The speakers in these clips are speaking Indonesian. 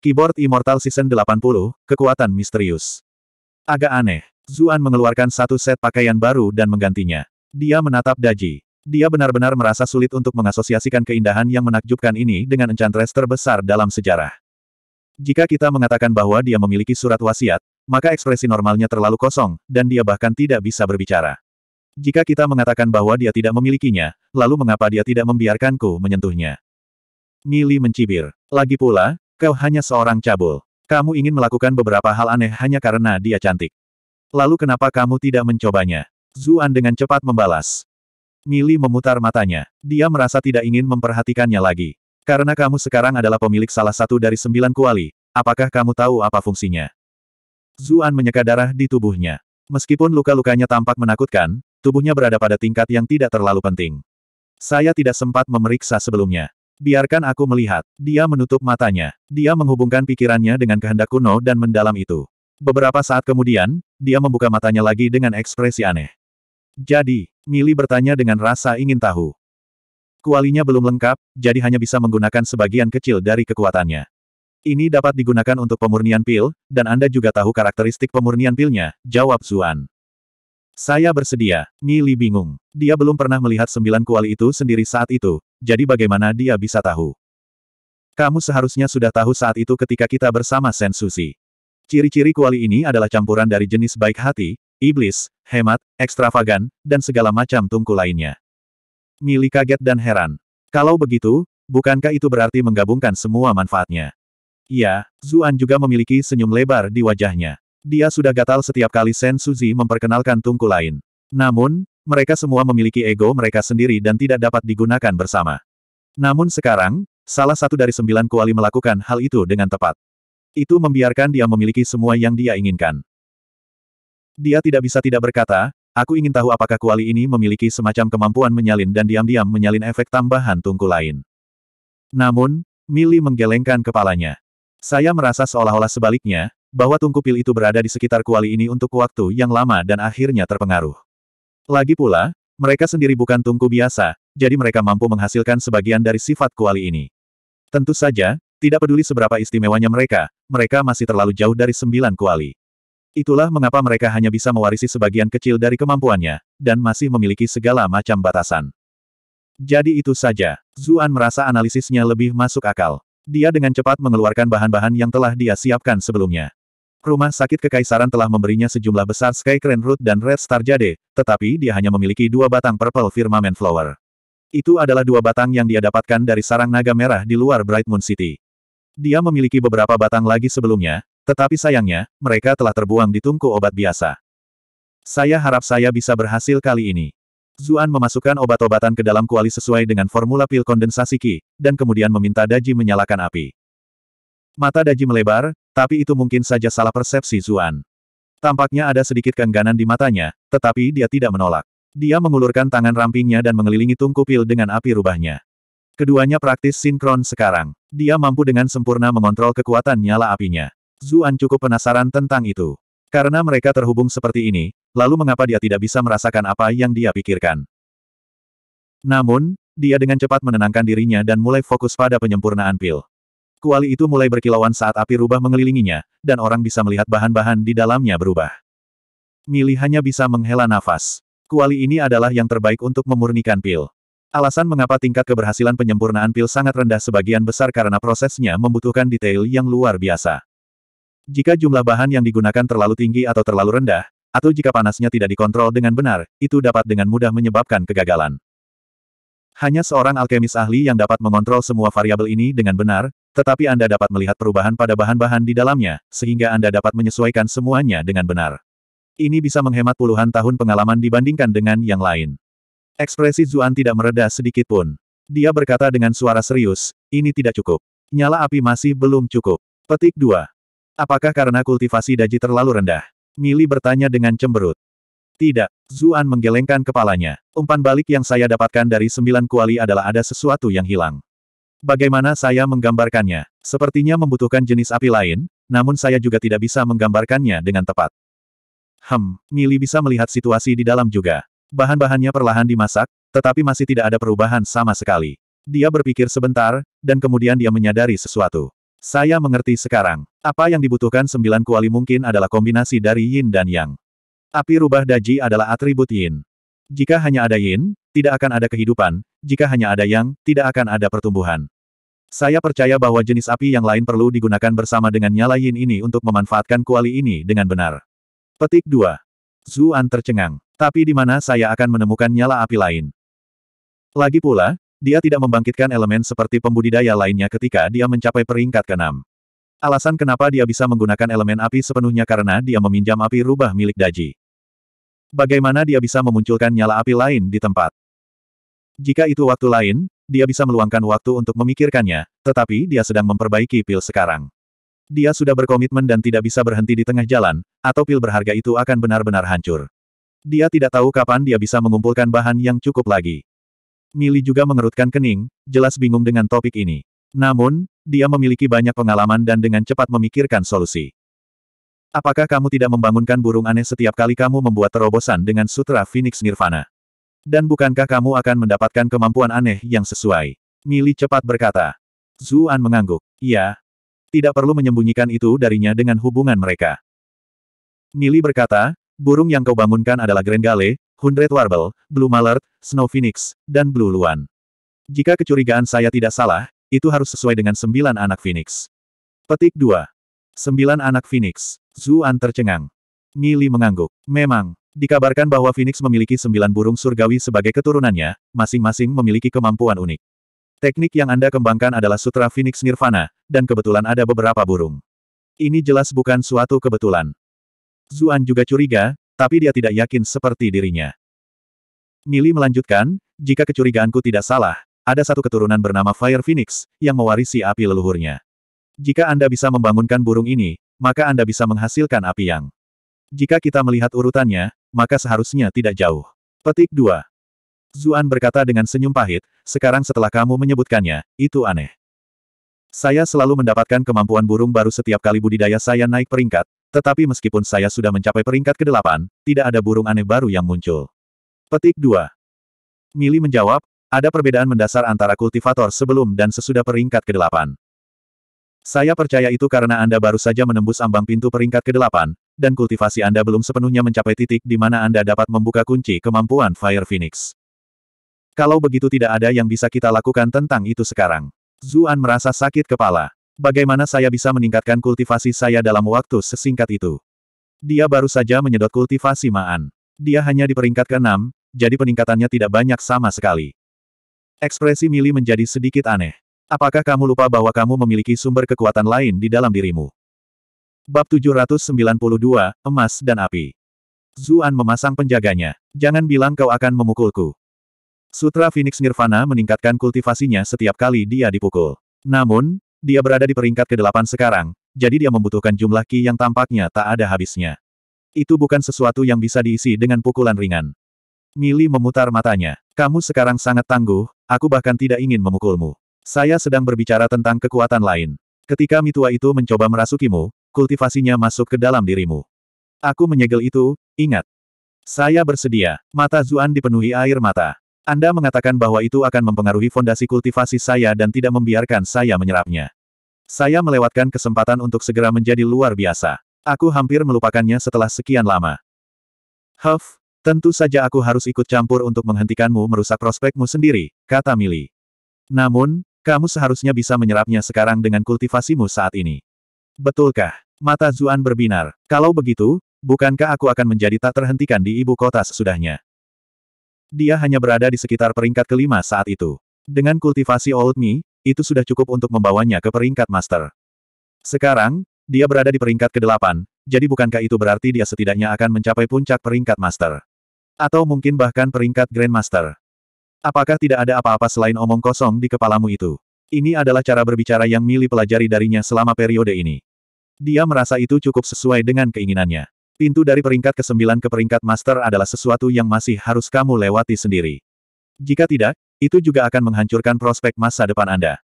Keyboard Immortal Season 80, Kekuatan Misterius. Agak aneh. Zuan mengeluarkan satu set pakaian baru dan menggantinya. Dia menatap Daji. Dia benar-benar merasa sulit untuk mengasosiasikan keindahan yang menakjubkan ini dengan enchantress terbesar dalam sejarah. Jika kita mengatakan bahwa dia memiliki surat wasiat, maka ekspresi normalnya terlalu kosong, dan dia bahkan tidak bisa berbicara. Jika kita mengatakan bahwa dia tidak memilikinya, lalu mengapa dia tidak membiarkanku menyentuhnya? Mili mencibir. Lagi pula, Kau hanya seorang cabul. Kamu ingin melakukan beberapa hal aneh hanya karena dia cantik. Lalu kenapa kamu tidak mencobanya? Zuan dengan cepat membalas. Mili memutar matanya. Dia merasa tidak ingin memperhatikannya lagi. Karena kamu sekarang adalah pemilik salah satu dari sembilan kuali, apakah kamu tahu apa fungsinya? Zuan menyeka darah di tubuhnya. Meskipun luka-lukanya tampak menakutkan, tubuhnya berada pada tingkat yang tidak terlalu penting. Saya tidak sempat memeriksa sebelumnya. Biarkan aku melihat. Dia menutup matanya. Dia menghubungkan pikirannya dengan kehendak kuno dan mendalam itu. Beberapa saat kemudian, dia membuka matanya lagi dengan ekspresi aneh. Jadi, Mili bertanya dengan rasa ingin tahu. Kualinya belum lengkap, jadi hanya bisa menggunakan sebagian kecil dari kekuatannya. Ini dapat digunakan untuk pemurnian pil, dan Anda juga tahu karakteristik pemurnian pilnya, jawab Zuan. Saya bersedia, Mili bingung. Dia belum pernah melihat sembilan kuali itu sendiri saat itu, jadi bagaimana dia bisa tahu? Kamu seharusnya sudah tahu saat itu ketika kita bersama Sen Susi. Ciri-ciri kuali ini adalah campuran dari jenis baik hati, iblis, hemat, ekstravagan, dan segala macam tungku lainnya. Mili kaget dan heran. Kalau begitu, bukankah itu berarti menggabungkan semua manfaatnya? Ya, Zuan juga memiliki senyum lebar di wajahnya. Dia sudah gatal setiap kali Sen Suzi memperkenalkan tungku lain. Namun, mereka semua memiliki ego mereka sendiri dan tidak dapat digunakan bersama. Namun sekarang, salah satu dari sembilan kuali melakukan hal itu dengan tepat. Itu membiarkan dia memiliki semua yang dia inginkan. Dia tidak bisa tidak berkata, aku ingin tahu apakah kuali ini memiliki semacam kemampuan menyalin dan diam-diam menyalin efek tambahan tungku lain. Namun, Mili menggelengkan kepalanya. Saya merasa seolah-olah sebaliknya, bahwa tungku pil itu berada di sekitar kuali ini untuk waktu yang lama dan akhirnya terpengaruh. Lagi pula, mereka sendiri bukan tungku biasa, jadi mereka mampu menghasilkan sebagian dari sifat kuali ini. Tentu saja, tidak peduli seberapa istimewanya mereka, mereka masih terlalu jauh dari sembilan kuali. Itulah mengapa mereka hanya bisa mewarisi sebagian kecil dari kemampuannya, dan masih memiliki segala macam batasan. Jadi itu saja, Zuan merasa analisisnya lebih masuk akal. Dia dengan cepat mengeluarkan bahan-bahan yang telah dia siapkan sebelumnya. Rumah sakit kekaisaran telah memberinya sejumlah besar Skycrane Root dan Red Star Jade, tetapi dia hanya memiliki dua batang Purple Firmament Flower. Itu adalah dua batang yang dia dapatkan dari sarang naga merah di luar Bright Moon City. Dia memiliki beberapa batang lagi sebelumnya, tetapi sayangnya, mereka telah terbuang di tungku obat biasa. Saya harap saya bisa berhasil kali ini. Zuan memasukkan obat-obatan ke dalam kuali sesuai dengan formula pil kondensasi Qi, dan kemudian meminta Daji menyalakan api. Mata Daji melebar, tapi itu mungkin saja salah persepsi Zuan. Tampaknya ada sedikit kengganan di matanya, tetapi dia tidak menolak. Dia mengulurkan tangan rampingnya dan mengelilingi tungku pil dengan api rubahnya. Keduanya praktis sinkron sekarang. Dia mampu dengan sempurna mengontrol kekuatan nyala apinya. Zuan cukup penasaran tentang itu. Karena mereka terhubung seperti ini, lalu mengapa dia tidak bisa merasakan apa yang dia pikirkan? Namun, dia dengan cepat menenangkan dirinya dan mulai fokus pada penyempurnaan pil. Kuali itu mulai berkilauan saat api rubah mengelilinginya, dan orang bisa melihat bahan-bahan di dalamnya berubah. Mili hanya bisa menghela nafas. Kuali ini adalah yang terbaik untuk memurnikan pil. Alasan mengapa tingkat keberhasilan penyempurnaan pil sangat rendah sebagian besar karena prosesnya membutuhkan detail yang luar biasa. Jika jumlah bahan yang digunakan terlalu tinggi atau terlalu rendah, atau jika panasnya tidak dikontrol dengan benar, itu dapat dengan mudah menyebabkan kegagalan. Hanya seorang alkemis ahli yang dapat mengontrol semua variabel ini dengan benar, tetapi Anda dapat melihat perubahan pada bahan-bahan di dalamnya, sehingga Anda dapat menyesuaikan semuanya dengan benar. Ini bisa menghemat puluhan tahun pengalaman dibandingkan dengan yang lain. Ekspresi Zuan tidak mereda sedikit pun. Dia berkata dengan suara serius, ini tidak cukup. Nyala api masih belum cukup. Petik 2. Apakah karena kultivasi daji terlalu rendah? Mili bertanya dengan cemberut. Tidak, Zuan menggelengkan kepalanya. Umpan balik yang saya dapatkan dari sembilan kuali adalah ada sesuatu yang hilang. Bagaimana saya menggambarkannya? Sepertinya membutuhkan jenis api lain, namun saya juga tidak bisa menggambarkannya dengan tepat. Hem, Mili bisa melihat situasi di dalam juga. Bahan-bahannya perlahan dimasak, tetapi masih tidak ada perubahan sama sekali. Dia berpikir sebentar, dan kemudian dia menyadari sesuatu. Saya mengerti sekarang. Apa yang dibutuhkan sembilan kuali mungkin adalah kombinasi dari yin dan yang. Api rubah daji adalah atribut yin. Jika hanya ada yin, tidak akan ada kehidupan, jika hanya ada yang, tidak akan ada pertumbuhan. Saya percaya bahwa jenis api yang lain perlu digunakan bersama dengan nyala yin ini untuk memanfaatkan kuali ini dengan benar. Petik 2. Zuan tercengang. Tapi di mana saya akan menemukan nyala api lain? Lagi pula, dia tidak membangkitkan elemen seperti pembudidaya lainnya ketika dia mencapai peringkat keenam. Alasan kenapa dia bisa menggunakan elemen api sepenuhnya karena dia meminjam api rubah milik Daji. Bagaimana dia bisa memunculkan nyala api lain di tempat? Jika itu waktu lain, dia bisa meluangkan waktu untuk memikirkannya, tetapi dia sedang memperbaiki pil sekarang. Dia sudah berkomitmen dan tidak bisa berhenti di tengah jalan, atau pil berharga itu akan benar-benar hancur. Dia tidak tahu kapan dia bisa mengumpulkan bahan yang cukup lagi. Mili juga mengerutkan kening, jelas bingung dengan topik ini. Namun, dia memiliki banyak pengalaman dan dengan cepat memikirkan solusi. Apakah kamu tidak membangunkan burung aneh setiap kali kamu membuat terobosan dengan Sutra Phoenix Nirvana? Dan bukankah kamu akan mendapatkan kemampuan aneh yang sesuai? Mili cepat berkata. Zuan mengangguk. Iya. Tidak perlu menyembunyikan itu darinya dengan hubungan mereka. Mili berkata, burung yang kau bangunkan adalah grand Grengale, Hundred Warble, Blue Mallard, Snow Phoenix, dan Blue Luan. Jika kecurigaan saya tidak salah, itu harus sesuai dengan sembilan anak Phoenix. Petik 2. Sembilan anak Phoenix. Zuan tercengang. Mili mengangguk. Memang, dikabarkan bahwa Phoenix memiliki sembilan burung surgawi sebagai keturunannya, masing-masing memiliki kemampuan unik. Teknik yang Anda kembangkan adalah Sutra Phoenix Nirvana, dan kebetulan ada beberapa burung. Ini jelas bukan suatu kebetulan. Zuan juga curiga, tapi dia tidak yakin seperti dirinya. Mili melanjutkan, jika kecurigaanku tidak salah, ada satu keturunan bernama Fire Phoenix, yang mewarisi api leluhurnya. Jika Anda bisa membangunkan burung ini, maka Anda bisa menghasilkan api yang. Jika kita melihat urutannya, maka seharusnya tidak jauh. Petik 2. Zuan berkata dengan senyum pahit, sekarang setelah kamu menyebutkannya, itu aneh. Saya selalu mendapatkan kemampuan burung baru setiap kali budidaya saya naik peringkat, tetapi meskipun saya sudah mencapai peringkat ke-8, tidak ada burung aneh baru yang muncul. Petik 2. Mili menjawab, ada perbedaan mendasar antara kultivator sebelum dan sesudah peringkat ke-8. Saya percaya itu karena Anda baru saja menembus ambang pintu peringkat ke-8, dan kultivasi Anda belum sepenuhnya mencapai titik di mana Anda dapat membuka kunci kemampuan Fire Phoenix. Kalau begitu tidak ada yang bisa kita lakukan tentang itu sekarang. Zuan merasa sakit kepala. Bagaimana saya bisa meningkatkan kultivasi saya dalam waktu sesingkat itu? Dia baru saja menyedot kultivasi Maan. Dia hanya di peringkat ke-6, jadi peningkatannya tidak banyak sama sekali. Ekspresi Mili menjadi sedikit aneh. Apakah kamu lupa bahwa kamu memiliki sumber kekuatan lain di dalam dirimu? Bab 792, Emas dan Api Zuan memasang penjaganya. Jangan bilang kau akan memukulku. Sutra Phoenix Nirvana meningkatkan kultivasinya setiap kali dia dipukul. Namun, dia berada di peringkat ke-8 sekarang, jadi dia membutuhkan jumlah ki yang tampaknya tak ada habisnya. Itu bukan sesuatu yang bisa diisi dengan pukulan ringan. Mili memutar matanya. Kamu sekarang sangat tangguh, aku bahkan tidak ingin memukulmu. Saya sedang berbicara tentang kekuatan lain. Ketika mitua itu mencoba merasukimu, kultivasinya masuk ke dalam dirimu. Aku menyegel itu, ingat. Saya bersedia. Mata Zuan dipenuhi air mata. Anda mengatakan bahwa itu akan mempengaruhi fondasi kultivasi saya dan tidak membiarkan saya menyerapnya. Saya melewatkan kesempatan untuk segera menjadi luar biasa. Aku hampir melupakannya setelah sekian lama. Huff, Tentu saja aku harus ikut campur untuk menghentikanmu merusak prospekmu sendiri, kata Mili. Namun, kamu seharusnya bisa menyerapnya sekarang dengan kultivasimu saat ini. Betulkah? Mata Zuan berbinar. Kalau begitu, bukankah aku akan menjadi tak terhentikan di ibu kota sesudahnya? Dia hanya berada di sekitar peringkat kelima saat itu. Dengan kultivasi Old Me, itu sudah cukup untuk membawanya ke peringkat master. Sekarang, dia berada di peringkat kedelapan. jadi bukankah itu berarti dia setidaknya akan mencapai puncak peringkat master? Atau mungkin bahkan peringkat grandmaster? Apakah tidak ada apa-apa selain omong kosong di kepalamu itu? Ini adalah cara berbicara yang Mili pelajari darinya selama periode ini. Dia merasa itu cukup sesuai dengan keinginannya. Pintu dari peringkat ke-9 ke peringkat master adalah sesuatu yang masih harus kamu lewati sendiri. Jika tidak, itu juga akan menghancurkan prospek masa depan Anda.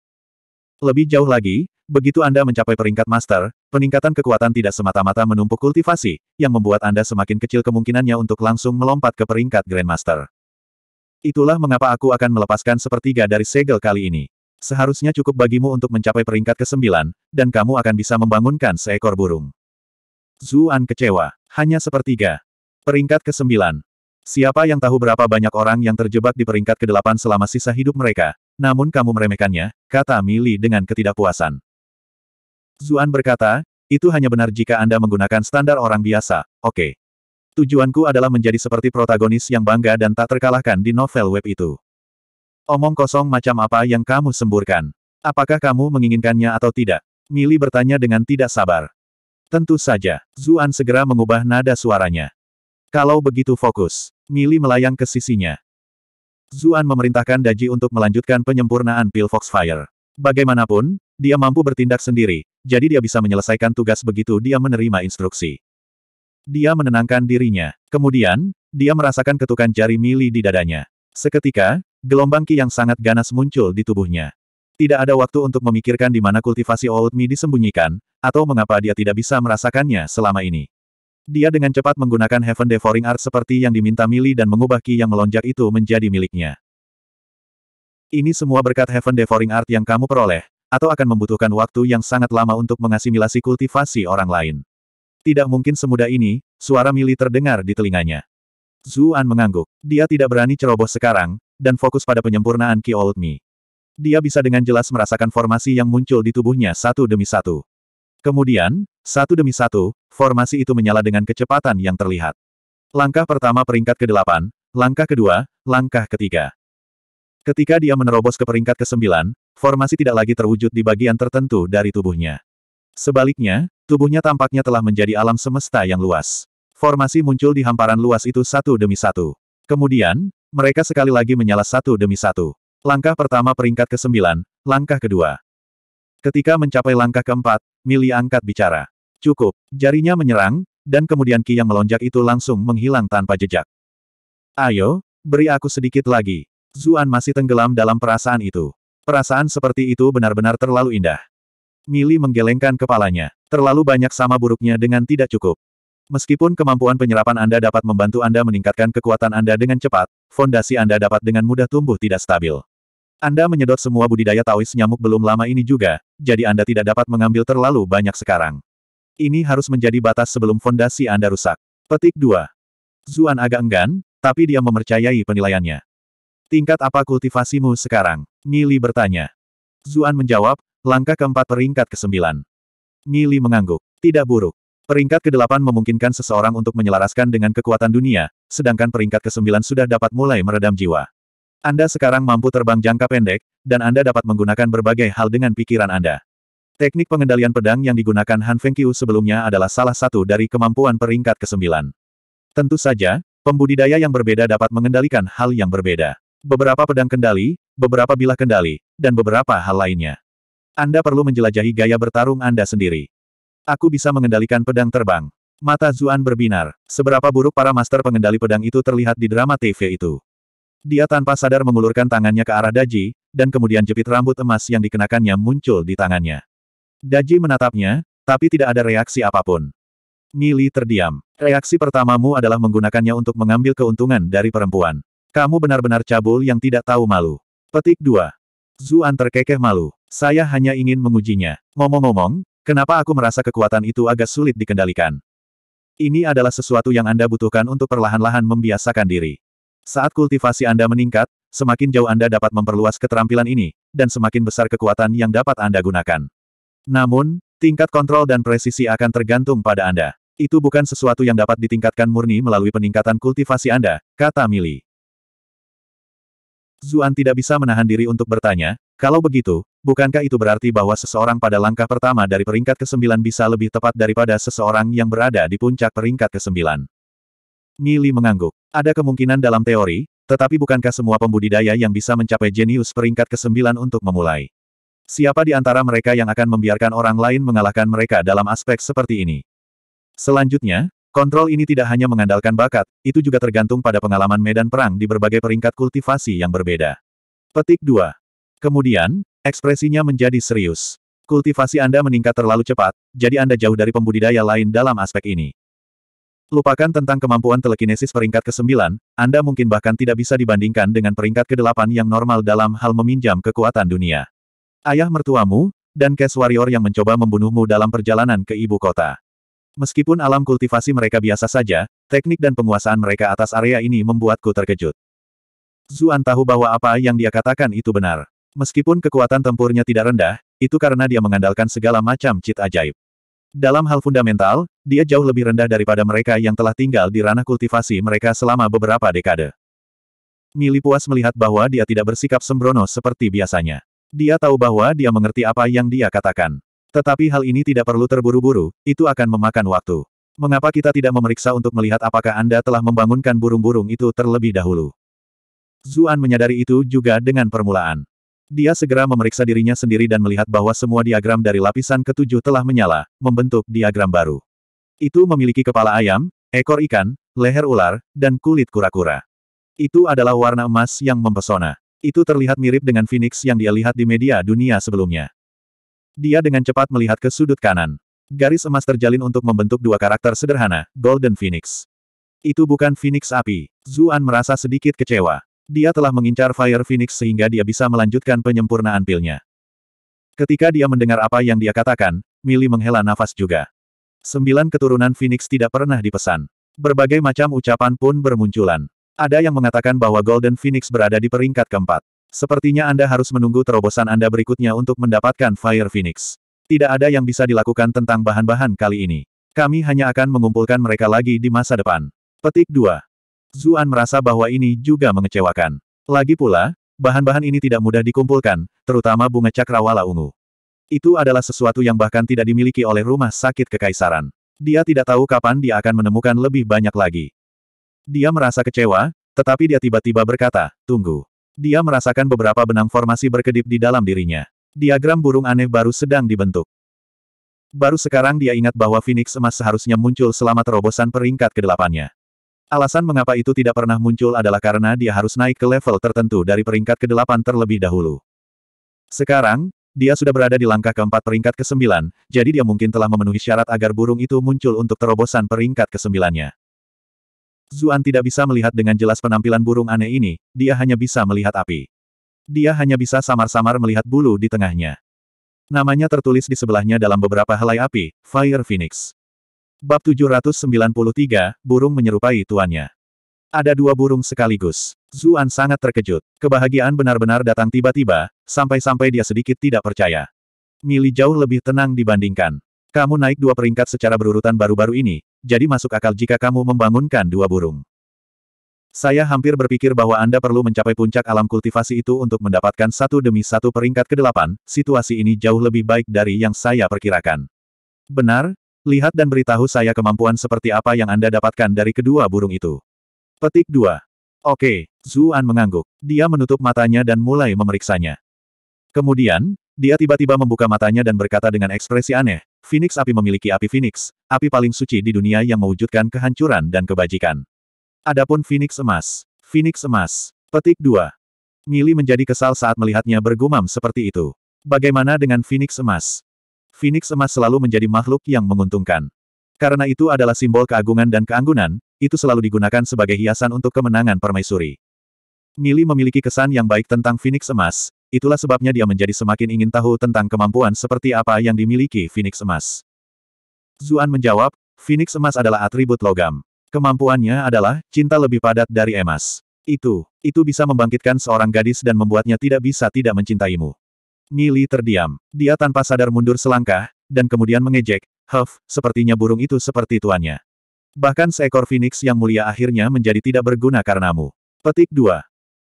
Lebih jauh lagi, begitu Anda mencapai peringkat master, peningkatan kekuatan tidak semata-mata menumpuk kultivasi, yang membuat Anda semakin kecil kemungkinannya untuk langsung melompat ke peringkat grandmaster. Itulah mengapa aku akan melepaskan sepertiga dari segel kali ini. Seharusnya cukup bagimu untuk mencapai peringkat ke-9, dan kamu akan bisa membangunkan seekor burung. Zuan kecewa. Hanya sepertiga. Peringkat ke-9. Siapa yang tahu berapa banyak orang yang terjebak di peringkat ke-8 selama sisa hidup mereka, namun kamu meremehkannya, kata Mili dengan ketidakpuasan. Zuan berkata, itu hanya benar jika Anda menggunakan standar orang biasa, oke. Okay. Tujuanku adalah menjadi seperti protagonis yang bangga dan tak terkalahkan di novel web itu. Omong kosong macam apa yang kamu semburkan? Apakah kamu menginginkannya atau tidak? Mili bertanya dengan tidak sabar. Tentu saja, Zuan segera mengubah nada suaranya. Kalau begitu fokus, Mili melayang ke sisinya. Zuan memerintahkan Daji untuk melanjutkan penyempurnaan pil Foxfire. Bagaimanapun, dia mampu bertindak sendiri, jadi dia bisa menyelesaikan tugas begitu dia menerima instruksi. Dia menenangkan dirinya. Kemudian, dia merasakan ketukan jari mili di dadanya. Seketika, gelombang ki yang sangat ganas muncul di tubuhnya. Tidak ada waktu untuk memikirkan di mana kultivasi Old Mi disembunyikan, atau mengapa dia tidak bisa merasakannya selama ini. Dia dengan cepat menggunakan Heaven Devouring Art seperti yang diminta Mili dan mengubah ki yang melonjak itu menjadi miliknya. Ini semua berkat Heaven Devouring Art yang kamu peroleh, atau akan membutuhkan waktu yang sangat lama untuk mengasimilasi kultivasi orang lain. Tidak mungkin semudah ini, suara Mili terdengar di telinganya. Zuan mengangguk. Dia tidak berani ceroboh sekarang, dan fokus pada penyempurnaan Ki Old Mi. Dia bisa dengan jelas merasakan formasi yang muncul di tubuhnya satu demi satu. Kemudian, satu demi satu, formasi itu menyala dengan kecepatan yang terlihat. Langkah pertama peringkat ke-8, langkah kedua, langkah ketiga. Ketika dia menerobos ke peringkat ke-9, formasi tidak lagi terwujud di bagian tertentu dari tubuhnya. Sebaliknya, tubuhnya tampaknya telah menjadi alam semesta yang luas. Formasi muncul di hamparan luas itu satu demi satu. Kemudian, mereka sekali lagi menyala satu demi satu. Langkah pertama peringkat ke-9, langkah kedua. Ketika mencapai langkah keempat, Mili angkat bicara. Cukup, jarinya menyerang, dan kemudian Ki yang melonjak itu langsung menghilang tanpa jejak. Ayo, beri aku sedikit lagi. Zuan masih tenggelam dalam perasaan itu. Perasaan seperti itu benar-benar terlalu indah. Mili menggelengkan kepalanya. Terlalu banyak sama buruknya dengan tidak cukup. Meskipun kemampuan penyerapan Anda dapat membantu Anda meningkatkan kekuatan Anda dengan cepat, fondasi Anda dapat dengan mudah tumbuh tidak stabil. Anda menyedot semua budidaya Taois nyamuk belum lama ini juga, jadi Anda tidak dapat mengambil terlalu banyak sekarang. Ini harus menjadi batas sebelum fondasi Anda rusak. Petik 2. Zuan agak enggan, tapi dia memercayai penilaiannya. Tingkat apa kultivasimu sekarang? Mili bertanya. Zuan menjawab, Langkah keempat peringkat ke kesembilan. Mili mengangguk. Tidak buruk. Peringkat kedelapan memungkinkan seseorang untuk menyelaraskan dengan kekuatan dunia, sedangkan peringkat ke kesembilan sudah dapat mulai meredam jiwa. Anda sekarang mampu terbang jangka pendek, dan Anda dapat menggunakan berbagai hal dengan pikiran Anda. Teknik pengendalian pedang yang digunakan Han Fengqiu sebelumnya adalah salah satu dari kemampuan peringkat ke kesembilan. Tentu saja, pembudidaya yang berbeda dapat mengendalikan hal yang berbeda. Beberapa pedang kendali, beberapa bilah kendali, dan beberapa hal lainnya. Anda perlu menjelajahi gaya bertarung Anda sendiri. Aku bisa mengendalikan pedang terbang. Mata Zuan berbinar. Seberapa buruk para master pengendali pedang itu terlihat di drama TV itu. Dia tanpa sadar mengulurkan tangannya ke arah Daji, dan kemudian jepit rambut emas yang dikenakannya muncul di tangannya. Daji menatapnya, tapi tidak ada reaksi apapun. Mili terdiam. Reaksi pertamamu adalah menggunakannya untuk mengambil keuntungan dari perempuan. Kamu benar-benar cabul yang tidak tahu malu. Petik 2. Zuan terkekeh malu. Saya hanya ingin mengujinya. Ngomong-ngomong, kenapa aku merasa kekuatan itu agak sulit dikendalikan? Ini adalah sesuatu yang Anda butuhkan untuk perlahan-lahan membiasakan diri. Saat kultivasi Anda meningkat, semakin jauh Anda dapat memperluas keterampilan ini, dan semakin besar kekuatan yang dapat Anda gunakan. Namun, tingkat kontrol dan presisi akan tergantung pada Anda. Itu bukan sesuatu yang dapat ditingkatkan murni melalui peningkatan kultivasi Anda, kata Mili. Zuan tidak bisa menahan diri untuk bertanya, kalau begitu, bukankah itu berarti bahwa seseorang pada langkah pertama dari peringkat ke-9 bisa lebih tepat daripada seseorang yang berada di puncak peringkat ke-9? Mili mengangguk. Ada kemungkinan dalam teori, tetapi bukankah semua pembudidaya yang bisa mencapai jenius peringkat ke-9 untuk memulai? Siapa di antara mereka yang akan membiarkan orang lain mengalahkan mereka dalam aspek seperti ini? Selanjutnya, Kontrol ini tidak hanya mengandalkan bakat, itu juga tergantung pada pengalaman medan perang di berbagai peringkat kultivasi yang berbeda. Petik 2. Kemudian, ekspresinya menjadi serius. Kultivasi Anda meningkat terlalu cepat, jadi Anda jauh dari pembudidaya lain dalam aspek ini. Lupakan tentang kemampuan telekinesis peringkat ke-9, Anda mungkin bahkan tidak bisa dibandingkan dengan peringkat ke-8 yang normal dalam hal meminjam kekuatan dunia. Ayah mertuamu, dan Cash Warrior yang mencoba membunuhmu dalam perjalanan ke ibu kota. Meskipun alam kultivasi mereka biasa saja, teknik dan penguasaan mereka atas area ini membuatku terkejut. Zuan tahu bahwa apa yang dia katakan itu benar. Meskipun kekuatan tempurnya tidak rendah, itu karena dia mengandalkan segala macam cit ajaib. Dalam hal fundamental, dia jauh lebih rendah daripada mereka yang telah tinggal di ranah kultivasi mereka selama beberapa dekade. Mili puas melihat bahwa dia tidak bersikap sembrono seperti biasanya. Dia tahu bahwa dia mengerti apa yang dia katakan. Tetapi hal ini tidak perlu terburu-buru, itu akan memakan waktu. Mengapa kita tidak memeriksa untuk melihat apakah Anda telah membangunkan burung-burung itu terlebih dahulu? Zuan menyadari itu juga dengan permulaan. Dia segera memeriksa dirinya sendiri dan melihat bahwa semua diagram dari lapisan ketujuh telah menyala, membentuk diagram baru. Itu memiliki kepala ayam, ekor ikan, leher ular, dan kulit kura-kura. Itu adalah warna emas yang mempesona. Itu terlihat mirip dengan Phoenix yang dia lihat di media dunia sebelumnya. Dia dengan cepat melihat ke sudut kanan. Garis emas terjalin untuk membentuk dua karakter sederhana, Golden Phoenix. Itu bukan Phoenix api. Zuan merasa sedikit kecewa. Dia telah mengincar Fire Phoenix sehingga dia bisa melanjutkan penyempurnaan pilnya. Ketika dia mendengar apa yang dia katakan, Mili menghela nafas juga. Sembilan keturunan Phoenix tidak pernah dipesan. Berbagai macam ucapan pun bermunculan. Ada yang mengatakan bahwa Golden Phoenix berada di peringkat keempat. Sepertinya Anda harus menunggu terobosan Anda berikutnya untuk mendapatkan Fire Phoenix. Tidak ada yang bisa dilakukan tentang bahan-bahan kali ini. Kami hanya akan mengumpulkan mereka lagi di masa depan. Petik 2. Zuan merasa bahwa ini juga mengecewakan. Lagi pula, bahan-bahan ini tidak mudah dikumpulkan, terutama bunga cakrawala ungu. Itu adalah sesuatu yang bahkan tidak dimiliki oleh rumah sakit kekaisaran. Dia tidak tahu kapan dia akan menemukan lebih banyak lagi. Dia merasa kecewa, tetapi dia tiba-tiba berkata, tunggu. Dia merasakan beberapa benang formasi berkedip di dalam dirinya. Diagram burung aneh baru sedang dibentuk. Baru sekarang dia ingat bahwa Phoenix emas seharusnya muncul selama terobosan peringkat kedelapannya. Alasan mengapa itu tidak pernah muncul adalah karena dia harus naik ke level tertentu dari peringkat ke-8 terlebih dahulu. Sekarang, dia sudah berada di langkah keempat peringkat ke-9, jadi dia mungkin telah memenuhi syarat agar burung itu muncul untuk terobosan peringkat ke-9-nya. Zuan tidak bisa melihat dengan jelas penampilan burung aneh ini, dia hanya bisa melihat api. Dia hanya bisa samar-samar melihat bulu di tengahnya. Namanya tertulis di sebelahnya dalam beberapa helai api, Fire Phoenix. Bab 793, burung menyerupai tuannya. Ada dua burung sekaligus. Zuan sangat terkejut. Kebahagiaan benar-benar datang tiba-tiba, sampai-sampai dia sedikit tidak percaya. Mili jauh lebih tenang dibandingkan. Kamu naik dua peringkat secara berurutan baru-baru ini, jadi masuk akal jika kamu membangunkan dua burung. Saya hampir berpikir bahwa Anda perlu mencapai puncak alam kultivasi itu untuk mendapatkan satu demi satu peringkat ke-8, situasi ini jauh lebih baik dari yang saya perkirakan. Benar? Lihat dan beritahu saya kemampuan seperti apa yang Anda dapatkan dari kedua burung itu. Petik 2. Oke, Zuan mengangguk. Dia menutup matanya dan mulai memeriksanya. Kemudian, dia tiba-tiba membuka matanya dan berkata dengan ekspresi aneh, Phoenix api memiliki api Phoenix, api paling suci di dunia yang mewujudkan kehancuran dan kebajikan. Adapun Phoenix emas. Phoenix emas. Petik 2. Mili menjadi kesal saat melihatnya bergumam seperti itu. Bagaimana dengan Phoenix emas? Phoenix emas selalu menjadi makhluk yang menguntungkan. Karena itu adalah simbol keagungan dan keanggunan, itu selalu digunakan sebagai hiasan untuk kemenangan permaisuri. Mili memiliki kesan yang baik tentang Phoenix Emas, Itulah sebabnya dia menjadi semakin ingin tahu tentang kemampuan seperti apa yang dimiliki Phoenix Emas. Zuan menjawab, Phoenix Emas adalah atribut logam. Kemampuannya adalah, cinta lebih padat dari emas. Itu, itu bisa membangkitkan seorang gadis dan membuatnya tidak bisa tidak mencintaimu. Mili terdiam. Dia tanpa sadar mundur selangkah, dan kemudian mengejek, Huff, sepertinya burung itu seperti tuannya. Bahkan seekor phoenix yang mulia akhirnya menjadi tidak berguna karenamu. Petik 2.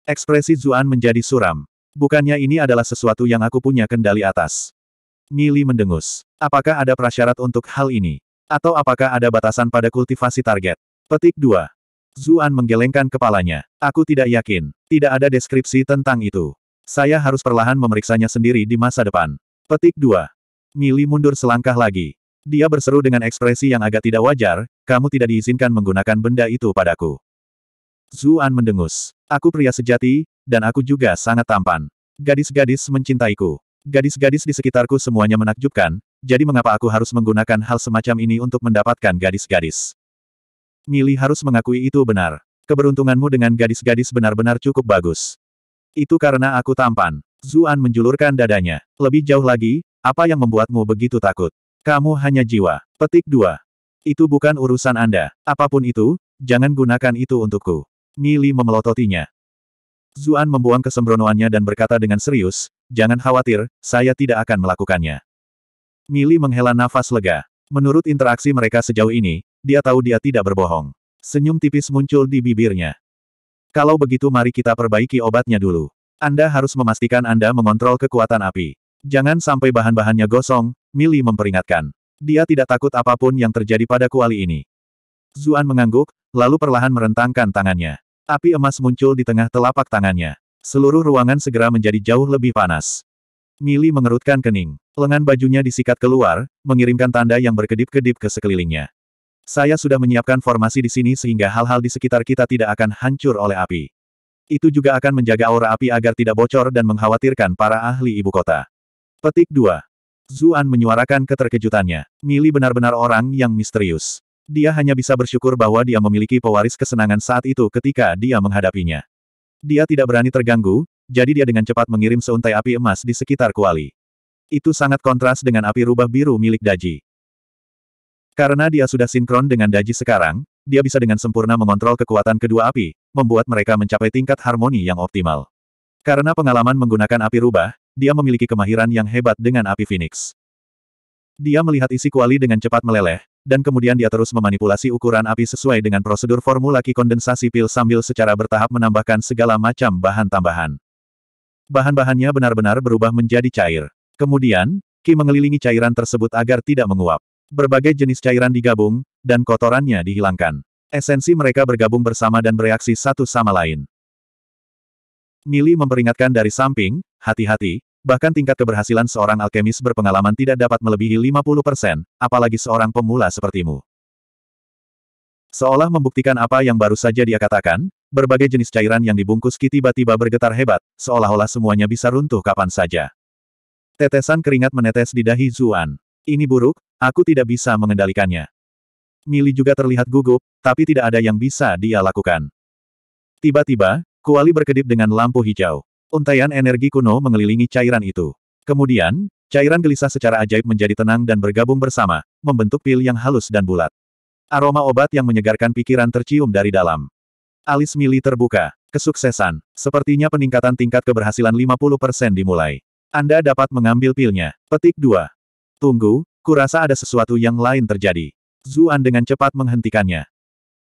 Ekspresi Zuan menjadi suram. Bukannya ini adalah sesuatu yang aku punya kendali atas. Mili mendengus. Apakah ada prasyarat untuk hal ini? Atau apakah ada batasan pada kultivasi target? Petik 2. Zuan menggelengkan kepalanya. Aku tidak yakin. Tidak ada deskripsi tentang itu. Saya harus perlahan memeriksanya sendiri di masa depan. Petik 2. Mili mundur selangkah lagi. Dia berseru dengan ekspresi yang agak tidak wajar, kamu tidak diizinkan menggunakan benda itu padaku. Zuan mendengus. Aku pria sejati, dan aku juga sangat tampan. Gadis-gadis mencintaiku. Gadis-gadis di sekitarku semuanya menakjubkan, jadi mengapa aku harus menggunakan hal semacam ini untuk mendapatkan gadis-gadis? Mili harus mengakui itu benar. Keberuntunganmu dengan gadis-gadis benar-benar cukup bagus. Itu karena aku tampan. Zuan menjulurkan dadanya. Lebih jauh lagi, apa yang membuatmu begitu takut? Kamu hanya jiwa. Petik 2. Itu bukan urusan Anda. Apapun itu, jangan gunakan itu untukku. Mili memelototinya. Zuan membuang kesembronoannya dan berkata dengan serius, jangan khawatir, saya tidak akan melakukannya. Mili menghela nafas lega. Menurut interaksi mereka sejauh ini, dia tahu dia tidak berbohong. Senyum tipis muncul di bibirnya. Kalau begitu mari kita perbaiki obatnya dulu. Anda harus memastikan Anda mengontrol kekuatan api. Jangan sampai bahan-bahannya gosong, Mili memperingatkan. Dia tidak takut apapun yang terjadi pada kuali ini. Zuan mengangguk, lalu perlahan merentangkan tangannya. Api emas muncul di tengah telapak tangannya. Seluruh ruangan segera menjadi jauh lebih panas. Mili mengerutkan kening. Lengan bajunya disikat keluar, mengirimkan tanda yang berkedip-kedip ke sekelilingnya. Saya sudah menyiapkan formasi di sini sehingga hal-hal di sekitar kita tidak akan hancur oleh api. Itu juga akan menjaga aura api agar tidak bocor dan mengkhawatirkan para ahli ibu kota. Petik 2. Zuan menyuarakan keterkejutannya. Mili benar-benar orang yang misterius. Dia hanya bisa bersyukur bahwa dia memiliki pewaris kesenangan saat itu ketika dia menghadapinya. Dia tidak berani terganggu, jadi dia dengan cepat mengirim seuntai api emas di sekitar kuali. Itu sangat kontras dengan api rubah biru milik Daji. Karena dia sudah sinkron dengan Daji sekarang, dia bisa dengan sempurna mengontrol kekuatan kedua api, membuat mereka mencapai tingkat harmoni yang optimal. Karena pengalaman menggunakan api rubah, dia memiliki kemahiran yang hebat dengan api phoenix. Dia melihat isi kuali dengan cepat meleleh, dan kemudian dia terus memanipulasi ukuran api sesuai dengan prosedur formula ki kondensasi pil sambil secara bertahap menambahkan segala macam bahan tambahan. Bahan-bahannya benar-benar berubah menjadi cair. Kemudian, ki mengelilingi cairan tersebut agar tidak menguap. Berbagai jenis cairan digabung, dan kotorannya dihilangkan. Esensi mereka bergabung bersama dan bereaksi satu sama lain. Mili memperingatkan dari samping, hati-hati, Bahkan tingkat keberhasilan seorang alkemis berpengalaman tidak dapat melebihi 50%, apalagi seorang pemula sepertimu. Seolah membuktikan apa yang baru saja dia katakan, berbagai jenis cairan yang dibungkus Ki tiba-tiba bergetar hebat, seolah-olah semuanya bisa runtuh kapan saja. Tetesan keringat menetes di dahi Zuan. Ini buruk, aku tidak bisa mengendalikannya. Mili juga terlihat gugup, tapi tidak ada yang bisa dia lakukan. Tiba-tiba, Kuali berkedip dengan lampu hijau. Untaian energi kuno mengelilingi cairan itu. Kemudian, cairan gelisah secara ajaib menjadi tenang dan bergabung bersama, membentuk pil yang halus dan bulat. Aroma obat yang menyegarkan pikiran tercium dari dalam. Alis Mili terbuka. Kesuksesan. Sepertinya peningkatan tingkat keberhasilan 50% dimulai. Anda dapat mengambil pilnya. Petik 2. Tunggu, kurasa ada sesuatu yang lain terjadi. Zuan dengan cepat menghentikannya.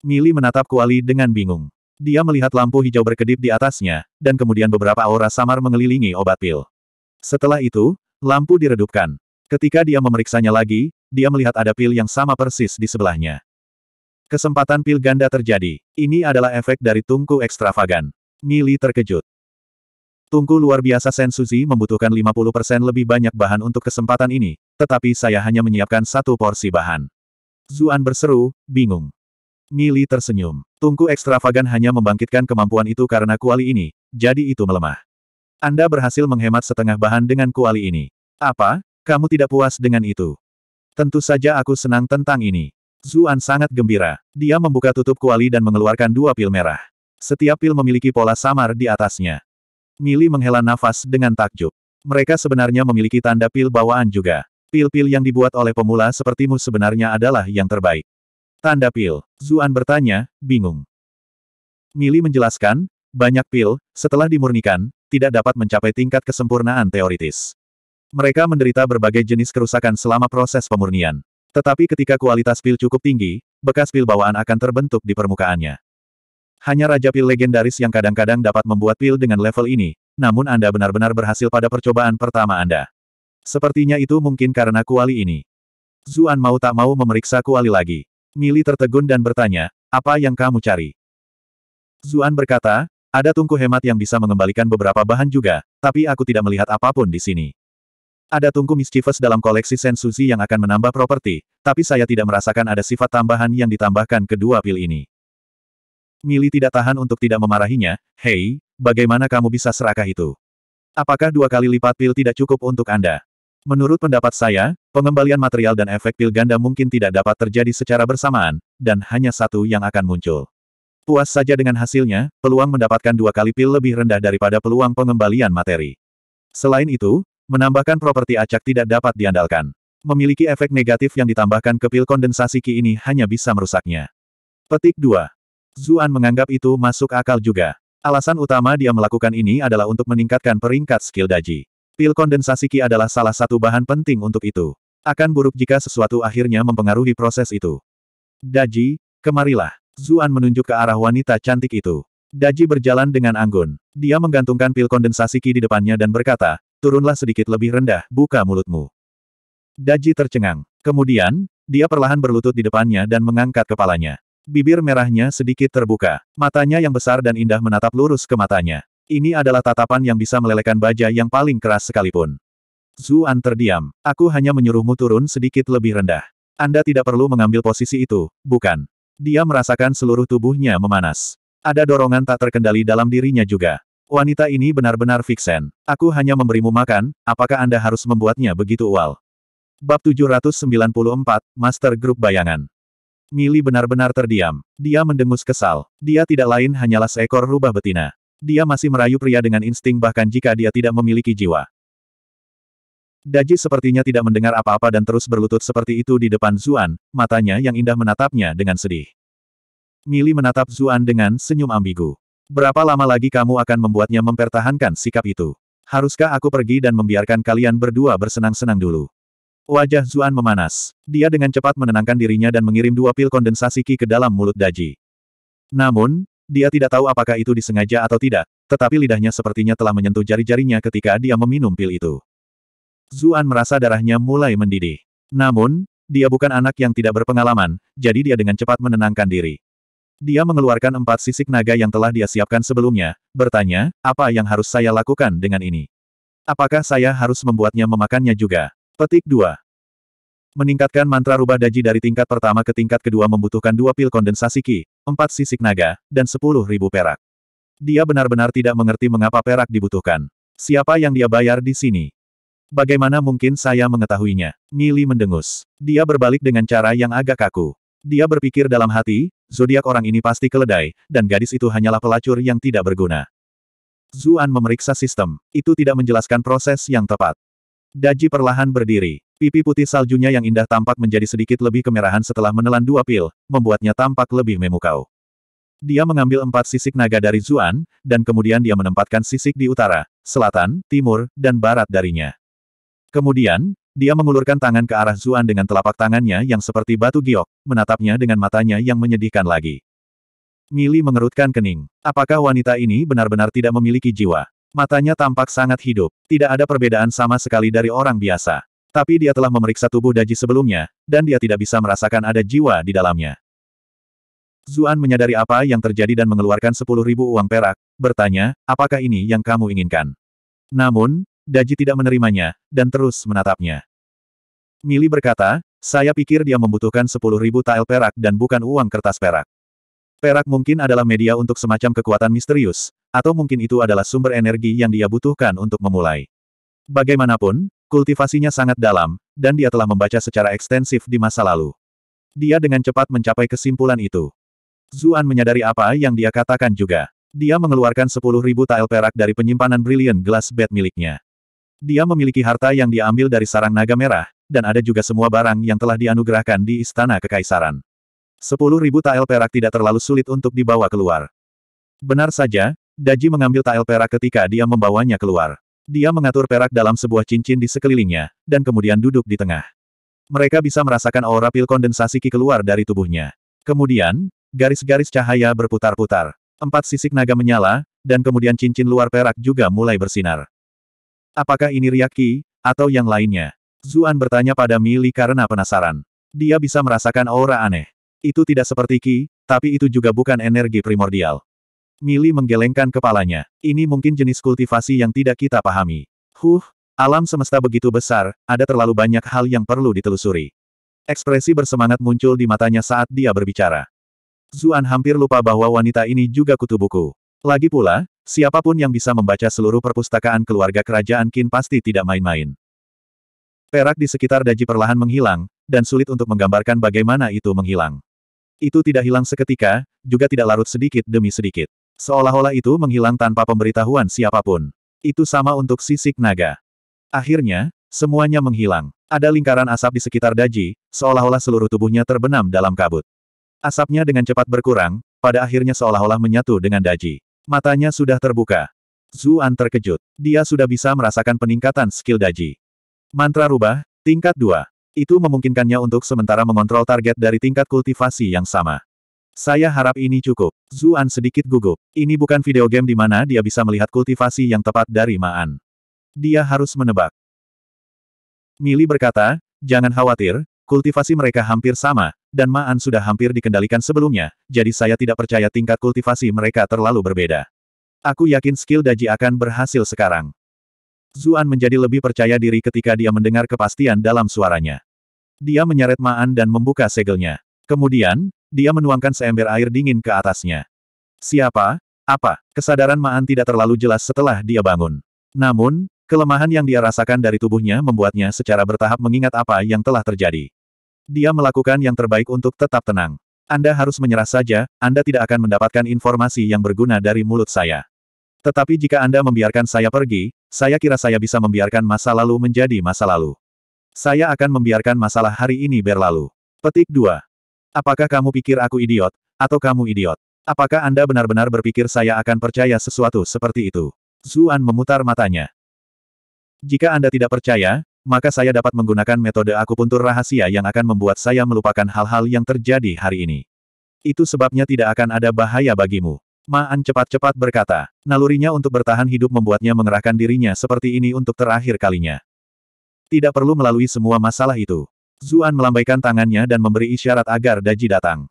Mili menatap Kuali dengan bingung. Dia melihat lampu hijau berkedip di atasnya, dan kemudian beberapa aura samar mengelilingi obat pil. Setelah itu, lampu diredupkan. Ketika dia memeriksanya lagi, dia melihat ada pil yang sama persis di sebelahnya. Kesempatan pil ganda terjadi. Ini adalah efek dari tungku ekstravagan. Mili terkejut. Tungku luar biasa Sensuzi membutuhkan 50% lebih banyak bahan untuk kesempatan ini, tetapi saya hanya menyiapkan satu porsi bahan. Zuan berseru, bingung. Mili tersenyum. Tungku ekstravagan hanya membangkitkan kemampuan itu karena kuali ini, jadi itu melemah. Anda berhasil menghemat setengah bahan dengan kuali ini. Apa? Kamu tidak puas dengan itu? Tentu saja aku senang tentang ini. Zuan sangat gembira. Dia membuka tutup kuali dan mengeluarkan dua pil merah. Setiap pil memiliki pola samar di atasnya. Mili menghela nafas dengan takjub. Mereka sebenarnya memiliki tanda pil bawaan juga. Pil-pil yang dibuat oleh pemula sepertimu sebenarnya adalah yang terbaik. Tanda pil. Zuan bertanya, bingung. Mili menjelaskan, banyak pil, setelah dimurnikan, tidak dapat mencapai tingkat kesempurnaan teoritis. Mereka menderita berbagai jenis kerusakan selama proses pemurnian. Tetapi ketika kualitas pil cukup tinggi, bekas pil bawaan akan terbentuk di permukaannya. Hanya Raja Pil legendaris yang kadang-kadang dapat membuat pil dengan level ini, namun Anda benar-benar berhasil pada percobaan pertama Anda. Sepertinya itu mungkin karena kuali ini. Zuan mau tak mau memeriksa kuali lagi. Mili tertegun dan bertanya, apa yang kamu cari? Zuan berkata, ada tungku hemat yang bisa mengembalikan beberapa bahan juga, tapi aku tidak melihat apapun di sini. Ada tungku mischievous dalam koleksi Sensuzi yang akan menambah properti, tapi saya tidak merasakan ada sifat tambahan yang ditambahkan kedua pil ini. Mili tidak tahan untuk tidak memarahinya, hei, bagaimana kamu bisa serakah itu? Apakah dua kali lipat pil tidak cukup untuk Anda? Menurut pendapat saya, pengembalian material dan efek pil ganda mungkin tidak dapat terjadi secara bersamaan, dan hanya satu yang akan muncul. Puas saja dengan hasilnya, peluang mendapatkan dua kali pil lebih rendah daripada peluang pengembalian materi. Selain itu, menambahkan properti acak tidak dapat diandalkan. Memiliki efek negatif yang ditambahkan ke pil kondensasi Ki ini hanya bisa merusaknya. Petik 2. Zuan menganggap itu masuk akal juga. Alasan utama dia melakukan ini adalah untuk meningkatkan peringkat skill daji. Pil kondensasi ki adalah salah satu bahan penting untuk itu. Akan buruk jika sesuatu akhirnya mempengaruhi proses itu. Daji, kemarilah. Zuan menunjuk ke arah wanita cantik itu. Daji berjalan dengan anggun. Dia menggantungkan pil kondensasi ki di depannya dan berkata, turunlah sedikit lebih rendah, buka mulutmu. Daji tercengang. Kemudian, dia perlahan berlutut di depannya dan mengangkat kepalanya. Bibir merahnya sedikit terbuka. Matanya yang besar dan indah menatap lurus ke matanya. Ini adalah tatapan yang bisa melelehkan baja yang paling keras sekalipun. Zuan terdiam. Aku hanya menyuruhmu turun sedikit lebih rendah. Anda tidak perlu mengambil posisi itu, bukan? Dia merasakan seluruh tubuhnya memanas. Ada dorongan tak terkendali dalam dirinya juga. Wanita ini benar-benar fiksen. Aku hanya memberimu makan, apakah Anda harus membuatnya begitu ual? Bab 794, Master Grup Bayangan. Mili benar-benar terdiam. Dia mendengus kesal. Dia tidak lain hanyalah seekor rubah betina. Dia masih merayu pria dengan insting bahkan jika dia tidak memiliki jiwa. Daji sepertinya tidak mendengar apa-apa dan terus berlutut seperti itu di depan Zuan, matanya yang indah menatapnya dengan sedih. Mili menatap Zuan dengan senyum ambigu. Berapa lama lagi kamu akan membuatnya mempertahankan sikap itu? Haruskah aku pergi dan membiarkan kalian berdua bersenang-senang dulu? Wajah Zuan memanas. Dia dengan cepat menenangkan dirinya dan mengirim dua pil kondensasi Ki ke dalam mulut Daji. Namun, dia tidak tahu apakah itu disengaja atau tidak, tetapi lidahnya sepertinya telah menyentuh jari-jarinya ketika dia meminum pil itu. Zuan merasa darahnya mulai mendidih. Namun, dia bukan anak yang tidak berpengalaman, jadi dia dengan cepat menenangkan diri. Dia mengeluarkan empat sisik naga yang telah dia siapkan sebelumnya, bertanya, apa yang harus saya lakukan dengan ini? Apakah saya harus membuatnya memakannya juga? Petik 2. Meningkatkan mantra rubah daji dari tingkat pertama ke tingkat kedua membutuhkan dua pil kondensasi ki, empat sisik naga, dan sepuluh ribu perak. Dia benar-benar tidak mengerti mengapa perak dibutuhkan. Siapa yang dia bayar di sini? Bagaimana mungkin saya mengetahuinya? Nili mendengus. Dia berbalik dengan cara yang agak kaku. Dia berpikir dalam hati, zodiak orang ini pasti keledai, dan gadis itu hanyalah pelacur yang tidak berguna. Zuan memeriksa sistem. Itu tidak menjelaskan proses yang tepat. Daji perlahan berdiri. Pipi putih saljunya yang indah tampak menjadi sedikit lebih kemerahan setelah menelan dua pil, membuatnya tampak lebih memukau. Dia mengambil empat sisik naga dari Zuan, dan kemudian dia menempatkan sisik di utara, selatan, timur, dan barat darinya. Kemudian, dia mengulurkan tangan ke arah Zuan dengan telapak tangannya yang seperti batu giok, menatapnya dengan matanya yang menyedihkan lagi. Mili mengerutkan kening. Apakah wanita ini benar-benar tidak memiliki jiwa? Matanya tampak sangat hidup, tidak ada perbedaan sama sekali dari orang biasa. Tapi dia telah memeriksa tubuh Daji sebelumnya, dan dia tidak bisa merasakan ada jiwa di dalamnya. Zuan menyadari apa yang terjadi dan mengeluarkan sepuluh ribu uang perak, bertanya, apakah ini yang kamu inginkan? Namun, Daji tidak menerimanya, dan terus menatapnya. Mili berkata, saya pikir dia membutuhkan sepuluh ribu tael perak dan bukan uang kertas perak. Perak mungkin adalah media untuk semacam kekuatan misterius, atau mungkin itu adalah sumber energi yang dia butuhkan untuk memulai. Bagaimanapun, kultivasinya sangat dalam, dan dia telah membaca secara ekstensif di masa lalu. Dia dengan cepat mencapai kesimpulan itu. Zuan menyadari apa yang dia katakan juga. Dia mengeluarkan 10.000 tael perak dari penyimpanan Brilliant Glass Bed miliknya. Dia memiliki harta yang diambil dari sarang naga merah, dan ada juga semua barang yang telah dianugerahkan di Istana Kekaisaran. Sepuluh ribu tael perak tidak terlalu sulit untuk dibawa keluar. Benar saja, Daji mengambil tael perak ketika dia membawanya keluar. Dia mengatur perak dalam sebuah cincin di sekelilingnya, dan kemudian duduk di tengah. Mereka bisa merasakan aura pil kondensasi ki keluar dari tubuhnya. Kemudian, garis-garis cahaya berputar-putar. Empat sisik naga menyala, dan kemudian cincin luar perak juga mulai bersinar. Apakah ini ki, atau yang lainnya? Zuan bertanya pada Mili karena penasaran. Dia bisa merasakan aura aneh. Itu tidak seperti Ki, tapi itu juga bukan energi primordial. Mili menggelengkan kepalanya. Ini mungkin jenis kultivasi yang tidak kita pahami. Huh, alam semesta begitu besar, ada terlalu banyak hal yang perlu ditelusuri. Ekspresi bersemangat muncul di matanya saat dia berbicara. Zuan hampir lupa bahwa wanita ini juga kutu buku. Lagi pula, siapapun yang bisa membaca seluruh perpustakaan keluarga kerajaan Qin pasti tidak main-main. Perak di sekitar daji perlahan menghilang, dan sulit untuk menggambarkan bagaimana itu menghilang. Itu tidak hilang seketika, juga tidak larut sedikit demi sedikit. Seolah-olah itu menghilang tanpa pemberitahuan siapapun. Itu sama untuk sisik naga. Akhirnya, semuanya menghilang. Ada lingkaran asap di sekitar daji, seolah-olah seluruh tubuhnya terbenam dalam kabut. Asapnya dengan cepat berkurang, pada akhirnya seolah-olah menyatu dengan daji. Matanya sudah terbuka. Zuan terkejut. Dia sudah bisa merasakan peningkatan skill daji. Mantra rubah, tingkat 2. Itu memungkinkannya untuk sementara mengontrol target dari tingkat kultivasi yang sama. Saya harap ini cukup. Zuan sedikit gugup. Ini bukan video game di mana dia bisa melihat kultivasi yang tepat dari Maan. Dia harus menebak. Mili berkata, jangan khawatir, kultivasi mereka hampir sama, dan Maan sudah hampir dikendalikan sebelumnya, jadi saya tidak percaya tingkat kultivasi mereka terlalu berbeda. Aku yakin skill Daji akan berhasil sekarang. Zuan menjadi lebih percaya diri ketika dia mendengar kepastian dalam suaranya. Dia menyeret Maan dan membuka segelnya. Kemudian, dia menuangkan seember air dingin ke atasnya. Siapa? Apa? Kesadaran Maan tidak terlalu jelas setelah dia bangun. Namun, kelemahan yang dia rasakan dari tubuhnya membuatnya secara bertahap mengingat apa yang telah terjadi. Dia melakukan yang terbaik untuk tetap tenang. Anda harus menyerah saja, Anda tidak akan mendapatkan informasi yang berguna dari mulut saya. Tetapi jika Anda membiarkan saya pergi, saya kira saya bisa membiarkan masa lalu menjadi masa lalu. Saya akan membiarkan masalah hari ini berlalu. Petik 2. Apakah kamu pikir aku idiot, atau kamu idiot? Apakah Anda benar-benar berpikir saya akan percaya sesuatu seperti itu? Zuan memutar matanya. Jika Anda tidak percaya, maka saya dapat menggunakan metode akupuntur rahasia yang akan membuat saya melupakan hal-hal yang terjadi hari ini. Itu sebabnya tidak akan ada bahaya bagimu. Maan cepat-cepat berkata, nalurinya untuk bertahan hidup membuatnya mengerahkan dirinya seperti ini untuk terakhir kalinya. Tidak perlu melalui semua masalah itu. Zuan melambaikan tangannya dan memberi isyarat agar Daji datang.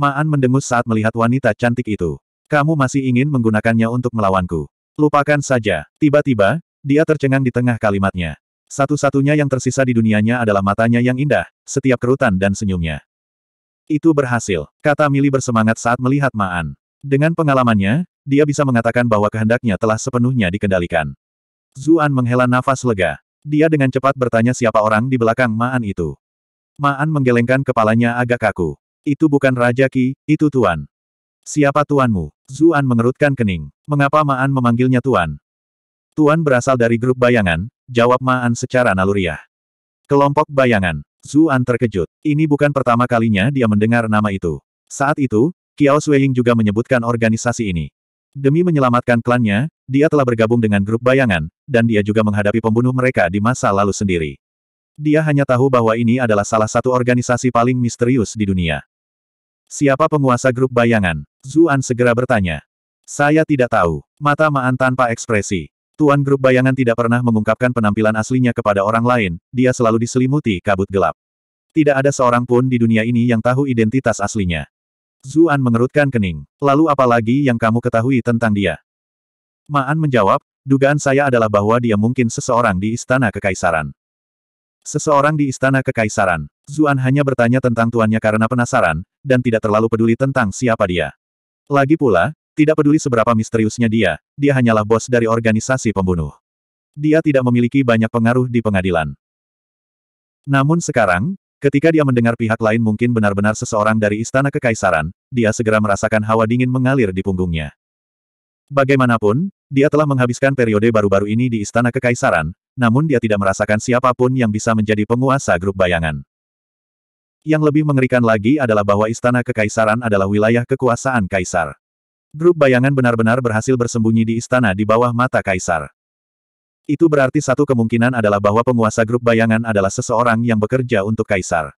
Maan mendengus saat melihat wanita cantik itu. Kamu masih ingin menggunakannya untuk melawanku. Lupakan saja. Tiba-tiba, dia tercengang di tengah kalimatnya. Satu-satunya yang tersisa di dunianya adalah matanya yang indah, setiap kerutan dan senyumnya. Itu berhasil, kata Mili bersemangat saat melihat Maan. Dengan pengalamannya, dia bisa mengatakan bahwa kehendaknya telah sepenuhnya dikendalikan. Zuan menghela nafas lega. Dia dengan cepat bertanya siapa orang di belakang Maan itu. Maan menggelengkan kepalanya agak kaku. Itu bukan Raja Ki, itu Tuan. Siapa Tuanmu? Zuan mengerutkan kening. Mengapa Maan memanggilnya Tuan? Tuan berasal dari grup bayangan, jawab Maan secara naluriah. Kelompok bayangan. Zuan terkejut. Ini bukan pertama kalinya dia mendengar nama itu. Saat itu, Kiao Suihing juga menyebutkan organisasi ini. Demi menyelamatkan klannya, dia telah bergabung dengan grup bayangan, dan dia juga menghadapi pembunuh mereka di masa lalu sendiri. Dia hanya tahu bahwa ini adalah salah satu organisasi paling misterius di dunia. Siapa penguasa grup bayangan? Zuan segera bertanya. Saya tidak tahu. Mata Maan tanpa ekspresi. Tuan grup bayangan tidak pernah mengungkapkan penampilan aslinya kepada orang lain, dia selalu diselimuti kabut gelap. Tidak ada seorang pun di dunia ini yang tahu identitas aslinya. Zuan mengerutkan kening. Lalu apa lagi yang kamu ketahui tentang dia? Maan menjawab, dugaan saya adalah bahwa dia mungkin seseorang di istana kekaisaran. Seseorang di istana kekaisaran. Zuan hanya bertanya tentang tuannya karena penasaran, dan tidak terlalu peduli tentang siapa dia. Lagi pula, tidak peduli seberapa misteriusnya dia, dia hanyalah bos dari organisasi pembunuh. Dia tidak memiliki banyak pengaruh di pengadilan. Namun sekarang, Ketika dia mendengar pihak lain mungkin benar-benar seseorang dari istana kekaisaran, dia segera merasakan hawa dingin mengalir di punggungnya. Bagaimanapun, dia telah menghabiskan periode baru-baru ini di istana kekaisaran, namun dia tidak merasakan siapapun yang bisa menjadi penguasa grup bayangan. Yang lebih mengerikan lagi adalah bahwa istana kekaisaran adalah wilayah kekuasaan kaisar. Grup bayangan benar-benar berhasil bersembunyi di istana di bawah mata kaisar. Itu berarti satu kemungkinan adalah bahwa penguasa grup bayangan adalah seseorang yang bekerja untuk kaisar.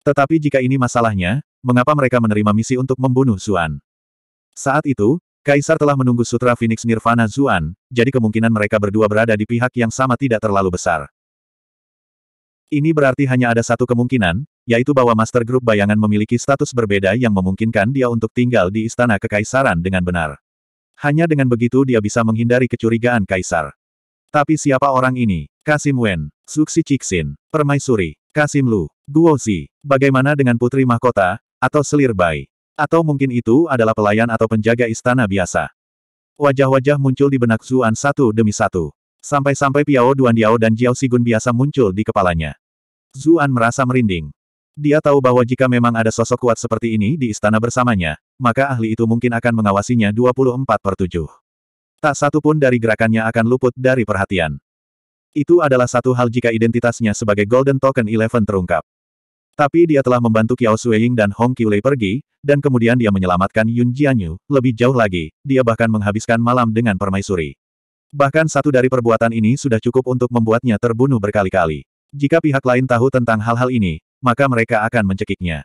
Tetapi jika ini masalahnya, mengapa mereka menerima misi untuk membunuh Zuan? Saat itu, Kaisar telah menunggu Sutra Phoenix Nirvana Zuan, jadi kemungkinan mereka berdua berada di pihak yang sama tidak terlalu besar. Ini berarti hanya ada satu kemungkinan, yaitu bahwa Master grup Bayangan memiliki status berbeda yang memungkinkan dia untuk tinggal di Istana Kekaisaran dengan benar. Hanya dengan begitu dia bisa menghindari kecurigaan Kaisar. Tapi siapa orang ini? Kasim Wen, Suksi Cixin, Permaisuri, Kasim Lu, Zi, Bagaimana dengan Putri Mahkota, atau Selir Bai? Atau mungkin itu adalah pelayan atau penjaga istana biasa? Wajah-wajah muncul di benak Zuan satu demi satu. Sampai-sampai Piao Duan Yao dan Jiao Sigun biasa muncul di kepalanya. Zuan merasa merinding. Dia tahu bahwa jika memang ada sosok kuat seperti ini di istana bersamanya, maka ahli itu mungkin akan mengawasinya 24 per 7. Tak satu pun dari gerakannya akan luput dari perhatian. Itu adalah satu hal jika identitasnya sebagai Golden Token Eleven terungkap. Tapi dia telah membantu Kiao Suiying dan Hong Qiulei pergi, dan kemudian dia menyelamatkan Yun Jianyu, lebih jauh lagi, dia bahkan menghabiskan malam dengan permaisuri. Bahkan satu dari perbuatan ini sudah cukup untuk membuatnya terbunuh berkali-kali. Jika pihak lain tahu tentang hal-hal ini, maka mereka akan mencekiknya.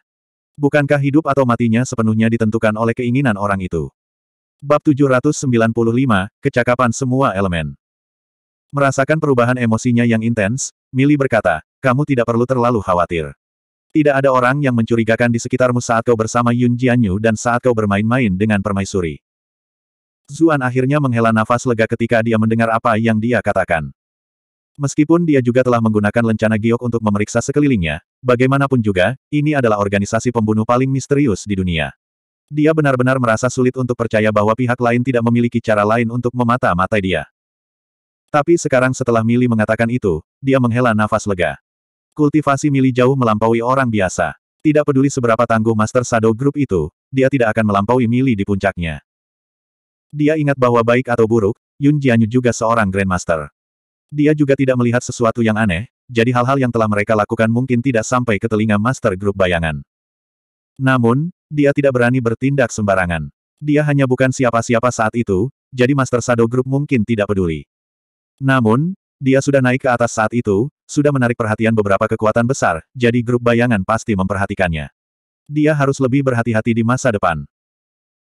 Bukankah hidup atau matinya sepenuhnya ditentukan oleh keinginan orang itu? Bab 795, Kecakapan Semua Elemen Merasakan perubahan emosinya yang intens, Mili berkata, kamu tidak perlu terlalu khawatir. Tidak ada orang yang mencurigakan di sekitarmu saat kau bersama Yun Jianyu dan saat kau bermain-main dengan permaisuri. Zuan akhirnya menghela nafas lega ketika dia mendengar apa yang dia katakan. Meskipun dia juga telah menggunakan lencana giok untuk memeriksa sekelilingnya, bagaimanapun juga, ini adalah organisasi pembunuh paling misterius di dunia. Dia benar-benar merasa sulit untuk percaya bahwa pihak lain tidak memiliki cara lain untuk memata-matai dia. Tapi sekarang setelah Mili mengatakan itu, dia menghela nafas lega. Kultivasi Mili jauh melampaui orang biasa. Tidak peduli seberapa tangguh Master Shadow Group itu, dia tidak akan melampaui Mili di puncaknya. Dia ingat bahwa baik atau buruk, Yun Jianyu juga seorang Grandmaster. Dia juga tidak melihat sesuatu yang aneh, jadi hal-hal yang telah mereka lakukan mungkin tidak sampai ke telinga Master Group bayangan. Namun, dia tidak berani bertindak sembarangan. Dia hanya bukan siapa-siapa saat itu, jadi Master Shadow Group mungkin tidak peduli. Namun, dia sudah naik ke atas saat itu, sudah menarik perhatian beberapa kekuatan besar, jadi grup bayangan pasti memperhatikannya. Dia harus lebih berhati-hati di masa depan.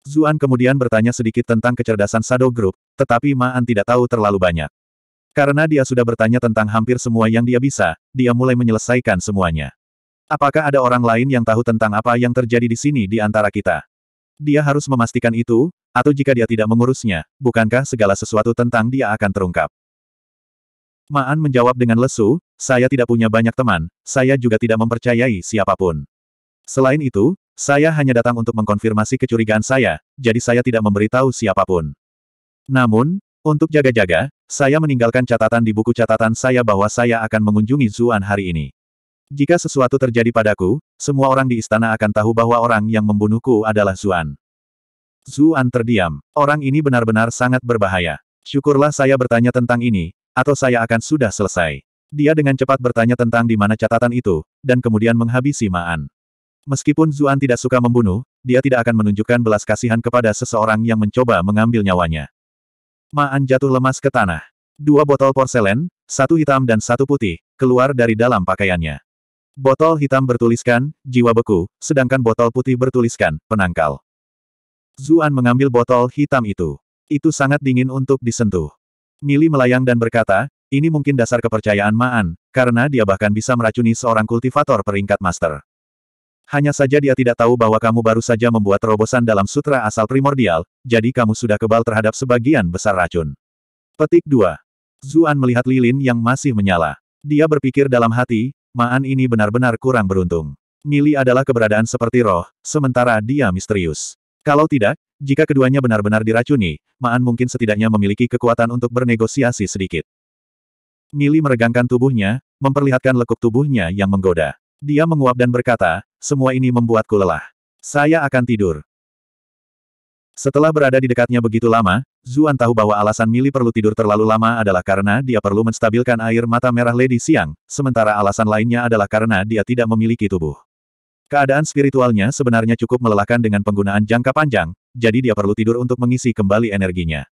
Zuan kemudian bertanya sedikit tentang kecerdasan Shadow Group, tetapi Maan tidak tahu terlalu banyak. Karena dia sudah bertanya tentang hampir semua yang dia bisa, dia mulai menyelesaikan semuanya. Apakah ada orang lain yang tahu tentang apa yang terjadi di sini di antara kita? Dia harus memastikan itu, atau jika dia tidak mengurusnya, bukankah segala sesuatu tentang dia akan terungkap? Maan menjawab dengan lesu, saya tidak punya banyak teman, saya juga tidak mempercayai siapapun. Selain itu, saya hanya datang untuk mengkonfirmasi kecurigaan saya, jadi saya tidak memberitahu siapapun. Namun, untuk jaga-jaga, saya meninggalkan catatan di buku catatan saya bahwa saya akan mengunjungi Zuan hari ini. Jika sesuatu terjadi padaku, semua orang di istana akan tahu bahwa orang yang membunuhku adalah Zuan. Zuan terdiam. Orang ini benar-benar sangat berbahaya. Syukurlah saya bertanya tentang ini, atau saya akan sudah selesai. Dia dengan cepat bertanya tentang di mana catatan itu, dan kemudian menghabisi Maan. Meskipun Zuan tidak suka membunuh, dia tidak akan menunjukkan belas kasihan kepada seseorang yang mencoba mengambil nyawanya. Maan jatuh lemas ke tanah. Dua botol porselen, satu hitam dan satu putih, keluar dari dalam pakaiannya. Botol hitam bertuliskan, jiwa beku, sedangkan botol putih bertuliskan, penangkal. Zuan mengambil botol hitam itu. Itu sangat dingin untuk disentuh. Mili melayang dan berkata, ini mungkin dasar kepercayaan Maan, karena dia bahkan bisa meracuni seorang kultivator peringkat master. Hanya saja dia tidak tahu bahwa kamu baru saja membuat terobosan dalam sutra asal primordial, jadi kamu sudah kebal terhadap sebagian besar racun. Petik 2. Zuan melihat lilin yang masih menyala. Dia berpikir dalam hati, Maan ini benar-benar kurang beruntung. Mili adalah keberadaan seperti roh, sementara dia misterius. Kalau tidak, jika keduanya benar-benar diracuni, Maan mungkin setidaknya memiliki kekuatan untuk bernegosiasi sedikit. Mili meregangkan tubuhnya, memperlihatkan lekuk tubuhnya yang menggoda. Dia menguap dan berkata, semua ini membuatku lelah. Saya akan tidur. Setelah berada di dekatnya begitu lama, Zuan tahu bahwa alasan Mili perlu tidur terlalu lama adalah karena dia perlu menstabilkan air mata merah Lady siang, sementara alasan lainnya adalah karena dia tidak memiliki tubuh. Keadaan spiritualnya sebenarnya cukup melelahkan dengan penggunaan jangka panjang, jadi dia perlu tidur untuk mengisi kembali energinya.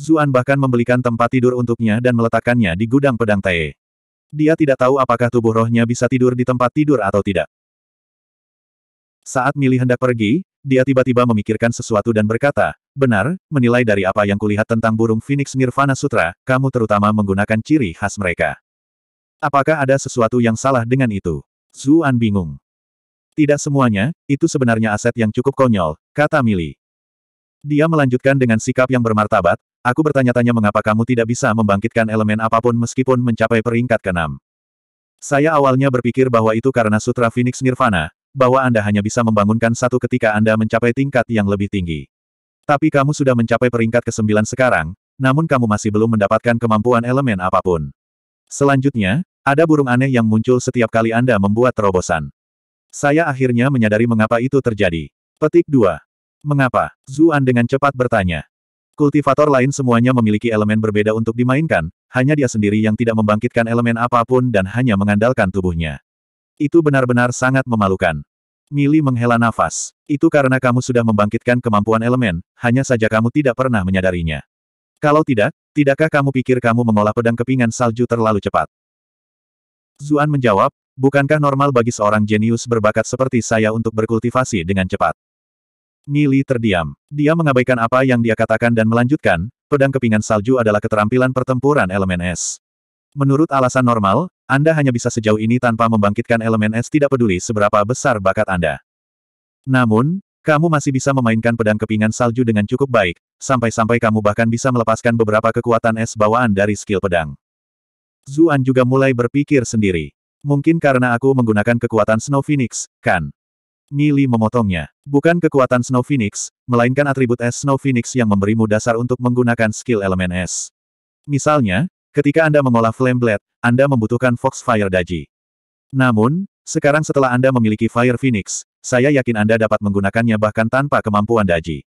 Zuan bahkan membelikan tempat tidur untuknya dan meletakkannya di gudang pedang Tae. Dia tidak tahu apakah tubuh rohnya bisa tidur di tempat tidur atau tidak. Saat Mili hendak pergi, dia tiba-tiba memikirkan sesuatu dan berkata, Benar, menilai dari apa yang kulihat tentang burung Phoenix Nirvana Sutra, kamu terutama menggunakan ciri khas mereka. Apakah ada sesuatu yang salah dengan itu? Zuan bingung. Tidak semuanya, itu sebenarnya aset yang cukup konyol, kata Mili. Dia melanjutkan dengan sikap yang bermartabat, aku bertanya-tanya mengapa kamu tidak bisa membangkitkan elemen apapun meskipun mencapai peringkat keenam. Saya awalnya berpikir bahwa itu karena Sutra Phoenix Nirvana, bahwa Anda hanya bisa membangunkan satu ketika Anda mencapai tingkat yang lebih tinggi. Tapi kamu sudah mencapai peringkat ke-9 sekarang, namun kamu masih belum mendapatkan kemampuan elemen apapun. Selanjutnya, ada burung aneh yang muncul setiap kali Anda membuat terobosan. Saya akhirnya menyadari mengapa itu terjadi. Petik 2. Mengapa? Zuan dengan cepat bertanya. Kultivator lain semuanya memiliki elemen berbeda untuk dimainkan, hanya dia sendiri yang tidak membangkitkan elemen apapun dan hanya mengandalkan tubuhnya. Itu benar-benar sangat memalukan. Mili menghela nafas. Itu karena kamu sudah membangkitkan kemampuan elemen, hanya saja kamu tidak pernah menyadarinya. Kalau tidak, tidakkah kamu pikir kamu mengolah pedang kepingan salju terlalu cepat? Zuan menjawab, bukankah normal bagi seorang jenius berbakat seperti saya untuk berkultivasi dengan cepat? Mili terdiam. Dia mengabaikan apa yang dia katakan dan melanjutkan, pedang kepingan salju adalah keterampilan pertempuran elemen es. Menurut alasan normal, anda hanya bisa sejauh ini tanpa membangkitkan elemen es tidak peduli seberapa besar bakat Anda. Namun, kamu masih bisa memainkan pedang kepingan salju dengan cukup baik, sampai-sampai kamu bahkan bisa melepaskan beberapa kekuatan es bawaan dari skill pedang. Zuan juga mulai berpikir sendiri. Mungkin karena aku menggunakan kekuatan Snow Phoenix, kan? Mili memotongnya. Bukan kekuatan Snow Phoenix, melainkan atribut es Snow Phoenix yang memberimu dasar untuk menggunakan skill elemen es. Misalnya, Ketika Anda mengolah Flame Blade, Anda membutuhkan Foxfire Daji. Namun, sekarang setelah Anda memiliki Fire Phoenix, saya yakin Anda dapat menggunakannya bahkan tanpa kemampuan Daji.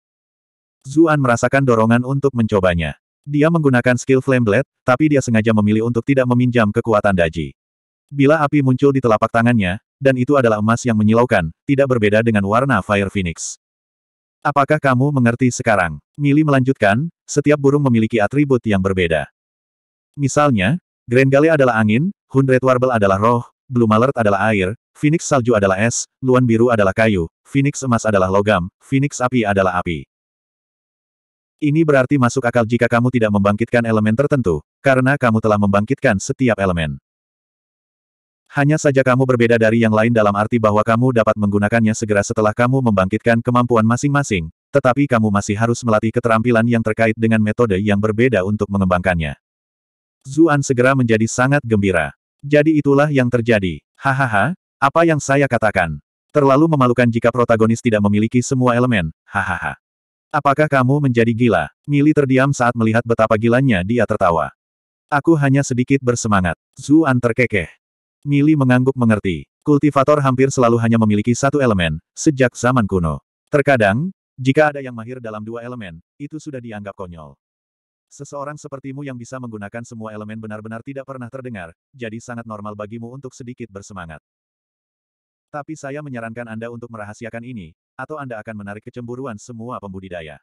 Zuan merasakan dorongan untuk mencobanya. Dia menggunakan skill Flame Blade, tapi dia sengaja memilih untuk tidak meminjam kekuatan Daji. Bila api muncul di telapak tangannya, dan itu adalah emas yang menyilaukan, tidak berbeda dengan warna Fire Phoenix. Apakah kamu mengerti sekarang? Mili melanjutkan, setiap burung memiliki atribut yang berbeda. Misalnya, Grand Gale adalah angin, Hundred Warble adalah roh, Blue Mallard adalah air, Phoenix salju adalah es, Luan biru adalah kayu, Phoenix emas adalah logam, Phoenix api adalah api. Ini berarti masuk akal jika kamu tidak membangkitkan elemen tertentu, karena kamu telah membangkitkan setiap elemen. Hanya saja kamu berbeda dari yang lain dalam arti bahwa kamu dapat menggunakannya segera setelah kamu membangkitkan kemampuan masing-masing, tetapi kamu masih harus melatih keterampilan yang terkait dengan metode yang berbeda untuk mengembangkannya. Zuan segera menjadi sangat gembira. Jadi itulah yang terjadi. Hahaha, apa yang saya katakan? Terlalu memalukan jika protagonis tidak memiliki semua elemen, hahaha. Apakah kamu menjadi gila? Mili terdiam saat melihat betapa gilanya dia tertawa. Aku hanya sedikit bersemangat. Zuan terkekeh. Mili mengangguk mengerti. Kultivator hampir selalu hanya memiliki satu elemen, sejak zaman kuno. Terkadang, jika ada yang mahir dalam dua elemen, itu sudah dianggap konyol. Seseorang sepertimu yang bisa menggunakan semua elemen benar-benar tidak pernah terdengar, jadi sangat normal bagimu untuk sedikit bersemangat. Tapi saya menyarankan Anda untuk merahasiakan ini, atau Anda akan menarik kecemburuan semua pembudidaya.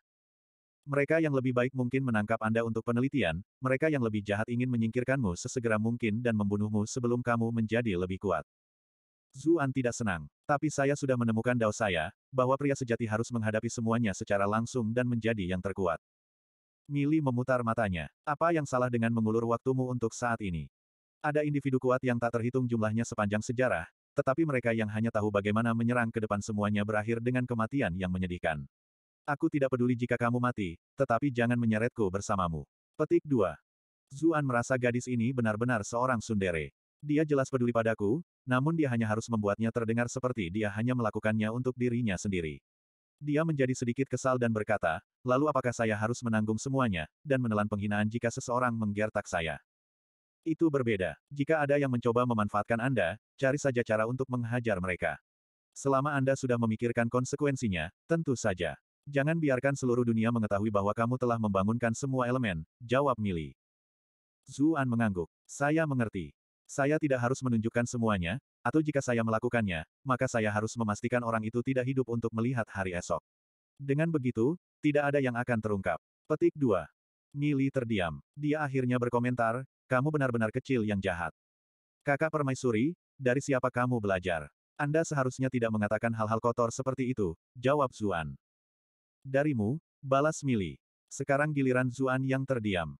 Mereka yang lebih baik mungkin menangkap Anda untuk penelitian, mereka yang lebih jahat ingin menyingkirkanmu sesegera mungkin dan membunuhmu sebelum kamu menjadi lebih kuat. Zuan tidak senang, tapi saya sudah menemukan dao saya, bahwa pria sejati harus menghadapi semuanya secara langsung dan menjadi yang terkuat. Mili memutar matanya. Apa yang salah dengan mengulur waktumu untuk saat ini? Ada individu kuat yang tak terhitung jumlahnya sepanjang sejarah, tetapi mereka yang hanya tahu bagaimana menyerang ke depan semuanya berakhir dengan kematian yang menyedihkan. Aku tidak peduli jika kamu mati, tetapi jangan menyeretku bersamamu. Petik 2. Zuan merasa gadis ini benar-benar seorang sundere. Dia jelas peduli padaku, namun dia hanya harus membuatnya terdengar seperti dia hanya melakukannya untuk dirinya sendiri. Dia menjadi sedikit kesal dan berkata, lalu apakah saya harus menanggung semuanya, dan menelan penghinaan jika seseorang menggertak saya? Itu berbeda. Jika ada yang mencoba memanfaatkan Anda, cari saja cara untuk menghajar mereka. Selama Anda sudah memikirkan konsekuensinya, tentu saja. Jangan biarkan seluruh dunia mengetahui bahwa kamu telah membangunkan semua elemen, jawab Mili. Zuan mengangguk. Saya mengerti. Saya tidak harus menunjukkan semuanya, atau jika saya melakukannya, maka saya harus memastikan orang itu tidak hidup untuk melihat hari esok. Dengan begitu, tidak ada yang akan terungkap. Petik 2. Mili terdiam. Dia akhirnya berkomentar, kamu benar-benar kecil yang jahat. Kakak permaisuri, dari siapa kamu belajar? Anda seharusnya tidak mengatakan hal-hal kotor seperti itu, jawab Zuan. Darimu, balas Mili. Sekarang giliran Zuan yang terdiam.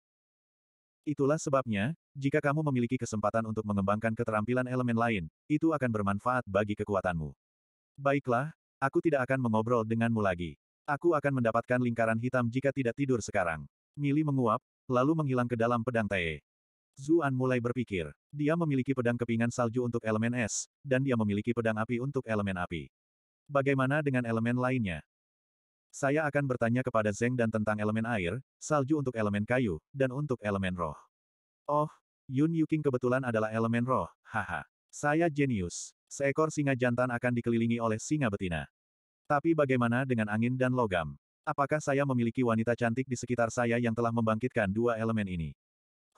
Itulah sebabnya, jika kamu memiliki kesempatan untuk mengembangkan keterampilan elemen lain, itu akan bermanfaat bagi kekuatanmu. Baiklah, aku tidak akan mengobrol denganmu lagi. Aku akan mendapatkan lingkaran hitam jika tidak tidur sekarang. Mili menguap, lalu menghilang ke dalam pedang Tae. Zuan mulai berpikir. Dia memiliki pedang kepingan salju untuk elemen es, dan dia memiliki pedang api untuk elemen api. Bagaimana dengan elemen lainnya? Saya akan bertanya kepada Zeng dan tentang elemen air, salju untuk elemen kayu, dan untuk elemen roh. Oh, Yun Yuking kebetulan adalah elemen roh, haha. Saya jenius. Seekor singa jantan akan dikelilingi oleh singa betina. Tapi bagaimana dengan angin dan logam? Apakah saya memiliki wanita cantik di sekitar saya yang telah membangkitkan dua elemen ini?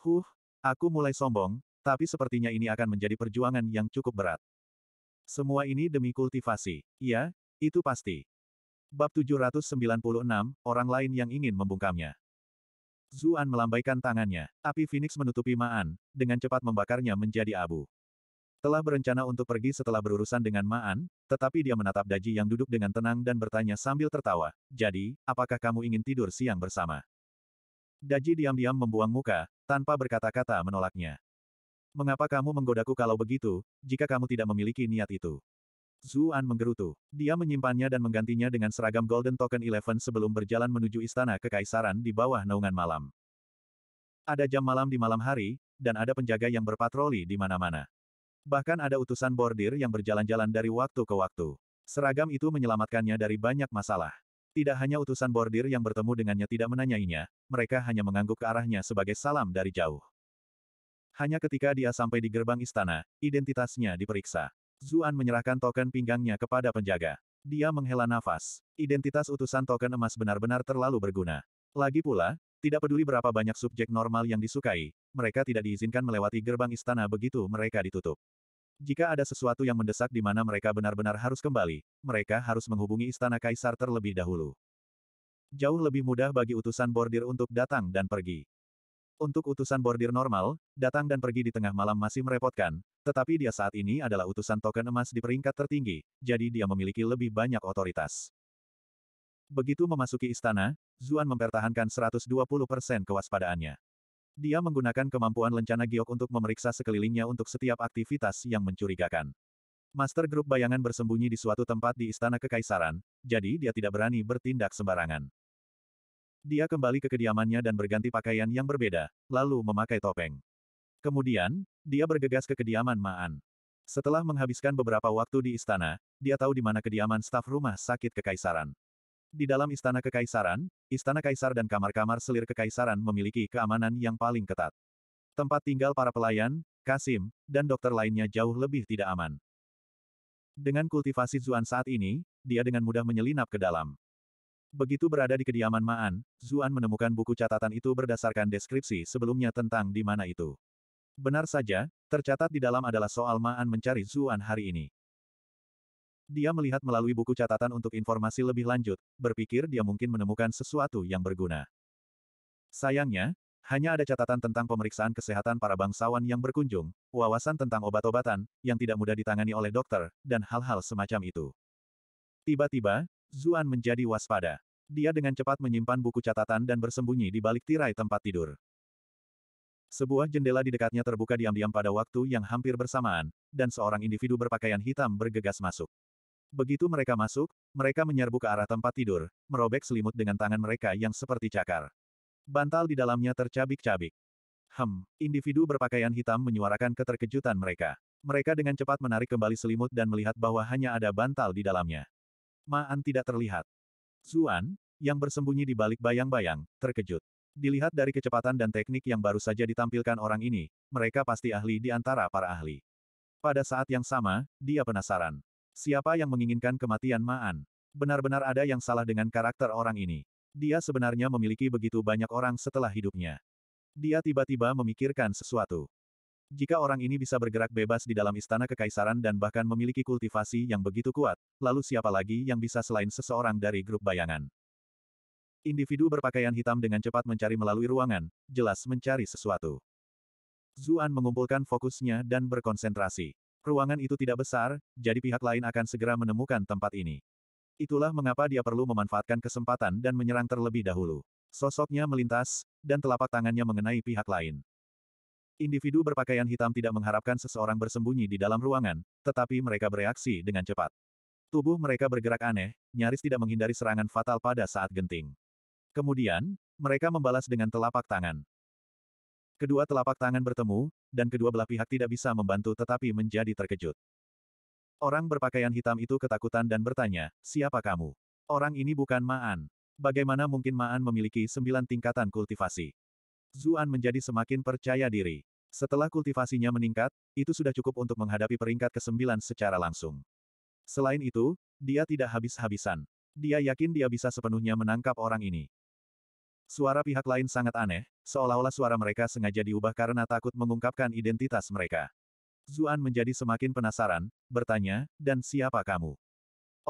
Huh, aku mulai sombong, tapi sepertinya ini akan menjadi perjuangan yang cukup berat. Semua ini demi kultivasi. Iya, itu pasti. Bab 796, orang lain yang ingin membungkamnya. Zuan melambaikan tangannya, api Phoenix menutupi Maan, dengan cepat membakarnya menjadi abu. Telah berencana untuk pergi setelah berurusan dengan Maan, tetapi dia menatap Daji yang duduk dengan tenang dan bertanya sambil tertawa, jadi, apakah kamu ingin tidur siang bersama? Daji diam-diam membuang muka, tanpa berkata-kata menolaknya. Mengapa kamu menggodaku kalau begitu, jika kamu tidak memiliki niat itu? Zuan menggerutu. Dia menyimpannya dan menggantinya dengan seragam Golden Token Eleven sebelum berjalan menuju istana kekaisaran di bawah naungan malam. Ada jam malam di malam hari, dan ada penjaga yang berpatroli di mana-mana. Bahkan ada utusan bordir yang berjalan-jalan dari waktu ke waktu. Seragam itu menyelamatkannya dari banyak masalah. Tidak hanya utusan bordir yang bertemu dengannya tidak menanyainya, mereka hanya mengangguk ke arahnya sebagai salam dari jauh. Hanya ketika dia sampai di gerbang istana, identitasnya diperiksa. Zuan menyerahkan token pinggangnya kepada penjaga. Dia menghela nafas. Identitas utusan token emas benar-benar terlalu berguna. Lagi pula, tidak peduli berapa banyak subjek normal yang disukai, mereka tidak diizinkan melewati gerbang istana begitu mereka ditutup. Jika ada sesuatu yang mendesak di mana mereka benar-benar harus kembali, mereka harus menghubungi istana kaisar terlebih dahulu. Jauh lebih mudah bagi utusan bordir untuk datang dan pergi. Untuk utusan bordir normal, datang dan pergi di tengah malam masih merepotkan, tetapi dia saat ini adalah utusan token emas di peringkat tertinggi, jadi dia memiliki lebih banyak otoritas. Begitu memasuki istana, Zuan mempertahankan 120% kewaspadaannya. Dia menggunakan kemampuan lencana giok untuk memeriksa sekelilingnya untuk setiap aktivitas yang mencurigakan. Master grup bayangan bersembunyi di suatu tempat di istana kekaisaran, jadi dia tidak berani bertindak sembarangan. Dia kembali ke kediamannya dan berganti pakaian yang berbeda, lalu memakai topeng. Kemudian, dia bergegas ke kediaman Maan. Setelah menghabiskan beberapa waktu di istana, dia tahu di mana kediaman staf rumah sakit kekaisaran. Di dalam istana kekaisaran, istana kaisar dan kamar-kamar selir kekaisaran memiliki keamanan yang paling ketat. Tempat tinggal para pelayan, Kasim, dan dokter lainnya jauh lebih tidak aman. Dengan kultivasi Zuan saat ini, dia dengan mudah menyelinap ke dalam. Begitu berada di kediaman Maan, Zuan menemukan buku catatan itu berdasarkan deskripsi sebelumnya tentang di mana itu. Benar saja, tercatat di dalam adalah soal Maan mencari Zuan hari ini. Dia melihat melalui buku catatan untuk informasi lebih lanjut, berpikir dia mungkin menemukan sesuatu yang berguna. Sayangnya, hanya ada catatan tentang pemeriksaan kesehatan para bangsawan yang berkunjung, wawasan tentang obat-obatan, yang tidak mudah ditangani oleh dokter, dan hal-hal semacam itu. Tiba-tiba, Zuan menjadi waspada. Dia dengan cepat menyimpan buku catatan dan bersembunyi di balik tirai tempat tidur. Sebuah jendela di dekatnya terbuka diam-diam pada waktu yang hampir bersamaan, dan seorang individu berpakaian hitam bergegas masuk. Begitu mereka masuk, mereka menyerbu ke arah tempat tidur, merobek selimut dengan tangan mereka yang seperti cakar. Bantal di dalamnya tercabik-cabik. Hem, individu berpakaian hitam menyuarakan keterkejutan mereka. Mereka dengan cepat menarik kembali selimut dan melihat bahwa hanya ada bantal di dalamnya. Maan tidak terlihat. Zuan, yang bersembunyi di balik bayang-bayang, terkejut. Dilihat dari kecepatan dan teknik yang baru saja ditampilkan orang ini, mereka pasti ahli di antara para ahli. Pada saat yang sama, dia penasaran. Siapa yang menginginkan kematian Maan? Benar-benar ada yang salah dengan karakter orang ini. Dia sebenarnya memiliki begitu banyak orang setelah hidupnya. Dia tiba-tiba memikirkan sesuatu. Jika orang ini bisa bergerak bebas di dalam istana kekaisaran dan bahkan memiliki kultivasi yang begitu kuat, lalu siapa lagi yang bisa selain seseorang dari grup bayangan? Individu berpakaian hitam dengan cepat mencari melalui ruangan, jelas mencari sesuatu. Zuan mengumpulkan fokusnya dan berkonsentrasi. Ruangan itu tidak besar, jadi pihak lain akan segera menemukan tempat ini. Itulah mengapa dia perlu memanfaatkan kesempatan dan menyerang terlebih dahulu. Sosoknya melintas, dan telapak tangannya mengenai pihak lain. Individu berpakaian hitam tidak mengharapkan seseorang bersembunyi di dalam ruangan, tetapi mereka bereaksi dengan cepat. Tubuh mereka bergerak aneh, nyaris tidak menghindari serangan fatal pada saat genting. Kemudian, mereka membalas dengan telapak tangan. Kedua telapak tangan bertemu, dan kedua belah pihak tidak bisa membantu tetapi menjadi terkejut. Orang berpakaian hitam itu ketakutan dan bertanya, siapa kamu? Orang ini bukan Maan. Bagaimana mungkin Maan memiliki sembilan tingkatan kultivasi? Zuan menjadi semakin percaya diri. Setelah kultivasinya meningkat, itu sudah cukup untuk menghadapi peringkat ke-9 secara langsung. Selain itu, dia tidak habis-habisan. Dia yakin dia bisa sepenuhnya menangkap orang ini. Suara pihak lain sangat aneh, seolah-olah suara mereka sengaja diubah karena takut mengungkapkan identitas mereka. Zuan menjadi semakin penasaran, bertanya, dan siapa kamu?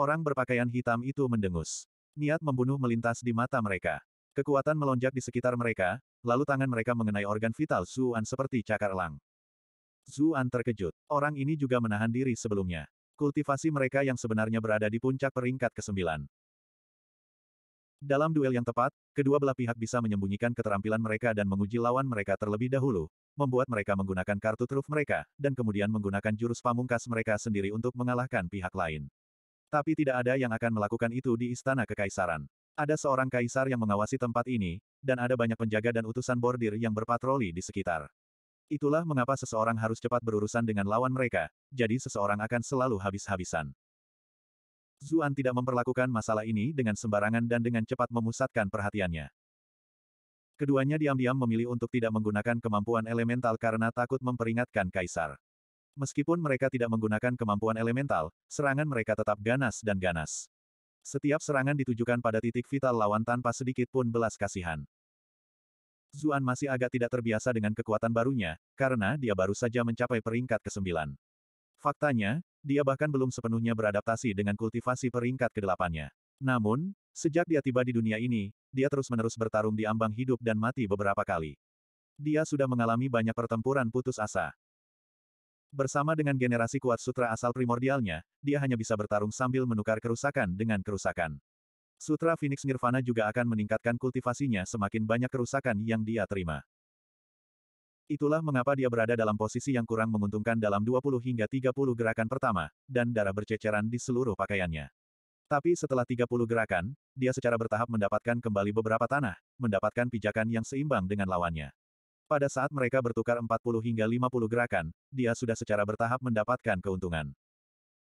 Orang berpakaian hitam itu mendengus. Niat membunuh melintas di mata mereka. Kekuatan melonjak di sekitar mereka, lalu tangan mereka mengenai organ vital Zuan seperti cakar elang. Zuan terkejut. Orang ini juga menahan diri sebelumnya. Kultivasi mereka yang sebenarnya berada di puncak peringkat ke-9. Dalam duel yang tepat, kedua belah pihak bisa menyembunyikan keterampilan mereka dan menguji lawan mereka terlebih dahulu, membuat mereka menggunakan kartu truf mereka, dan kemudian menggunakan jurus pamungkas mereka sendiri untuk mengalahkan pihak lain. Tapi tidak ada yang akan melakukan itu di Istana Kekaisaran. Ada seorang kaisar yang mengawasi tempat ini, dan ada banyak penjaga dan utusan bordir yang berpatroli di sekitar. Itulah mengapa seseorang harus cepat berurusan dengan lawan mereka, jadi seseorang akan selalu habis-habisan. Zuan tidak memperlakukan masalah ini dengan sembarangan dan dengan cepat memusatkan perhatiannya. Keduanya diam-diam memilih untuk tidak menggunakan kemampuan elemental karena takut memperingatkan kaisar. Meskipun mereka tidak menggunakan kemampuan elemental, serangan mereka tetap ganas dan ganas. Setiap serangan ditujukan pada titik vital lawan tanpa sedikit pun belas kasihan. Zuan masih agak tidak terbiasa dengan kekuatan barunya, karena dia baru saja mencapai peringkat ke-9. Faktanya, dia bahkan belum sepenuhnya beradaptasi dengan kultivasi peringkat ke 8 Namun, sejak dia tiba di dunia ini, dia terus-menerus bertarung di ambang hidup dan mati beberapa kali. Dia sudah mengalami banyak pertempuran putus asa. Bersama dengan generasi kuat sutra asal primordialnya, dia hanya bisa bertarung sambil menukar kerusakan dengan kerusakan. Sutra Phoenix Nirvana juga akan meningkatkan kultivasinya semakin banyak kerusakan yang dia terima. Itulah mengapa dia berada dalam posisi yang kurang menguntungkan dalam 20 hingga 30 gerakan pertama, dan darah berceceran di seluruh pakaiannya. Tapi setelah 30 gerakan, dia secara bertahap mendapatkan kembali beberapa tanah, mendapatkan pijakan yang seimbang dengan lawannya. Pada saat mereka bertukar 40 hingga 50 gerakan, dia sudah secara bertahap mendapatkan keuntungan.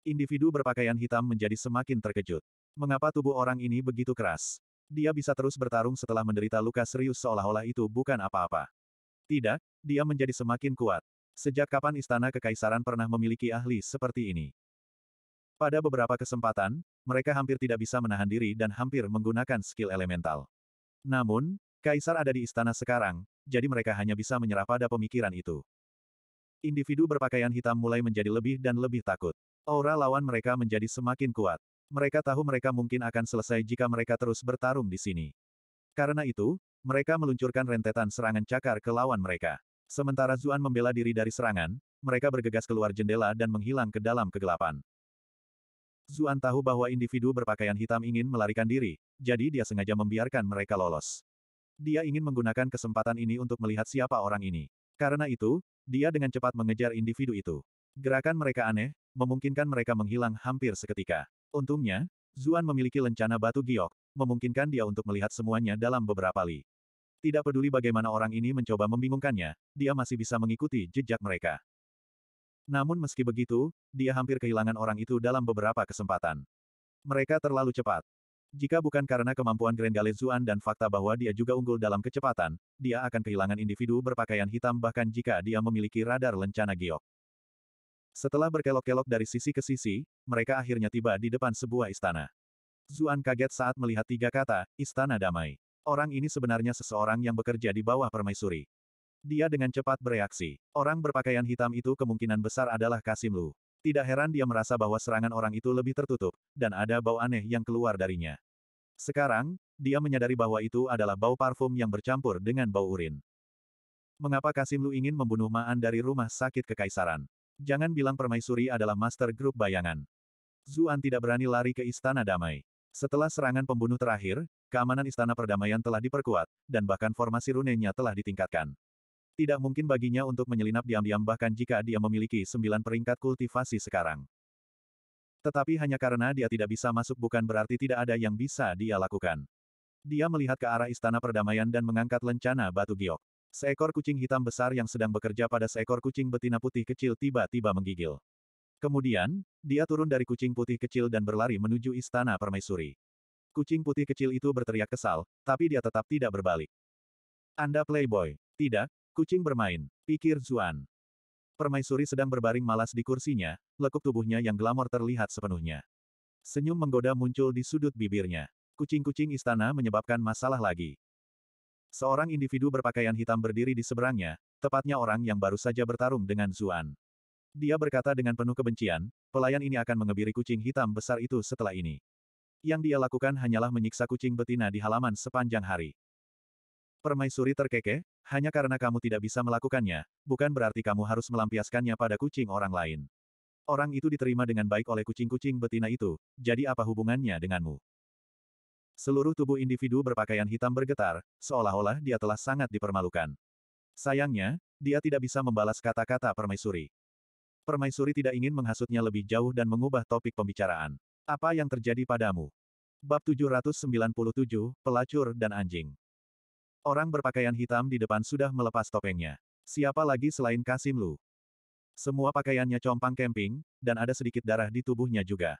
Individu berpakaian hitam menjadi semakin terkejut. Mengapa tubuh orang ini begitu keras? Dia bisa terus bertarung setelah menderita luka serius seolah-olah itu bukan apa-apa. Tidak, dia menjadi semakin kuat. Sejak kapan istana kekaisaran pernah memiliki ahli seperti ini? Pada beberapa kesempatan, mereka hampir tidak bisa menahan diri dan hampir menggunakan skill elemental. Namun, kaisar ada di istana sekarang, jadi mereka hanya bisa menyerah pada pemikiran itu. Individu berpakaian hitam mulai menjadi lebih dan lebih takut. Aura lawan mereka menjadi semakin kuat. Mereka tahu mereka mungkin akan selesai jika mereka terus bertarung di sini. Karena itu, mereka meluncurkan rentetan serangan cakar ke lawan mereka. Sementara Zuan membela diri dari serangan, mereka bergegas keluar jendela dan menghilang ke dalam kegelapan. Zuan tahu bahwa individu berpakaian hitam ingin melarikan diri, jadi dia sengaja membiarkan mereka lolos. Dia ingin menggunakan kesempatan ini untuk melihat siapa orang ini. Karena itu, dia dengan cepat mengejar individu itu. Gerakan mereka aneh, memungkinkan mereka menghilang hampir seketika. Untungnya, Zuan memiliki lencana batu giok, memungkinkan dia untuk melihat semuanya dalam beberapa li. Tidak peduli bagaimana orang ini mencoba membingungkannya, dia masih bisa mengikuti jejak mereka. Namun meski begitu, dia hampir kehilangan orang itu dalam beberapa kesempatan. Mereka terlalu cepat. Jika bukan karena kemampuan Grendale Zuan dan fakta bahwa dia juga unggul dalam kecepatan, dia akan kehilangan individu berpakaian hitam bahkan jika dia memiliki radar lencana giok. Setelah berkelok-kelok dari sisi ke sisi, mereka akhirnya tiba di depan sebuah istana. Zuan kaget saat melihat tiga kata, Istana Damai. Orang ini sebenarnya seseorang yang bekerja di bawah permaisuri. Dia dengan cepat bereaksi. Orang berpakaian hitam itu kemungkinan besar adalah Kasim Lu. Tidak heran dia merasa bahwa serangan orang itu lebih tertutup, dan ada bau aneh yang keluar darinya. Sekarang, dia menyadari bahwa itu adalah bau parfum yang bercampur dengan bau urin. Mengapa Kasim Lu ingin membunuh Maan dari rumah sakit kekaisaran? Jangan bilang permaisuri adalah master grup bayangan. Zuan tidak berani lari ke istana damai. Setelah serangan pembunuh terakhir, keamanan istana perdamaian telah diperkuat, dan bahkan formasi runenya telah ditingkatkan. Tidak mungkin baginya untuk menyelinap diam-diam bahkan jika dia memiliki sembilan peringkat kultivasi sekarang. Tetapi hanya karena dia tidak bisa masuk bukan berarti tidak ada yang bisa dia lakukan. Dia melihat ke arah istana perdamaian dan mengangkat lencana batu giok. Seekor kucing hitam besar yang sedang bekerja pada seekor kucing betina putih kecil tiba-tiba menggigil. Kemudian, dia turun dari kucing putih kecil dan berlari menuju istana permaisuri. Kucing putih kecil itu berteriak kesal, tapi dia tetap tidak berbalik. Anda playboy. Tidak, Kucing bermain, pikir Zuan. Permaisuri sedang berbaring malas di kursinya, lekuk tubuhnya yang glamor terlihat sepenuhnya. Senyum menggoda muncul di sudut bibirnya. Kucing-kucing istana menyebabkan masalah lagi. Seorang individu berpakaian hitam berdiri di seberangnya, tepatnya orang yang baru saja bertarung dengan Zuan. Dia berkata dengan penuh kebencian, pelayan ini akan mengebiri kucing hitam besar itu setelah ini. Yang dia lakukan hanyalah menyiksa kucing betina di halaman sepanjang hari. Permaisuri terkekeh, hanya karena kamu tidak bisa melakukannya, bukan berarti kamu harus melampiaskannya pada kucing orang lain. Orang itu diterima dengan baik oleh kucing-kucing betina itu, jadi apa hubungannya denganmu? Seluruh tubuh individu berpakaian hitam bergetar, seolah-olah dia telah sangat dipermalukan. Sayangnya, dia tidak bisa membalas kata-kata permaisuri. Permaisuri tidak ingin menghasutnya lebih jauh dan mengubah topik pembicaraan. Apa yang terjadi padamu? Bab 797, Pelacur dan Anjing Orang berpakaian hitam di depan sudah melepas topengnya. Siapa lagi selain Kasim Lu? Semua pakaiannya compang camping, dan ada sedikit darah di tubuhnya juga.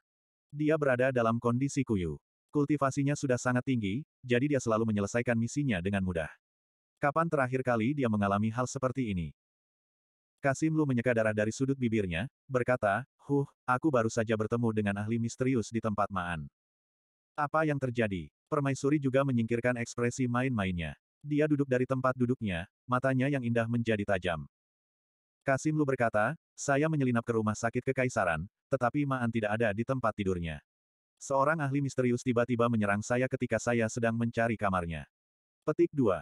Dia berada dalam kondisi kuyu. Kultivasinya sudah sangat tinggi, jadi dia selalu menyelesaikan misinya dengan mudah. Kapan terakhir kali dia mengalami hal seperti ini? Kasim Lu menyeka darah dari sudut bibirnya, berkata, Huh, aku baru saja bertemu dengan ahli misterius di tempat Maan. Apa yang terjadi? Permaisuri juga menyingkirkan ekspresi main-mainnya. Dia duduk dari tempat duduknya, matanya yang indah menjadi tajam. Kasim Lu berkata, saya menyelinap ke rumah sakit kekaisaran, tetapi Maan tidak ada di tempat tidurnya. Seorang ahli misterius tiba-tiba menyerang saya ketika saya sedang mencari kamarnya. Petik 2.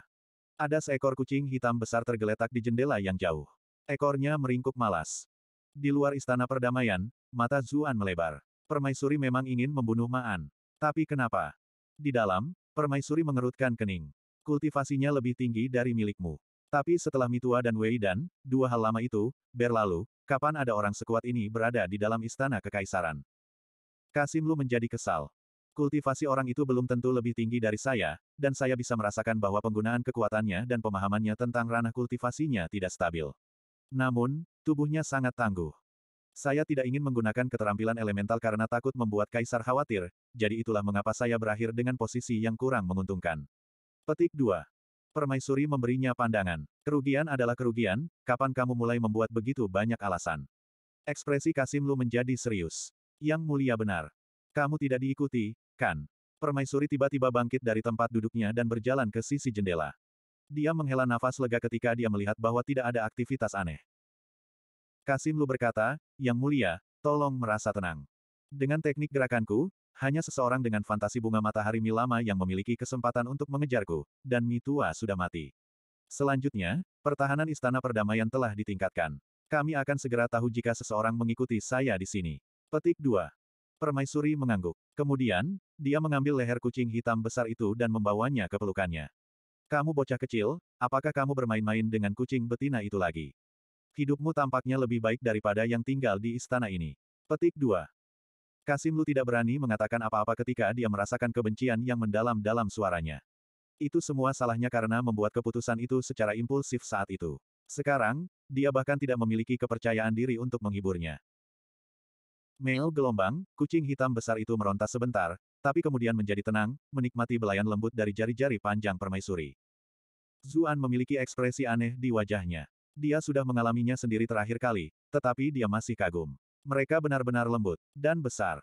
Ada seekor kucing hitam besar tergeletak di jendela yang jauh. Ekornya meringkuk malas. Di luar istana perdamaian, mata Zuan melebar. Permaisuri memang ingin membunuh Maan. Tapi kenapa? Di dalam, permaisuri mengerutkan kening. Kultivasinya lebih tinggi dari milikmu. Tapi setelah Mitua dan Wei dan, dua hal lama itu, berlalu, kapan ada orang sekuat ini berada di dalam istana kekaisaran? Kasimlu menjadi kesal. Kultivasi orang itu belum tentu lebih tinggi dari saya, dan saya bisa merasakan bahwa penggunaan kekuatannya dan pemahamannya tentang ranah kultivasinya tidak stabil. Namun, tubuhnya sangat tangguh. Saya tidak ingin menggunakan keterampilan elemental karena takut membuat kaisar khawatir, jadi itulah mengapa saya berakhir dengan posisi yang kurang menguntungkan. Petik 2. Permaisuri memberinya pandangan. Kerugian adalah kerugian, kapan kamu mulai membuat begitu banyak alasan? Ekspresi Kasim Lu menjadi serius. Yang mulia benar. Kamu tidak diikuti, kan? Permaisuri tiba-tiba bangkit dari tempat duduknya dan berjalan ke sisi jendela. Dia menghela nafas lega ketika dia melihat bahwa tidak ada aktivitas aneh. Kasim Lu berkata, Yang mulia, tolong merasa tenang. Dengan teknik gerakanku, hanya seseorang dengan fantasi bunga matahari milama yang memiliki kesempatan untuk mengejarku, dan mitua sudah mati. Selanjutnya, pertahanan Istana Perdamaian telah ditingkatkan. Kami akan segera tahu jika seseorang mengikuti saya di sini. Petik 2. Permaisuri mengangguk. Kemudian, dia mengambil leher kucing hitam besar itu dan membawanya ke pelukannya. Kamu bocah kecil, apakah kamu bermain-main dengan kucing betina itu lagi? Hidupmu tampaknya lebih baik daripada yang tinggal di istana ini. Petik 2. Kasim Lu tidak berani mengatakan apa-apa ketika dia merasakan kebencian yang mendalam dalam suaranya. Itu semua salahnya karena membuat keputusan itu secara impulsif saat itu. Sekarang, dia bahkan tidak memiliki kepercayaan diri untuk menghiburnya. Mel gelombang, kucing hitam besar itu meronta sebentar, tapi kemudian menjadi tenang, menikmati belayan lembut dari jari-jari panjang permaisuri. Zuan memiliki ekspresi aneh di wajahnya. Dia sudah mengalaminya sendiri terakhir kali, tetapi dia masih kagum. Mereka benar-benar lembut dan besar.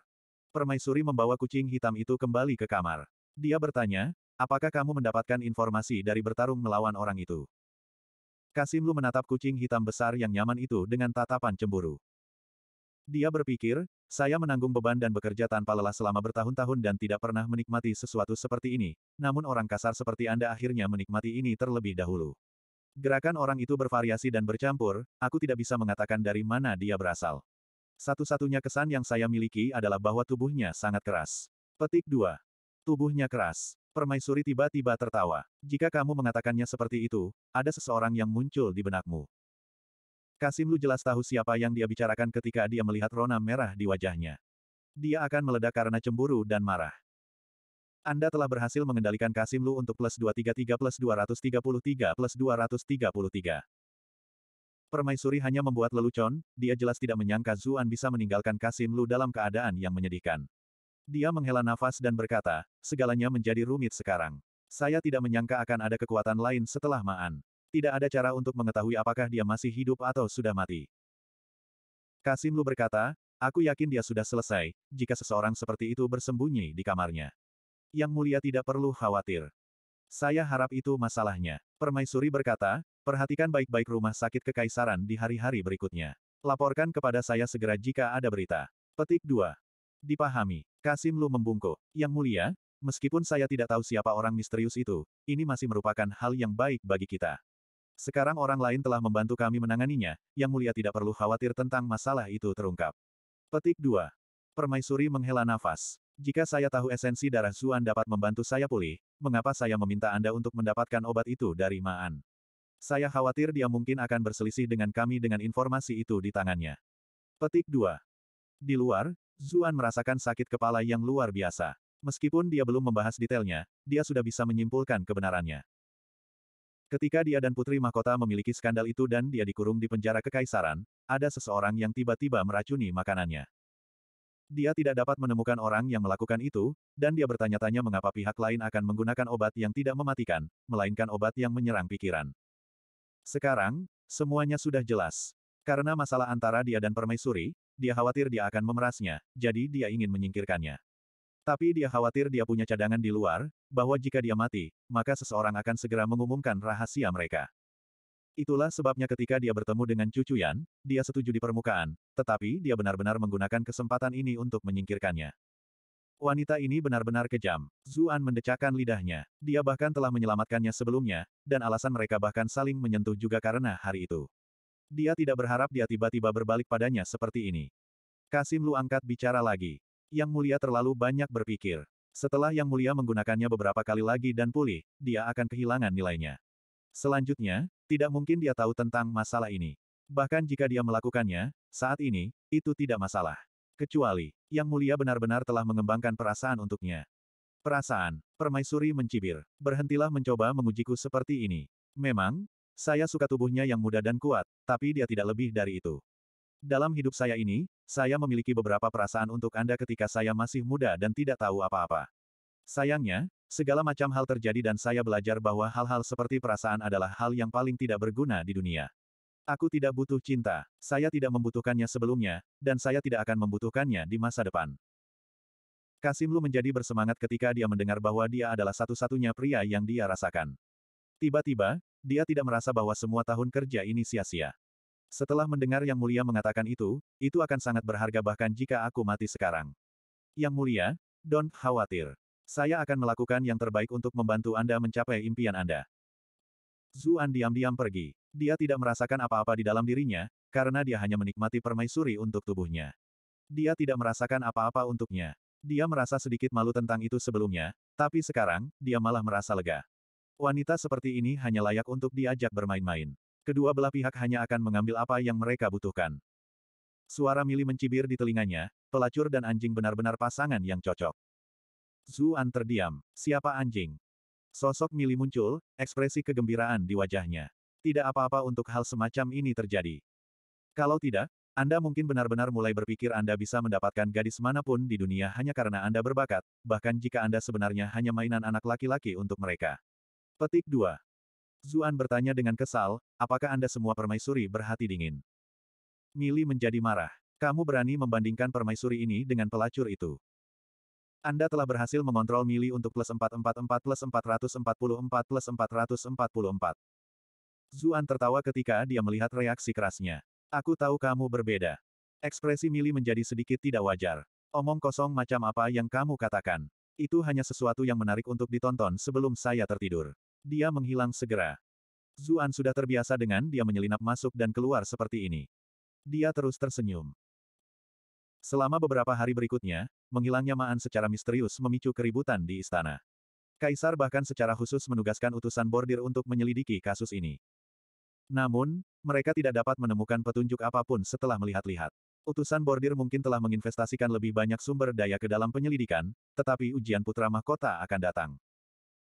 Permaisuri membawa kucing hitam itu kembali ke kamar. Dia bertanya, apakah kamu mendapatkan informasi dari bertarung melawan orang itu? Kasimlu menatap kucing hitam besar yang nyaman itu dengan tatapan cemburu. Dia berpikir, saya menanggung beban dan bekerja tanpa lelah selama bertahun-tahun dan tidak pernah menikmati sesuatu seperti ini, namun orang kasar seperti Anda akhirnya menikmati ini terlebih dahulu. Gerakan orang itu bervariasi dan bercampur, aku tidak bisa mengatakan dari mana dia berasal. Satu-satunya kesan yang saya miliki adalah bahwa tubuhnya sangat keras. Petik 2. Tubuhnya keras. Permaisuri tiba-tiba tertawa. Jika kamu mengatakannya seperti itu, ada seseorang yang muncul di benakmu. Kasim Lu jelas tahu siapa yang dia bicarakan ketika dia melihat rona merah di wajahnya. Dia akan meledak karena cemburu dan marah. Anda telah berhasil mengendalikan Kasim Lu untuk plus 233 plus 233 plus 233. Permaisuri hanya membuat lelucon, dia jelas tidak menyangka Zuan bisa meninggalkan Kasim Lu dalam keadaan yang menyedihkan. Dia menghela nafas dan berkata, segalanya menjadi rumit sekarang. Saya tidak menyangka akan ada kekuatan lain setelah Maan. Tidak ada cara untuk mengetahui apakah dia masih hidup atau sudah mati. Kasim Lu berkata, aku yakin dia sudah selesai, jika seseorang seperti itu bersembunyi di kamarnya. Yang mulia tidak perlu khawatir. Saya harap itu masalahnya. Permaisuri berkata, perhatikan baik-baik rumah sakit kekaisaran di hari-hari berikutnya. Laporkan kepada saya segera jika ada berita. Petik 2. Dipahami. Kasim Lu membungkuk. Yang mulia, meskipun saya tidak tahu siapa orang misterius itu, ini masih merupakan hal yang baik bagi kita. Sekarang orang lain telah membantu kami menanganinya, yang mulia tidak perlu khawatir tentang masalah itu terungkap. Petik 2. Permaisuri menghela nafas. Jika saya tahu esensi darah Zuan dapat membantu saya pulih, mengapa saya meminta Anda untuk mendapatkan obat itu dari Maan? Saya khawatir dia mungkin akan berselisih dengan kami dengan informasi itu di tangannya. Petik 2. Di luar, Zuan merasakan sakit kepala yang luar biasa. Meskipun dia belum membahas detailnya, dia sudah bisa menyimpulkan kebenarannya. Ketika dia dan Putri Mahkota memiliki skandal itu dan dia dikurung di penjara kekaisaran, ada seseorang yang tiba-tiba meracuni makanannya. Dia tidak dapat menemukan orang yang melakukan itu, dan dia bertanya-tanya mengapa pihak lain akan menggunakan obat yang tidak mematikan, melainkan obat yang menyerang pikiran. Sekarang, semuanya sudah jelas. Karena masalah antara dia dan permaisuri, dia khawatir dia akan memerasnya, jadi dia ingin menyingkirkannya. Tapi dia khawatir dia punya cadangan di luar, bahwa jika dia mati, maka seseorang akan segera mengumumkan rahasia mereka. Itulah sebabnya ketika dia bertemu dengan cucu Yan, dia setuju di permukaan, tetapi dia benar-benar menggunakan kesempatan ini untuk menyingkirkannya. Wanita ini benar-benar kejam. Zuan mendecakkan lidahnya. Dia bahkan telah menyelamatkannya sebelumnya, dan alasan mereka bahkan saling menyentuh juga karena hari itu. Dia tidak berharap dia tiba-tiba berbalik padanya seperti ini. Kasim Lu angkat bicara lagi. Yang mulia terlalu banyak berpikir. Setelah Yang Mulia menggunakannya beberapa kali lagi dan pulih, dia akan kehilangan nilainya. Selanjutnya, tidak mungkin dia tahu tentang masalah ini. Bahkan jika dia melakukannya, saat ini, itu tidak masalah. Kecuali, Yang Mulia benar-benar telah mengembangkan perasaan untuknya. Perasaan, permaisuri mencibir. Berhentilah mencoba mengujiku seperti ini. Memang, saya suka tubuhnya yang muda dan kuat, tapi dia tidak lebih dari itu. Dalam hidup saya ini, saya memiliki beberapa perasaan untuk Anda ketika saya masih muda dan tidak tahu apa-apa. Sayangnya, segala macam hal terjadi dan saya belajar bahwa hal-hal seperti perasaan adalah hal yang paling tidak berguna di dunia. Aku tidak butuh cinta, saya tidak membutuhkannya sebelumnya, dan saya tidak akan membutuhkannya di masa depan. Kasimlu menjadi bersemangat ketika dia mendengar bahwa dia adalah satu-satunya pria yang dia rasakan. Tiba-tiba, dia tidak merasa bahwa semua tahun kerja ini sia-sia. Setelah mendengar Yang Mulia mengatakan itu, itu akan sangat berharga bahkan jika aku mati sekarang. Yang Mulia, don't khawatir. Saya akan melakukan yang terbaik untuk membantu Anda mencapai impian Anda. Zuan diam-diam pergi. Dia tidak merasakan apa-apa di dalam dirinya, karena dia hanya menikmati permaisuri untuk tubuhnya. Dia tidak merasakan apa-apa untuknya. Dia merasa sedikit malu tentang itu sebelumnya, tapi sekarang, dia malah merasa lega. Wanita seperti ini hanya layak untuk diajak bermain-main. Kedua belah pihak hanya akan mengambil apa yang mereka butuhkan. Suara Mili mencibir di telinganya, pelacur dan anjing benar-benar pasangan yang cocok. Zuan terdiam. Siapa anjing? Sosok Mili muncul, ekspresi kegembiraan di wajahnya. Tidak apa-apa untuk hal semacam ini terjadi. Kalau tidak, Anda mungkin benar-benar mulai berpikir Anda bisa mendapatkan gadis manapun di dunia hanya karena Anda berbakat, bahkan jika Anda sebenarnya hanya mainan anak laki-laki untuk mereka. Petik 2. Zuan bertanya dengan kesal, apakah Anda semua permaisuri berhati dingin? Mili menjadi marah. Kamu berani membandingkan permaisuri ini dengan pelacur itu. Anda telah berhasil mengontrol Mili untuk plus 444 plus 444 plus 444. Zuan tertawa ketika dia melihat reaksi kerasnya. Aku tahu kamu berbeda. Ekspresi Mili menjadi sedikit tidak wajar. Omong kosong macam apa yang kamu katakan. Itu hanya sesuatu yang menarik untuk ditonton sebelum saya tertidur. Dia menghilang segera. Zuan sudah terbiasa dengan dia menyelinap masuk dan keluar seperti ini. Dia terus tersenyum. Selama beberapa hari berikutnya, menghilangnya Maan secara misterius memicu keributan di istana. Kaisar bahkan secara khusus menugaskan utusan bordir untuk menyelidiki kasus ini. Namun, mereka tidak dapat menemukan petunjuk apapun setelah melihat-lihat. Utusan bordir mungkin telah menginvestasikan lebih banyak sumber daya ke dalam penyelidikan, tetapi ujian putra mahkota akan datang.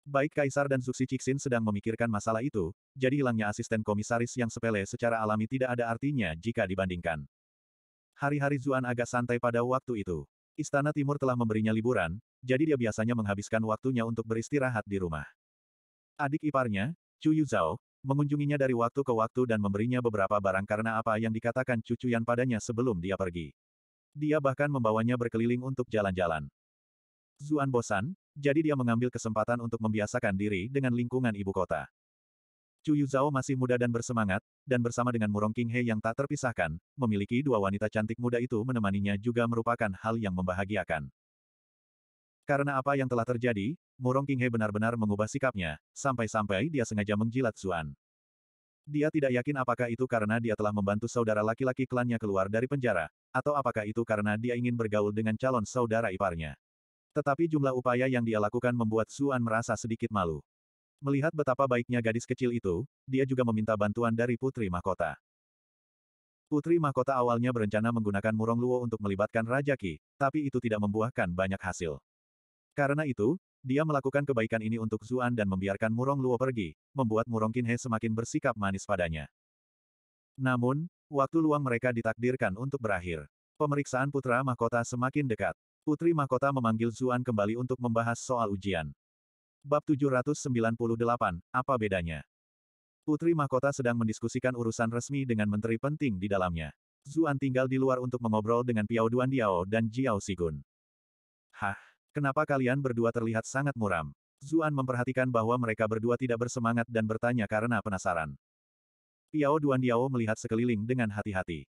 Baik Kaisar dan Zuxi Cixin sedang memikirkan masalah itu, jadi hilangnya asisten komisaris yang sepele secara alami tidak ada artinya jika dibandingkan. Hari-hari Zuan agak santai pada waktu itu. Istana Timur telah memberinya liburan, jadi dia biasanya menghabiskan waktunya untuk beristirahat di rumah. Adik iparnya, Chu Yu Zhao, mengunjunginya dari waktu ke waktu dan memberinya beberapa barang karena apa yang dikatakan cucu yang padanya sebelum dia pergi. Dia bahkan membawanya berkeliling untuk jalan-jalan. Zuan bosan, jadi dia mengambil kesempatan untuk membiasakan diri dengan lingkungan ibu kota. Chu Yuzhao masih muda dan bersemangat, dan bersama dengan Murong King He yang tak terpisahkan, memiliki dua wanita cantik muda itu menemaninya juga merupakan hal yang membahagiakan. Karena apa yang telah terjadi, Murong King He benar-benar mengubah sikapnya, sampai-sampai dia sengaja menjilat Zuan. Dia tidak yakin apakah itu karena dia telah membantu saudara laki-laki klannya keluar dari penjara, atau apakah itu karena dia ingin bergaul dengan calon saudara iparnya. Tetapi jumlah upaya yang dia lakukan membuat Zuan merasa sedikit malu. Melihat betapa baiknya gadis kecil itu, dia juga meminta bantuan dari Putri Mahkota. Putri Mahkota awalnya berencana menggunakan Murong Luo untuk melibatkan Raja Ki, tapi itu tidak membuahkan banyak hasil. Karena itu, dia melakukan kebaikan ini untuk Zuan dan membiarkan Murong Luo pergi, membuat Murong Qinhe semakin bersikap manis padanya. Namun, waktu luang mereka ditakdirkan untuk berakhir. Pemeriksaan putra mahkota semakin dekat. Putri mahkota memanggil Zuan kembali untuk membahas soal ujian. Bab 798, apa bedanya? Putri Mahkota sedang mendiskusikan urusan resmi dengan menteri penting di dalamnya. Zuan tinggal di luar untuk mengobrol dengan Piao Duan Diao dan Jiao Sigun. Hah? Kenapa kalian berdua terlihat sangat muram? Zuan memperhatikan bahwa mereka berdua tidak bersemangat dan bertanya karena penasaran. Piao Duan Diao melihat sekeliling dengan hati-hati.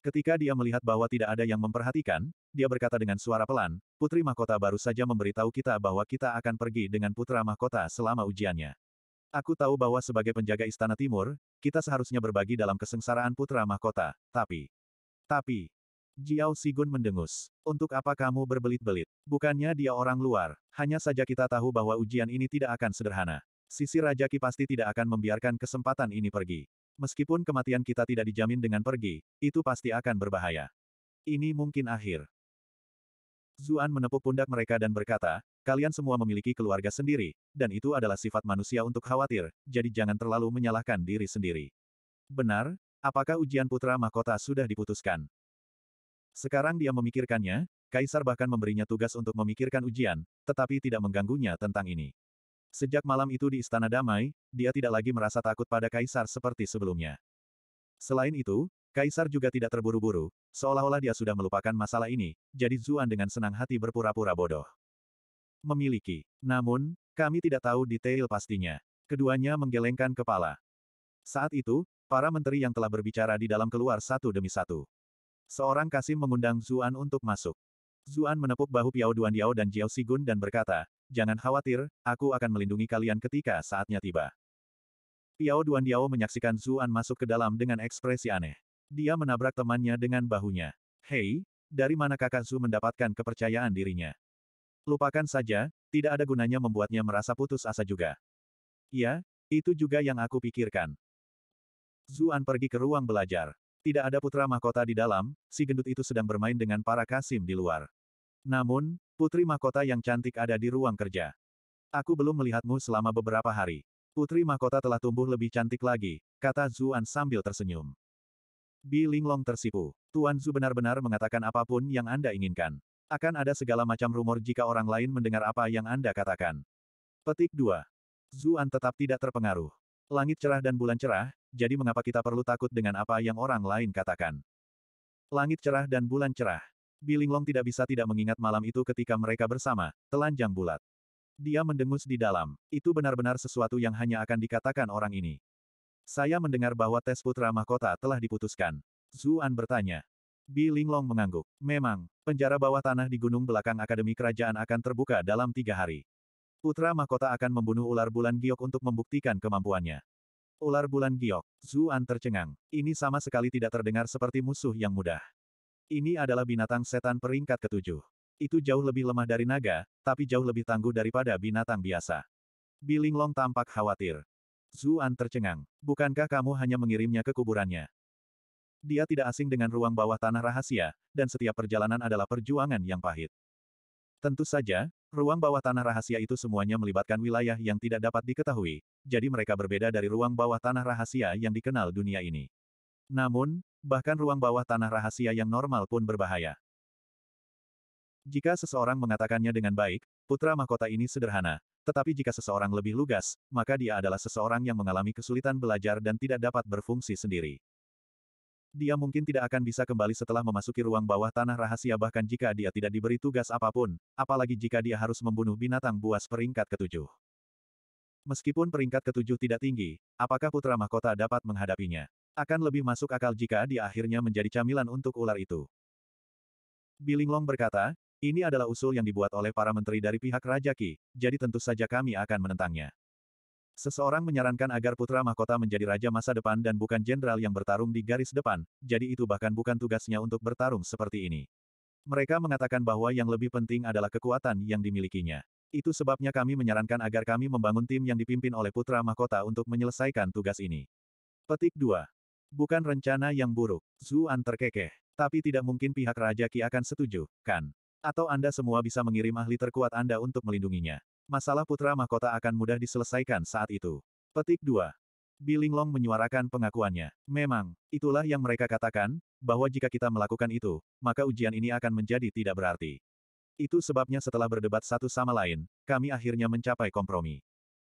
Ketika dia melihat bahwa tidak ada yang memperhatikan, dia berkata dengan suara pelan, Putri Mahkota baru saja memberitahu kita bahwa kita akan pergi dengan Putra Mahkota selama ujiannya. Aku tahu bahwa sebagai penjaga Istana Timur, kita seharusnya berbagi dalam kesengsaraan Putra Mahkota, tapi... Tapi... Jiao Sigun mendengus. Untuk apa kamu berbelit-belit? Bukannya dia orang luar, hanya saja kita tahu bahwa ujian ini tidak akan sederhana. Sisi Raja Ki pasti tidak akan membiarkan kesempatan ini pergi. Meskipun kematian kita tidak dijamin dengan pergi, itu pasti akan berbahaya. Ini mungkin akhir. Zuan menepuk pundak mereka dan berkata, kalian semua memiliki keluarga sendiri, dan itu adalah sifat manusia untuk khawatir, jadi jangan terlalu menyalahkan diri sendiri. Benar, apakah ujian putra mahkota sudah diputuskan? Sekarang dia memikirkannya, Kaisar bahkan memberinya tugas untuk memikirkan ujian, tetapi tidak mengganggunya tentang ini. Sejak malam itu di Istana Damai, dia tidak lagi merasa takut pada Kaisar seperti sebelumnya. Selain itu, Kaisar juga tidak terburu-buru, seolah-olah dia sudah melupakan masalah ini, jadi Zuan dengan senang hati berpura-pura bodoh. Memiliki. Namun, kami tidak tahu detail pastinya. Keduanya menggelengkan kepala. Saat itu, para menteri yang telah berbicara di dalam keluar satu demi satu. Seorang Kasim mengundang Zuan untuk masuk. Zuan menepuk bahu Piao Duan Yao dan Jiao Sigun dan berkata, jangan khawatir, aku akan melindungi kalian ketika saatnya tiba. Piao Duan Diao menyaksikan Zuan masuk ke dalam dengan ekspresi aneh. Dia menabrak temannya dengan bahunya. Hei, dari mana kakak Zu mendapatkan kepercayaan dirinya? Lupakan saja, tidak ada gunanya membuatnya merasa putus asa juga. Ya, itu juga yang aku pikirkan. Zuan pergi ke ruang belajar. Tidak ada putra mahkota di dalam, si gendut itu sedang bermain dengan para kasim di luar. Namun, Putri mahkota yang cantik ada di ruang kerja. Aku belum melihatmu selama beberapa hari. Putri mahkota telah tumbuh lebih cantik lagi, kata Zuan sambil tersenyum. Bi Linglong tersipu. Tuan Zu benar-benar mengatakan apapun yang Anda inginkan. Akan ada segala macam rumor jika orang lain mendengar apa yang Anda katakan. Petik 2. Zuan tetap tidak terpengaruh. Langit cerah dan bulan cerah, jadi mengapa kita perlu takut dengan apa yang orang lain katakan? Langit cerah dan bulan cerah. Bilinglong tidak bisa tidak mengingat malam itu ketika mereka bersama, telanjang bulat. Dia mendengus di dalam. Itu benar-benar sesuatu yang hanya akan dikatakan orang ini. Saya mendengar bahwa tes putra mahkota telah diputuskan. Zuan bertanya. Bilinglong mengangguk. Memang, penjara bawah tanah di gunung belakang Akademi Kerajaan akan terbuka dalam tiga hari. Putra mahkota akan membunuh ular bulan giok untuk membuktikan kemampuannya. Ular bulan giok, Zuan tercengang. Ini sama sekali tidak terdengar seperti musuh yang mudah. Ini adalah binatang setan peringkat ketujuh. Itu jauh lebih lemah dari naga, tapi jauh lebih tangguh daripada binatang biasa. Bilinglong tampak khawatir. Zuan tercengang. Bukankah kamu hanya mengirimnya ke kuburannya? Dia tidak asing dengan ruang bawah tanah rahasia, dan setiap perjalanan adalah perjuangan yang pahit. Tentu saja, ruang bawah tanah rahasia itu semuanya melibatkan wilayah yang tidak dapat diketahui, jadi mereka berbeda dari ruang bawah tanah rahasia yang dikenal dunia ini. Namun, Bahkan ruang bawah tanah rahasia yang normal pun berbahaya. Jika seseorang mengatakannya dengan baik, putra mahkota ini sederhana. Tetapi jika seseorang lebih lugas, maka dia adalah seseorang yang mengalami kesulitan belajar dan tidak dapat berfungsi sendiri. Dia mungkin tidak akan bisa kembali setelah memasuki ruang bawah tanah rahasia bahkan jika dia tidak diberi tugas apapun, apalagi jika dia harus membunuh binatang buas peringkat ketujuh. Meskipun peringkat ketujuh tidak tinggi, apakah putra mahkota dapat menghadapinya? Akan lebih masuk akal jika dia akhirnya menjadi camilan untuk ular itu. Bilinglong berkata, ini adalah usul yang dibuat oleh para menteri dari pihak Raja Ki, jadi tentu saja kami akan menentangnya. Seseorang menyarankan agar putra mahkota menjadi raja masa depan dan bukan jenderal yang bertarung di garis depan, jadi itu bahkan bukan tugasnya untuk bertarung seperti ini. Mereka mengatakan bahwa yang lebih penting adalah kekuatan yang dimilikinya. Itu sebabnya kami menyarankan agar kami membangun tim yang dipimpin oleh putra mahkota untuk menyelesaikan tugas ini. Petik 2. Bukan rencana yang buruk. Zuan terkekeh. Tapi tidak mungkin pihak Raja Ki akan setuju, kan? Atau Anda semua bisa mengirim ahli terkuat Anda untuk melindunginya. Masalah putra mahkota akan mudah diselesaikan saat itu. Petik 2. Long menyuarakan pengakuannya. Memang, itulah yang mereka katakan, bahwa jika kita melakukan itu, maka ujian ini akan menjadi tidak berarti. Itu sebabnya setelah berdebat satu sama lain, kami akhirnya mencapai kompromi.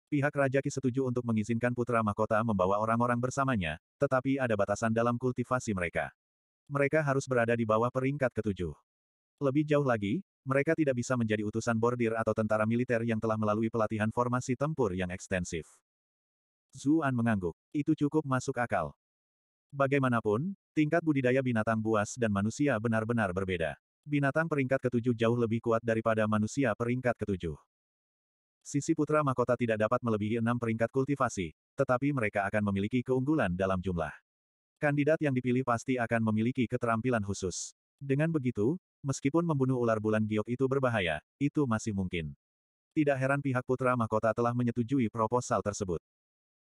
Pihak Raja Ki setuju untuk mengizinkan putra mahkota membawa orang-orang bersamanya, tetapi ada batasan dalam kultivasi mereka. Mereka harus berada di bawah peringkat ketujuh. Lebih jauh lagi, mereka tidak bisa menjadi utusan bordir atau tentara militer yang telah melalui pelatihan formasi tempur yang ekstensif. Zuan mengangguk. Itu cukup masuk akal. Bagaimanapun, tingkat budidaya binatang buas dan manusia benar-benar berbeda. Binatang peringkat ketujuh jauh lebih kuat daripada manusia peringkat ketujuh. Sisi putra mahkota tidak dapat melebihi enam peringkat kultivasi, tetapi mereka akan memiliki keunggulan dalam jumlah. Kandidat yang dipilih pasti akan memiliki keterampilan khusus. Dengan begitu, meskipun membunuh ular bulan giok itu berbahaya, itu masih mungkin. Tidak heran pihak putra mahkota telah menyetujui proposal tersebut.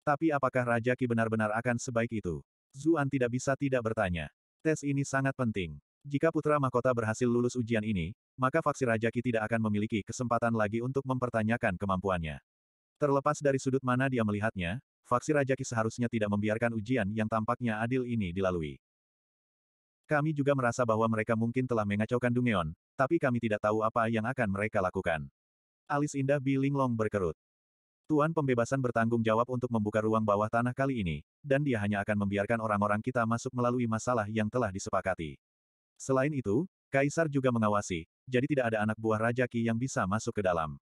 Tapi apakah Raja Ki benar-benar akan sebaik itu? Zuan tidak bisa tidak bertanya. Tes ini sangat penting. Jika putra mahkota berhasil lulus ujian ini, maka Faksi Rajaki tidak akan memiliki kesempatan lagi untuk mempertanyakan kemampuannya. Terlepas dari sudut mana dia melihatnya, Faksi Rajaki seharusnya tidak membiarkan ujian yang tampaknya adil ini dilalui. Kami juga merasa bahwa mereka mungkin telah mengacaukan Dungeon, tapi kami tidak tahu apa yang akan mereka lakukan. Alis indah Bi Linglong berkerut. Tuan pembebasan bertanggung jawab untuk membuka ruang bawah tanah kali ini, dan dia hanya akan membiarkan orang-orang kita masuk melalui masalah yang telah disepakati. Selain itu, Kaisar juga mengawasi, jadi tidak ada anak buah Raja Ki yang bisa masuk ke dalam.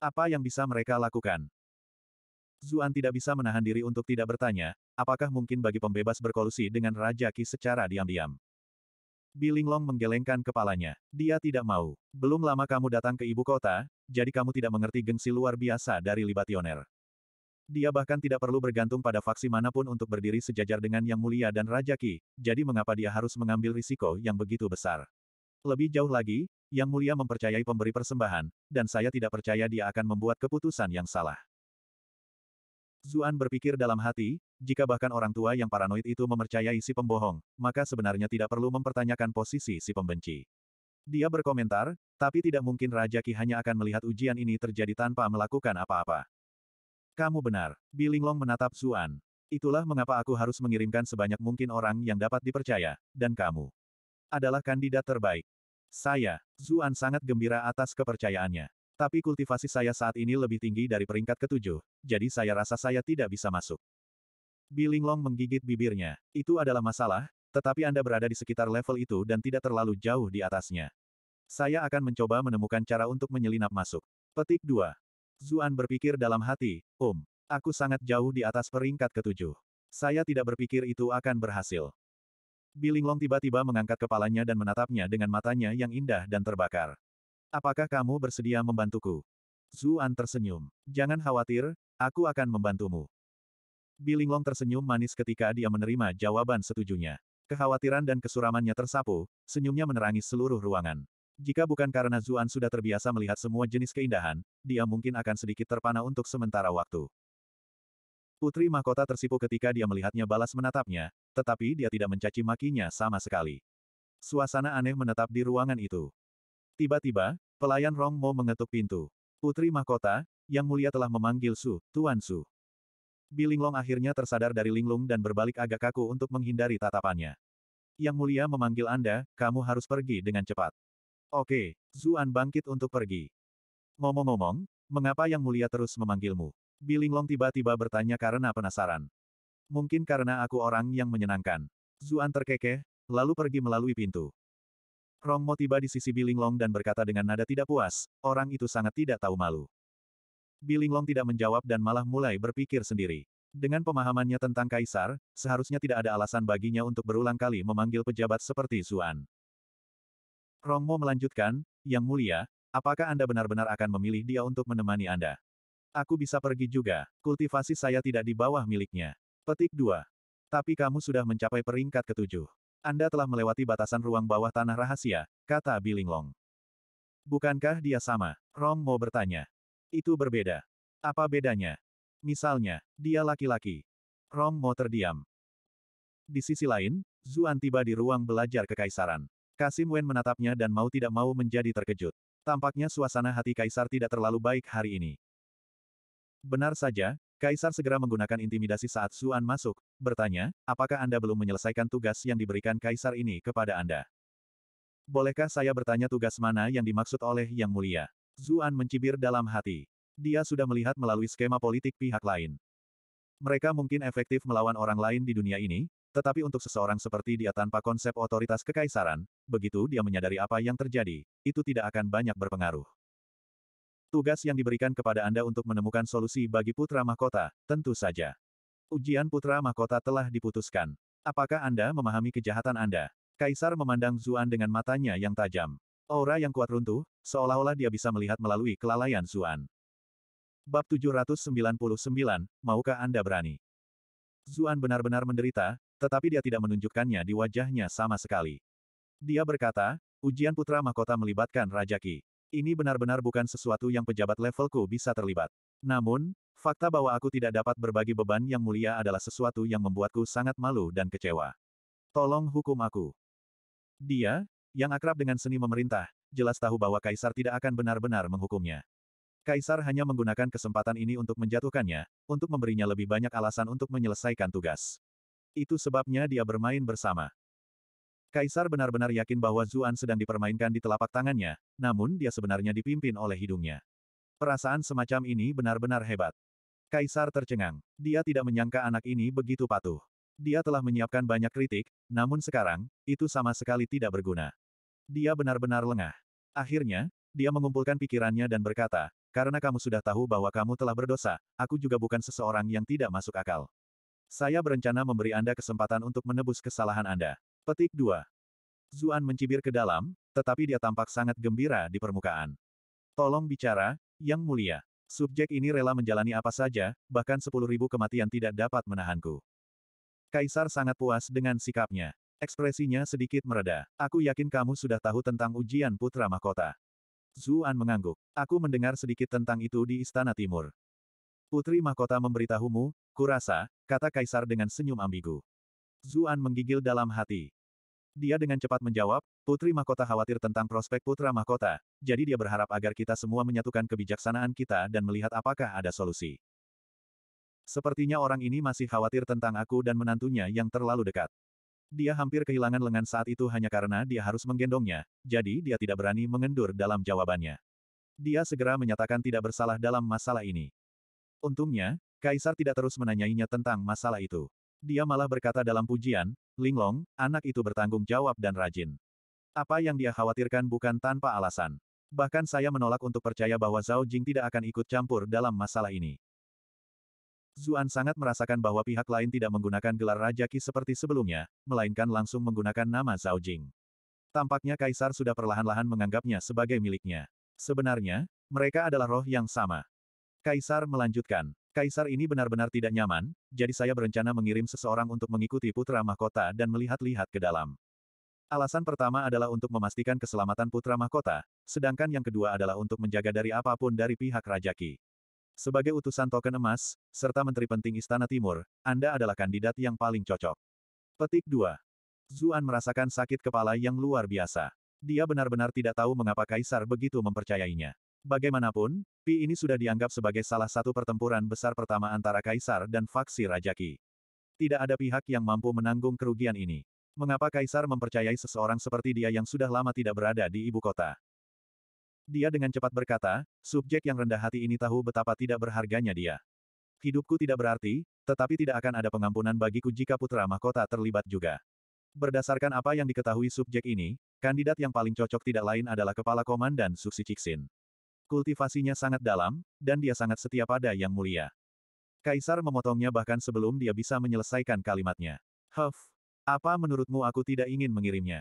Apa yang bisa mereka lakukan? Zuan tidak bisa menahan diri untuk tidak bertanya, apakah mungkin bagi pembebas berkolusi dengan Raja Ki secara diam-diam. Bilinglong menggelengkan kepalanya. Dia tidak mau. Belum lama kamu datang ke ibu kota, jadi kamu tidak mengerti gengsi luar biasa dari libationer. Dia bahkan tidak perlu bergantung pada faksi manapun untuk berdiri sejajar dengan Yang Mulia dan Raja Ki, jadi mengapa dia harus mengambil risiko yang begitu besar? Lebih jauh lagi, Yang Mulia mempercayai pemberi persembahan, dan saya tidak percaya dia akan membuat keputusan yang salah. Zuan berpikir dalam hati, jika bahkan orang tua yang paranoid itu mempercayai si pembohong, maka sebenarnya tidak perlu mempertanyakan posisi si pembenci. Dia berkomentar, tapi tidak mungkin Raja Ki hanya akan melihat ujian ini terjadi tanpa melakukan apa-apa. Kamu benar, Bilinglong menatap Zuan. Itulah mengapa aku harus mengirimkan sebanyak mungkin orang yang dapat dipercaya, dan kamu adalah kandidat terbaik. Saya, Zuan sangat gembira atas kepercayaannya. Tapi kultivasi saya saat ini lebih tinggi dari peringkat ketujuh, jadi saya rasa saya tidak bisa masuk. Bilinglong menggigit bibirnya. Itu adalah masalah, tetapi Anda berada di sekitar level itu dan tidak terlalu jauh di atasnya. Saya akan mencoba menemukan cara untuk menyelinap masuk. Petik 2. Zuan berpikir dalam hati, Om, um, aku sangat jauh di atas peringkat ketujuh. Saya tidak berpikir itu akan berhasil. Bilinglong tiba-tiba mengangkat kepalanya dan menatapnya dengan matanya yang indah dan terbakar. Apakah kamu bersedia membantuku? Zuan tersenyum. Jangan khawatir, aku akan membantumu. Bilinglong tersenyum manis ketika dia menerima jawaban setujunya. Kekhawatiran dan kesuramannya tersapu, senyumnya menerangi seluruh ruangan. Jika bukan karena Zuan sudah terbiasa melihat semua jenis keindahan, dia mungkin akan sedikit terpana untuk sementara waktu. Putri mahkota tersipu ketika dia melihatnya balas menatapnya, tetapi dia tidak mencaci makinya sama sekali. Suasana aneh menetap di ruangan itu. Tiba-tiba, pelayan Rong Mo mengetuk pintu. Putri mahkota, yang mulia telah memanggil Su, Tuan Su. Bilinglong akhirnya tersadar dari linglung dan berbalik agak kaku untuk menghindari tatapannya. Yang mulia memanggil Anda, kamu harus pergi dengan cepat. Oke, Zuan bangkit untuk pergi. Ngomong-ngomong, mengapa Yang Mulia terus memanggilmu? Bilinglong tiba-tiba bertanya karena penasaran. Mungkin karena aku orang yang menyenangkan. Zuan terkekeh, lalu pergi melalui pintu. Rongmo tiba di sisi Bilinglong dan berkata dengan nada tidak puas, orang itu sangat tidak tahu malu. Bilinglong tidak menjawab dan malah mulai berpikir sendiri. Dengan pemahamannya tentang kaisar, seharusnya tidak ada alasan baginya untuk berulang kali memanggil pejabat seperti Zuan. Rongmo melanjutkan, Yang mulia, apakah Anda benar-benar akan memilih dia untuk menemani Anda? Aku bisa pergi juga, kultivasi saya tidak di bawah miliknya. Petik 2. Tapi kamu sudah mencapai peringkat ketujuh. Anda telah melewati batasan ruang bawah tanah rahasia, kata Bilinglong. Bukankah dia sama? Rong mau bertanya. Itu berbeda. Apa bedanya? Misalnya, dia laki-laki. Rong mau terdiam. Di sisi lain, Zuan tiba di ruang belajar kekaisaran. Kasim Wen menatapnya dan mau tidak mau menjadi terkejut. Tampaknya suasana hati kaisar tidak terlalu baik hari ini. Benar saja, Kaisar segera menggunakan intimidasi saat Suan masuk, bertanya, apakah Anda belum menyelesaikan tugas yang diberikan Kaisar ini kepada Anda? Bolehkah saya bertanya tugas mana yang dimaksud oleh Yang Mulia? Zuan mencibir dalam hati. Dia sudah melihat melalui skema politik pihak lain. Mereka mungkin efektif melawan orang lain di dunia ini, tetapi untuk seseorang seperti dia tanpa konsep otoritas kekaisaran, begitu dia menyadari apa yang terjadi, itu tidak akan banyak berpengaruh. Tugas yang diberikan kepada Anda untuk menemukan solusi bagi putra mahkota, tentu saja. Ujian putra mahkota telah diputuskan. Apakah Anda memahami kejahatan Anda? Kaisar memandang Zuan dengan matanya yang tajam. Aura yang kuat runtuh, seolah-olah dia bisa melihat melalui kelalaian Zuan. Bab 799, Maukah Anda berani? Zuan benar-benar menderita, tetapi dia tidak menunjukkannya di wajahnya sama sekali. Dia berkata, ujian putra mahkota melibatkan Raja Ki. Ini benar-benar bukan sesuatu yang pejabat levelku bisa terlibat. Namun, fakta bahwa aku tidak dapat berbagi beban yang mulia adalah sesuatu yang membuatku sangat malu dan kecewa. Tolong hukum aku. Dia, yang akrab dengan seni memerintah, jelas tahu bahwa Kaisar tidak akan benar-benar menghukumnya. Kaisar hanya menggunakan kesempatan ini untuk menjatuhkannya, untuk memberinya lebih banyak alasan untuk menyelesaikan tugas. Itu sebabnya dia bermain bersama. Kaisar benar-benar yakin bahwa Zuan sedang dipermainkan di telapak tangannya, namun dia sebenarnya dipimpin oleh hidungnya. Perasaan semacam ini benar-benar hebat. Kaisar tercengang. Dia tidak menyangka anak ini begitu patuh. Dia telah menyiapkan banyak kritik, namun sekarang, itu sama sekali tidak berguna. Dia benar-benar lengah. Akhirnya, dia mengumpulkan pikirannya dan berkata, karena kamu sudah tahu bahwa kamu telah berdosa, aku juga bukan seseorang yang tidak masuk akal. Saya berencana memberi Anda kesempatan untuk menebus kesalahan Anda. Petik 2. Zuan mencibir ke dalam, tetapi dia tampak sangat gembira di permukaan. Tolong bicara, Yang Mulia. Subjek ini rela menjalani apa saja, bahkan sepuluh ribu kematian tidak dapat menahanku. Kaisar sangat puas dengan sikapnya. Ekspresinya sedikit mereda. Aku yakin kamu sudah tahu tentang ujian putra mahkota. Zuan mengangguk. Aku mendengar sedikit tentang itu di Istana Timur. Putri mahkota memberitahumu, kurasa, kata Kaisar dengan senyum ambigu. Zuan menggigil dalam hati. Dia dengan cepat menjawab, Putri Mahkota khawatir tentang prospek Putra Mahkota, jadi dia berharap agar kita semua menyatukan kebijaksanaan kita dan melihat apakah ada solusi. Sepertinya orang ini masih khawatir tentang aku dan menantunya yang terlalu dekat. Dia hampir kehilangan lengan saat itu hanya karena dia harus menggendongnya, jadi dia tidak berani mengendur dalam jawabannya. Dia segera menyatakan tidak bersalah dalam masalah ini. Untungnya, Kaisar tidak terus menanyainya tentang masalah itu. Dia malah berkata dalam pujian, Linglong, anak itu bertanggung jawab dan rajin. Apa yang dia khawatirkan bukan tanpa alasan. Bahkan saya menolak untuk percaya bahwa Zhao Jing tidak akan ikut campur dalam masalah ini. Zuan sangat merasakan bahwa pihak lain tidak menggunakan gelar Raja Qi seperti sebelumnya, melainkan langsung menggunakan nama Zhao Jing. Tampaknya Kaisar sudah perlahan-lahan menganggapnya sebagai miliknya. Sebenarnya, mereka adalah roh yang sama. Kaisar melanjutkan, Kaisar ini benar-benar tidak nyaman, jadi saya berencana mengirim seseorang untuk mengikuti putra mahkota dan melihat-lihat ke dalam. Alasan pertama adalah untuk memastikan keselamatan putra mahkota, sedangkan yang kedua adalah untuk menjaga dari apapun dari pihak Rajaki. Sebagai utusan token emas, serta menteri penting Istana Timur, Anda adalah kandidat yang paling cocok. Petik 2. Zuan merasakan sakit kepala yang luar biasa. Dia benar-benar tidak tahu mengapa Kaisar begitu mempercayainya. Bagaimanapun, Pi ini sudah dianggap sebagai salah satu pertempuran besar pertama antara Kaisar dan faksi rajaki. Tidak ada pihak yang mampu menanggung kerugian ini. Mengapa Kaisar mempercayai seseorang seperti dia yang sudah lama tidak berada di ibu kota? Dia dengan cepat berkata, subjek yang rendah hati ini tahu betapa tidak berharganya dia. Hidupku tidak berarti, tetapi tidak akan ada pengampunan bagiku jika putra mahkota terlibat juga. Berdasarkan apa yang diketahui subjek ini, kandidat yang paling cocok tidak lain adalah Kepala Komandan Suksi Ciksin. Kultivasinya sangat dalam, dan dia sangat setia pada Yang Mulia. Kaisar memotongnya bahkan sebelum dia bisa menyelesaikan kalimatnya. Huff, apa menurutmu aku tidak ingin mengirimnya?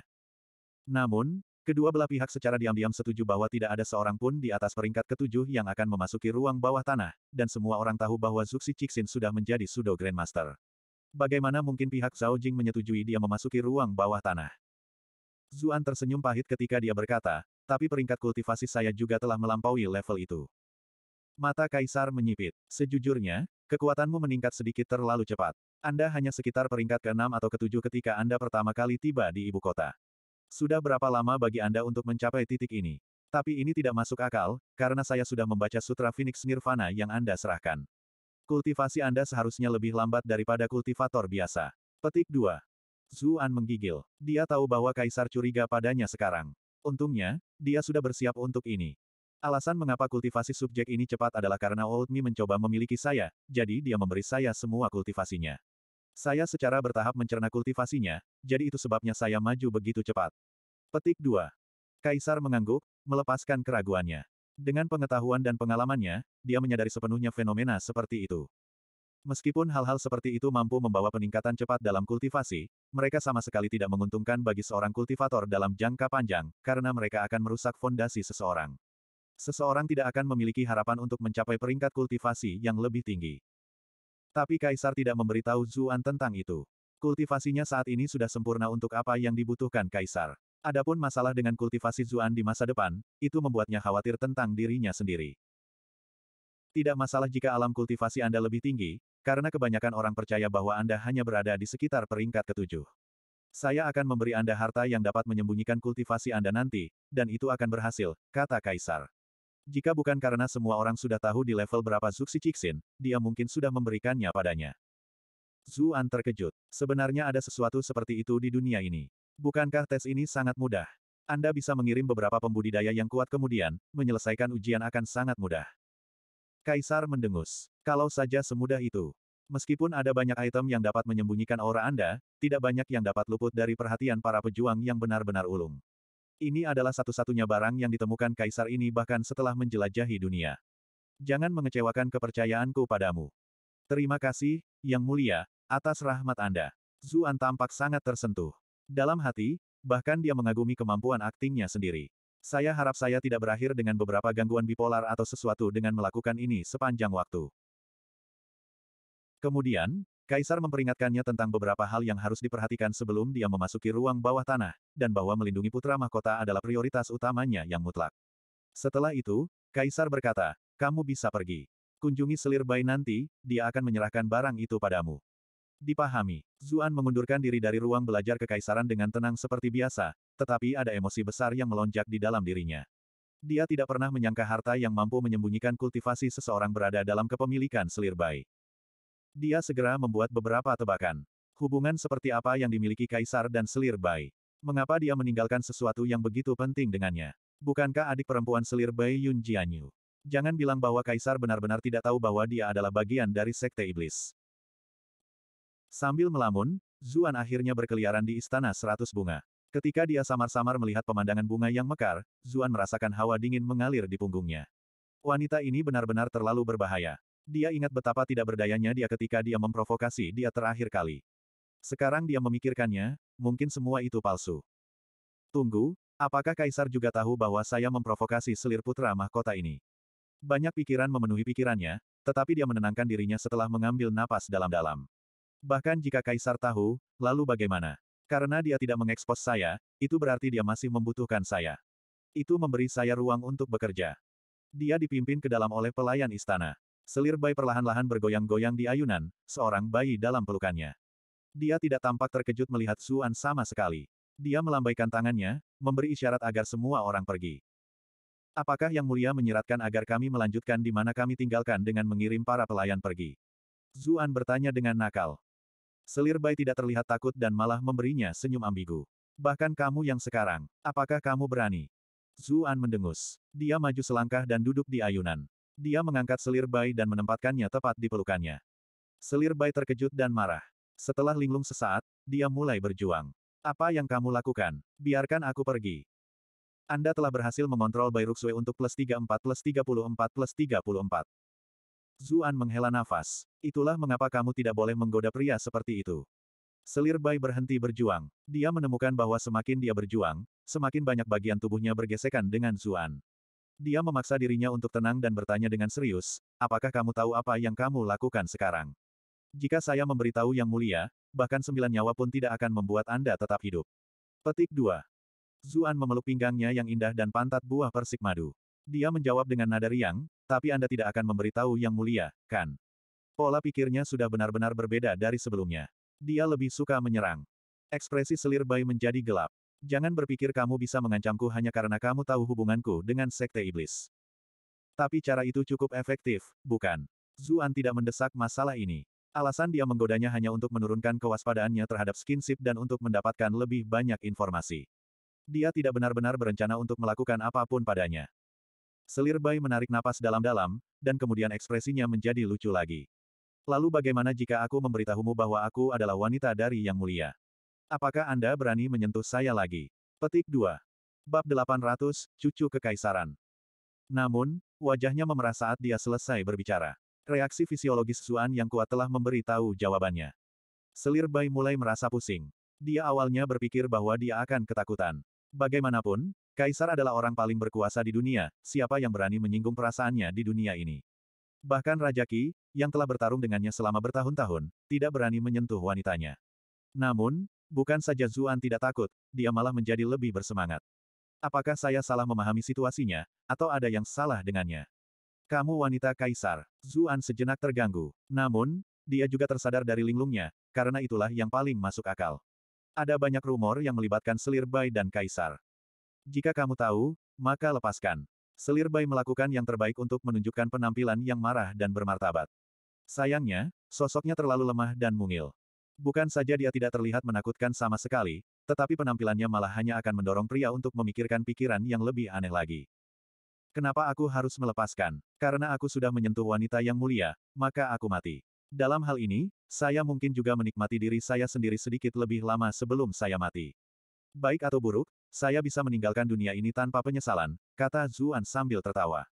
Namun, kedua belah pihak secara diam-diam setuju bahwa tidak ada seorang pun di atas peringkat ketujuh yang akan memasuki ruang bawah tanah, dan semua orang tahu bahwa Zuxi Cixin sudah menjadi Sudo Grandmaster. Bagaimana mungkin pihak Zhao Jing menyetujui dia memasuki ruang bawah tanah? Zuan tersenyum pahit ketika dia berkata, tapi peringkat kultivasi saya juga telah melampaui level itu. Mata Kaisar menyipit. Sejujurnya, kekuatanmu meningkat sedikit terlalu cepat. Anda hanya sekitar peringkat ke-6 atau ke-7 ketika Anda pertama kali tiba di ibu kota. Sudah berapa lama bagi Anda untuk mencapai titik ini? Tapi ini tidak masuk akal, karena saya sudah membaca Sutra Phoenix Nirvana yang Anda serahkan. Kultivasi Anda seharusnya lebih lambat daripada kultivator biasa. Petik 2. Zuan menggigil. Dia tahu bahwa Kaisar curiga padanya sekarang. Untungnya, dia sudah bersiap untuk ini. Alasan mengapa kultivasi subjek ini cepat adalah karena Old Mi mencoba memiliki saya, jadi dia memberi saya semua kultivasinya. Saya secara bertahap mencerna kultivasinya, jadi itu sebabnya saya maju begitu cepat. Petik 2. Kaisar mengangguk, melepaskan keraguannya. Dengan pengetahuan dan pengalamannya, dia menyadari sepenuhnya fenomena seperti itu. Meskipun hal-hal seperti itu mampu membawa peningkatan cepat dalam kultivasi, mereka sama sekali tidak menguntungkan bagi seorang kultivator dalam jangka panjang, karena mereka akan merusak fondasi seseorang. Seseorang tidak akan memiliki harapan untuk mencapai peringkat kultivasi yang lebih tinggi. Tapi Kaisar tidak memberitahu Zuan tentang itu. Kultivasinya saat ini sudah sempurna untuk apa yang dibutuhkan Kaisar. Adapun masalah dengan kultivasi Zuan di masa depan, itu membuatnya khawatir tentang dirinya sendiri. Tidak masalah jika alam kultivasi Anda lebih tinggi, karena kebanyakan orang percaya bahwa Anda hanya berada di sekitar peringkat ketujuh. Saya akan memberi Anda harta yang dapat menyembunyikan kultivasi Anda nanti, dan itu akan berhasil, kata Kaisar. Jika bukan karena semua orang sudah tahu di level berapa Zuxi Cixin, dia mungkin sudah memberikannya padanya. Zuan terkejut. Sebenarnya ada sesuatu seperti itu di dunia ini. Bukankah tes ini sangat mudah? Anda bisa mengirim beberapa pembudidaya yang kuat kemudian, menyelesaikan ujian akan sangat mudah. Kaisar mendengus. Kalau saja semudah itu. Meskipun ada banyak item yang dapat menyembunyikan aura Anda, tidak banyak yang dapat luput dari perhatian para pejuang yang benar-benar ulung. Ini adalah satu-satunya barang yang ditemukan kaisar ini bahkan setelah menjelajahi dunia. Jangan mengecewakan kepercayaanku padamu. Terima kasih, Yang Mulia, atas rahmat Anda. Zuan tampak sangat tersentuh. Dalam hati, bahkan dia mengagumi kemampuan aktingnya sendiri. Saya harap saya tidak berakhir dengan beberapa gangguan bipolar atau sesuatu dengan melakukan ini sepanjang waktu. Kemudian, Kaisar memperingatkannya tentang beberapa hal yang harus diperhatikan sebelum dia memasuki ruang bawah tanah, dan bahwa melindungi putra mahkota adalah prioritas utamanya yang mutlak. Setelah itu, Kaisar berkata, kamu bisa pergi. Kunjungi Selir Bai nanti, dia akan menyerahkan barang itu padamu. Dipahami, Zuan mengundurkan diri dari ruang belajar kekaisaran dengan tenang seperti biasa, tetapi ada emosi besar yang melonjak di dalam dirinya. Dia tidak pernah menyangka harta yang mampu menyembunyikan kultivasi seseorang berada dalam kepemilikan selir bayi. Dia segera membuat beberapa tebakan. Hubungan seperti apa yang dimiliki kaisar dan selir bayi? Mengapa dia meninggalkan sesuatu yang begitu penting dengannya? Bukankah adik perempuan selir bayi Yun Jianyu? Jangan bilang bahwa kaisar benar-benar tidak tahu bahwa dia adalah bagian dari sekte iblis. Sambil melamun, Zuan akhirnya berkeliaran di Istana Seratus Bunga. Ketika dia samar-samar melihat pemandangan bunga yang mekar, Zuan merasakan hawa dingin mengalir di punggungnya. Wanita ini benar-benar terlalu berbahaya. Dia ingat betapa tidak berdayanya dia ketika dia memprovokasi dia terakhir kali. Sekarang dia memikirkannya, mungkin semua itu palsu. Tunggu, apakah Kaisar juga tahu bahwa saya memprovokasi selir putra mahkota ini? Banyak pikiran memenuhi pikirannya, tetapi dia menenangkan dirinya setelah mengambil napas dalam-dalam. Bahkan jika Kaisar tahu, lalu bagaimana? Karena dia tidak mengekspos saya, itu berarti dia masih membutuhkan saya. Itu memberi saya ruang untuk bekerja. Dia dipimpin ke dalam oleh pelayan istana. Selir bayi perlahan-lahan bergoyang-goyang di ayunan, seorang bayi dalam pelukannya. Dia tidak tampak terkejut melihat Zuan sama sekali. Dia melambaikan tangannya, memberi isyarat agar semua orang pergi. Apakah Yang Mulia menyiratkan agar kami melanjutkan di mana kami tinggalkan dengan mengirim para pelayan pergi? Zuan bertanya dengan nakal. Selir Bai tidak terlihat takut dan malah memberinya senyum ambigu. Bahkan kamu yang sekarang, apakah kamu berani? Zuan mendengus. Dia maju selangkah dan duduk di ayunan. Dia mengangkat selir Bai dan menempatkannya tepat di pelukannya. Selir Bai terkejut dan marah. Setelah linglung sesaat, dia mulai berjuang. Apa yang kamu lakukan? Biarkan aku pergi. Anda telah berhasil mengontrol Bai Ruxue untuk plus 34 plus 34 plus 34. Zuan menghela nafas. Itulah mengapa kamu tidak boleh menggoda pria seperti itu. Selir Bai berhenti berjuang. Dia menemukan bahwa semakin dia berjuang, semakin banyak bagian tubuhnya bergesekan dengan Zuan. Dia memaksa dirinya untuk tenang dan bertanya dengan serius, apakah kamu tahu apa yang kamu lakukan sekarang? Jika saya memberitahu yang mulia, bahkan sembilan nyawa pun tidak akan membuat Anda tetap hidup. Petik 2. Zuan memeluk pinggangnya yang indah dan pantat buah persik madu. Dia menjawab dengan nada riang, tapi Anda tidak akan memberitahu yang mulia, kan? Pola pikirnya sudah benar-benar berbeda dari sebelumnya. Dia lebih suka menyerang. Ekspresi selir bayi menjadi gelap. Jangan berpikir kamu bisa mengancamku hanya karena kamu tahu hubunganku dengan sekte iblis. Tapi cara itu cukup efektif, bukan? Zuan tidak mendesak masalah ini. Alasan dia menggodanya hanya untuk menurunkan kewaspadaannya terhadap skinship dan untuk mendapatkan lebih banyak informasi. Dia tidak benar-benar berencana untuk melakukan apapun padanya. Selir Bai menarik napas dalam-dalam, dan kemudian ekspresinya menjadi lucu lagi. Lalu bagaimana jika aku memberitahumu bahwa aku adalah wanita dari yang mulia? Apakah Anda berani menyentuh saya lagi? Petik 2. Bab 800, Cucu Kekaisaran. Namun, wajahnya memerah saat dia selesai berbicara. Reaksi fisiologis Zuan yang kuat telah memberitahu jawabannya. Selir Bai mulai merasa pusing. Dia awalnya berpikir bahwa dia akan ketakutan. Bagaimanapun, Kaisar adalah orang paling berkuasa di dunia, siapa yang berani menyinggung perasaannya di dunia ini. Bahkan Raja Ki, yang telah bertarung dengannya selama bertahun-tahun, tidak berani menyentuh wanitanya. Namun, bukan saja Zuan tidak takut, dia malah menjadi lebih bersemangat. Apakah saya salah memahami situasinya, atau ada yang salah dengannya? Kamu wanita kaisar, Zuan sejenak terganggu. Namun, dia juga tersadar dari linglungnya, karena itulah yang paling masuk akal. Ada banyak rumor yang melibatkan selir Bai dan kaisar. Jika kamu tahu, maka lepaskan. Selir Bai melakukan yang terbaik untuk menunjukkan penampilan yang marah dan bermartabat. Sayangnya, sosoknya terlalu lemah dan mungil. Bukan saja dia tidak terlihat menakutkan sama sekali, tetapi penampilannya malah hanya akan mendorong pria untuk memikirkan pikiran yang lebih aneh lagi. Kenapa aku harus melepaskan? Karena aku sudah menyentuh wanita yang mulia, maka aku mati. Dalam hal ini, saya mungkin juga menikmati diri saya sendiri sedikit lebih lama sebelum saya mati. Baik atau buruk, saya bisa meninggalkan dunia ini tanpa penyesalan, kata Zuan sambil tertawa.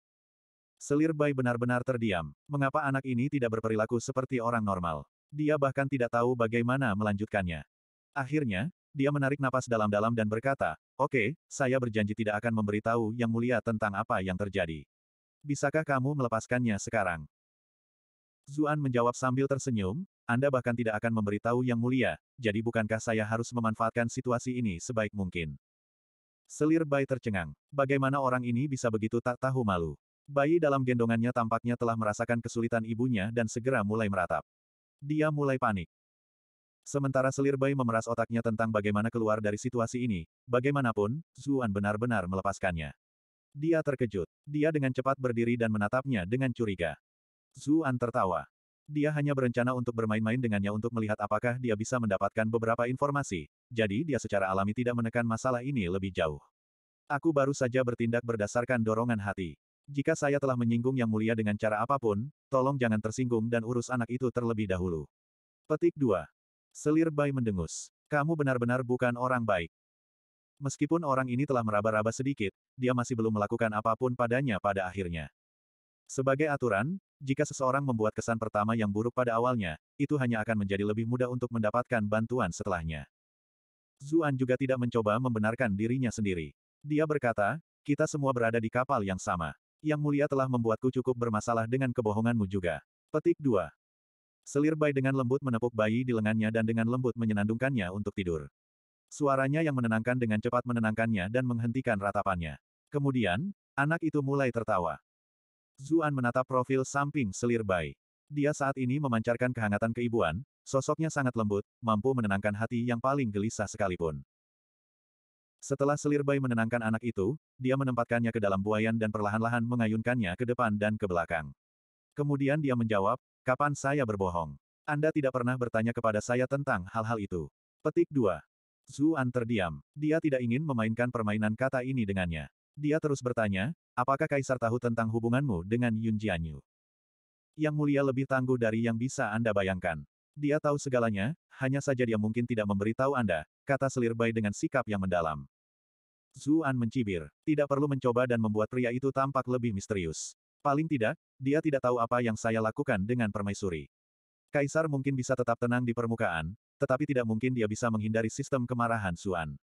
Selir Bai benar-benar terdiam. Mengapa anak ini tidak berperilaku seperti orang normal? Dia bahkan tidak tahu bagaimana melanjutkannya. Akhirnya, dia menarik napas dalam-dalam dan berkata, Oke, okay, saya berjanji tidak akan memberitahu yang mulia tentang apa yang terjadi. Bisakah kamu melepaskannya sekarang? Zuan menjawab sambil tersenyum, anda bahkan tidak akan memberitahu Yang Mulia, jadi bukankah saya harus memanfaatkan situasi ini sebaik mungkin? Selir Bai tercengang. Bagaimana orang ini bisa begitu tak tahu malu? Bayi dalam gendongannya tampaknya telah merasakan kesulitan ibunya dan segera mulai meratap. Dia mulai panik. Sementara Selir Bai memeras otaknya tentang bagaimana keluar dari situasi ini, bagaimanapun, Zuan benar-benar melepaskannya. Dia terkejut. Dia dengan cepat berdiri dan menatapnya dengan curiga. Zuan tertawa. Dia hanya berencana untuk bermain-main dengannya untuk melihat apakah dia bisa mendapatkan beberapa informasi, jadi dia secara alami tidak menekan masalah ini lebih jauh. Aku baru saja bertindak berdasarkan dorongan hati. Jika saya telah menyinggung Yang Mulia dengan cara apapun, tolong jangan tersinggung dan urus anak itu terlebih dahulu. Petik 2. Selir Bai mendengus. Kamu benar-benar bukan orang baik. Meskipun orang ini telah meraba-raba sedikit, dia masih belum melakukan apapun padanya pada akhirnya. Sebagai aturan, jika seseorang membuat kesan pertama yang buruk pada awalnya, itu hanya akan menjadi lebih mudah untuk mendapatkan bantuan setelahnya. Zuan juga tidak mencoba membenarkan dirinya sendiri. Dia berkata, kita semua berada di kapal yang sama. Yang mulia telah membuatku cukup bermasalah dengan kebohonganmu juga. Petik 2. Selir Bai dengan lembut menepuk bayi di lengannya dan dengan lembut menyenandungkannya untuk tidur. Suaranya yang menenangkan dengan cepat menenangkannya dan menghentikan ratapannya. Kemudian, anak itu mulai tertawa. Zuan menatap profil samping selir Bai. Dia saat ini memancarkan kehangatan keibuan, sosoknya sangat lembut, mampu menenangkan hati yang paling gelisah sekalipun. Setelah selir Bai menenangkan anak itu, dia menempatkannya ke dalam buayan dan perlahan-lahan mengayunkannya ke depan dan ke belakang. Kemudian dia menjawab, kapan saya berbohong? Anda tidak pernah bertanya kepada saya tentang hal-hal itu. Petik 2. Zuan terdiam. Dia tidak ingin memainkan permainan kata ini dengannya. Dia terus bertanya, apakah Kaisar tahu tentang hubunganmu dengan Yun Jianyu? Yang mulia lebih tangguh dari yang bisa Anda bayangkan. Dia tahu segalanya, hanya saja dia mungkin tidak memberitahu Anda, kata Selir Bai dengan sikap yang mendalam. Zuan mencibir, tidak perlu mencoba dan membuat pria itu tampak lebih misterius. Paling tidak, dia tidak tahu apa yang saya lakukan dengan permaisuri. Kaisar mungkin bisa tetap tenang di permukaan, tetapi tidak mungkin dia bisa menghindari sistem kemarahan Zuan.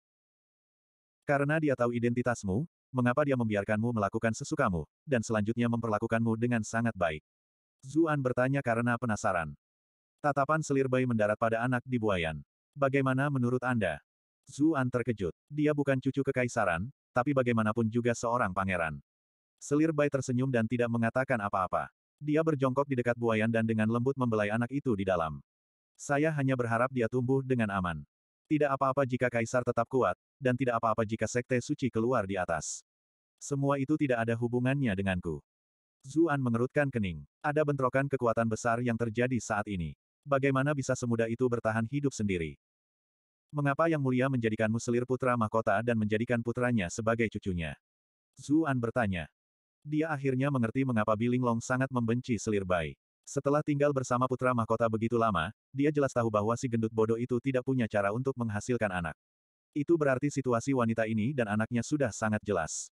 Karena dia tahu identitasmu, mengapa dia membiarkanmu melakukan sesukamu, dan selanjutnya memperlakukanmu dengan sangat baik? Zuan bertanya karena penasaran. Tatapan selir bayi mendarat pada anak di buayan. Bagaimana menurut Anda? Zuan terkejut. Dia bukan cucu kekaisaran, tapi bagaimanapun juga seorang pangeran. Selir Bai tersenyum dan tidak mengatakan apa-apa. Dia berjongkok di dekat buayan dan dengan lembut membelai anak itu di dalam. Saya hanya berharap dia tumbuh dengan aman. Tidak apa-apa jika kaisar tetap kuat, dan tidak apa-apa jika sekte suci keluar di atas. Semua itu tidak ada hubungannya denganku. Zuan mengerutkan kening. Ada bentrokan kekuatan besar yang terjadi saat ini. Bagaimana bisa semudah itu bertahan hidup sendiri? Mengapa Yang Mulia menjadikanmu selir putra mahkota dan menjadikan putranya sebagai cucunya? Zuan bertanya. Dia akhirnya mengerti mengapa Bilinglong sangat membenci selir Bai. Setelah tinggal bersama putra mahkota begitu lama, dia jelas tahu bahwa si gendut bodoh itu tidak punya cara untuk menghasilkan anak. Itu berarti situasi wanita ini dan anaknya sudah sangat jelas.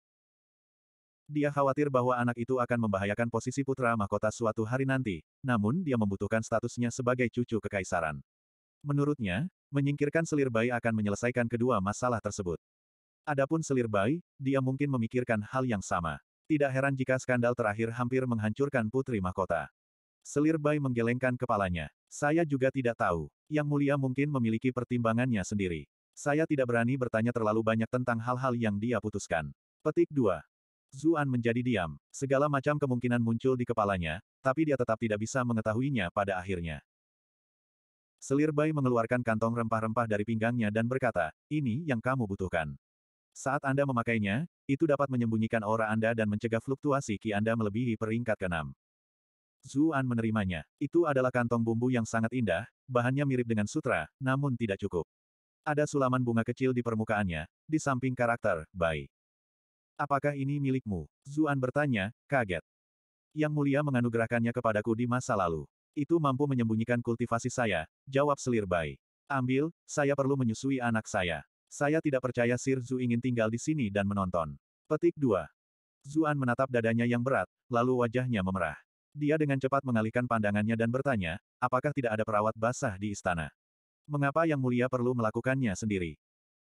Dia khawatir bahwa anak itu akan membahayakan posisi putra mahkota suatu hari nanti, namun dia membutuhkan statusnya sebagai cucu kekaisaran. Menurutnya, menyingkirkan selir bayi akan menyelesaikan kedua masalah tersebut. Adapun selir bayi, dia mungkin memikirkan hal yang sama. Tidak heran jika skandal terakhir hampir menghancurkan putri mahkota. Selir Bai menggelengkan kepalanya. Saya juga tidak tahu. Yang mulia mungkin memiliki pertimbangannya sendiri. Saya tidak berani bertanya terlalu banyak tentang hal-hal yang dia putuskan. Petik 2. Zuan menjadi diam. Segala macam kemungkinan muncul di kepalanya, tapi dia tetap tidak bisa mengetahuinya pada akhirnya. Selir Bai mengeluarkan kantong rempah-rempah dari pinggangnya dan berkata, ini yang kamu butuhkan. Saat Anda memakainya, itu dapat menyembunyikan aura Anda dan mencegah fluktuasi ki Anda melebihi peringkat keenam. Zuan menerimanya. Itu adalah kantong bumbu yang sangat indah, bahannya mirip dengan sutra, namun tidak cukup. Ada sulaman bunga kecil di permukaannya, di samping karakter, Bai. Apakah ini milikmu? Zuan bertanya, kaget. Yang mulia menganugerahkannya kepadaku di masa lalu. Itu mampu menyembunyikan kultivasi saya, jawab selir Bai. Ambil, saya perlu menyusui anak saya. Saya tidak percaya Sir Zhu ingin tinggal di sini dan menonton. Petik 2. Zuan menatap dadanya yang berat, lalu wajahnya memerah. Dia dengan cepat mengalihkan pandangannya dan bertanya, apakah tidak ada perawat basah di istana? Mengapa Yang Mulia perlu melakukannya sendiri?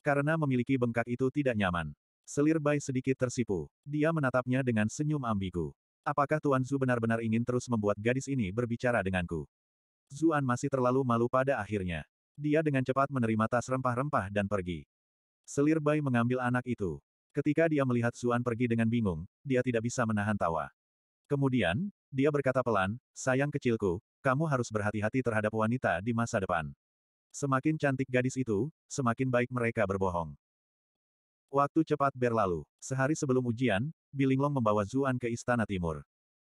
Karena memiliki bengkak itu tidak nyaman. Selir Bai sedikit tersipu. Dia menatapnya dengan senyum ambigu. Apakah Tuan Zhu benar-benar ingin terus membuat gadis ini berbicara denganku? Zuan masih terlalu malu pada akhirnya. Dia dengan cepat menerima tas rempah-rempah dan pergi. Selir Bai mengambil anak itu. Ketika dia melihat Zuan pergi dengan bingung, dia tidak bisa menahan tawa. Kemudian, dia berkata pelan, sayang kecilku, kamu harus berhati-hati terhadap wanita di masa depan. Semakin cantik gadis itu, semakin baik mereka berbohong. Waktu cepat berlalu. Sehari sebelum ujian, Bilinglong membawa Zuan ke Istana Timur.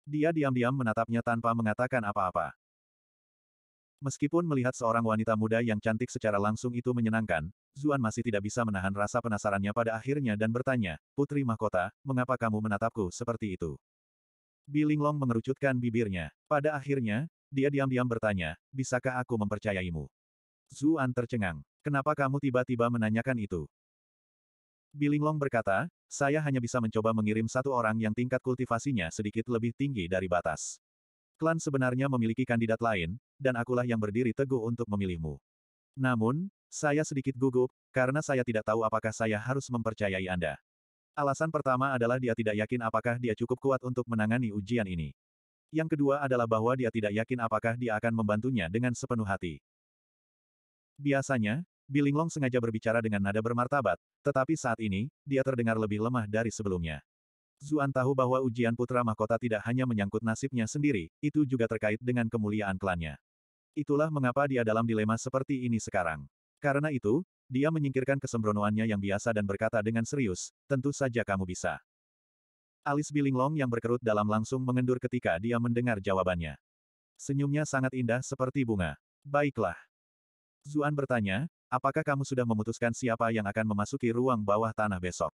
Dia diam-diam menatapnya tanpa mengatakan apa-apa. Meskipun melihat seorang wanita muda yang cantik secara langsung itu menyenangkan, Zuan masih tidak bisa menahan rasa penasarannya pada akhirnya dan bertanya, Putri Mahkota, mengapa kamu menatapku seperti itu? Bilinglong mengerucutkan bibirnya. Pada akhirnya, dia diam-diam bertanya, bisakah aku mempercayaimu? Zuan tercengang. Kenapa kamu tiba-tiba menanyakan itu? Bilinglong berkata, saya hanya bisa mencoba mengirim satu orang yang tingkat kultivasinya sedikit lebih tinggi dari batas. Klan sebenarnya memiliki kandidat lain, dan akulah yang berdiri teguh untuk memilihmu. Namun, saya sedikit gugup, karena saya tidak tahu apakah saya harus mempercayai Anda. Alasan pertama adalah dia tidak yakin apakah dia cukup kuat untuk menangani ujian ini. Yang kedua adalah bahwa dia tidak yakin apakah dia akan membantunya dengan sepenuh hati. Biasanya, Bilinglong sengaja berbicara dengan nada bermartabat, tetapi saat ini, dia terdengar lebih lemah dari sebelumnya. Zuan tahu bahwa ujian putra mahkota tidak hanya menyangkut nasibnya sendiri, itu juga terkait dengan kemuliaan klannya. Itulah mengapa dia dalam dilema seperti ini sekarang. Karena itu, dia menyingkirkan kesembronoannya yang biasa dan berkata dengan serius, tentu saja kamu bisa. Alis Bilinglong yang berkerut dalam langsung mengendur ketika dia mendengar jawabannya. Senyumnya sangat indah seperti bunga. Baiklah. Zuan bertanya, apakah kamu sudah memutuskan siapa yang akan memasuki ruang bawah tanah besok?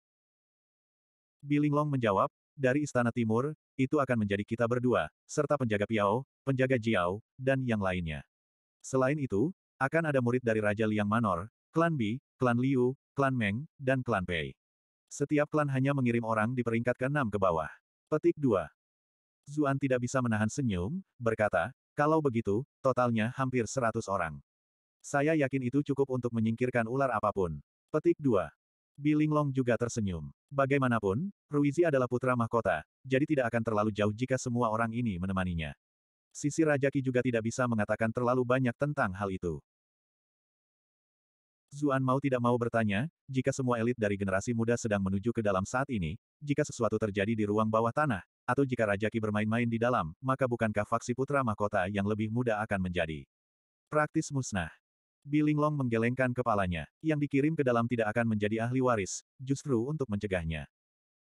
Bilinglong menjawab, dari Istana Timur, itu akan menjadi kita berdua, serta penjaga Piao, penjaga Jiao, dan yang lainnya. Selain itu, akan ada murid dari Raja Liang Manor, Klan Bi, Klan Liu, Klan Meng, dan Klan Pei. Setiap klan hanya mengirim orang di peringkat ke-6 ke bawah. Petik 2. Zuan tidak bisa menahan senyum, berkata, kalau begitu, totalnya hampir 100 orang. Saya yakin itu cukup untuk menyingkirkan ular apapun. Petik 2. Bilinglong juga tersenyum. Bagaimanapun, Ruizi adalah putra mahkota, jadi tidak akan terlalu jauh jika semua orang ini menemaninya. Sisi Rajaki juga tidak bisa mengatakan terlalu banyak tentang hal itu. Zuan mau tidak mau bertanya, jika semua elit dari generasi muda sedang menuju ke dalam saat ini, jika sesuatu terjadi di ruang bawah tanah, atau jika Raja Ki bermain-main di dalam, maka bukankah faksi putra mahkota yang lebih muda akan menjadi praktis musnah? Bilinglong menggelengkan kepalanya, yang dikirim ke dalam tidak akan menjadi ahli waris, justru untuk mencegahnya.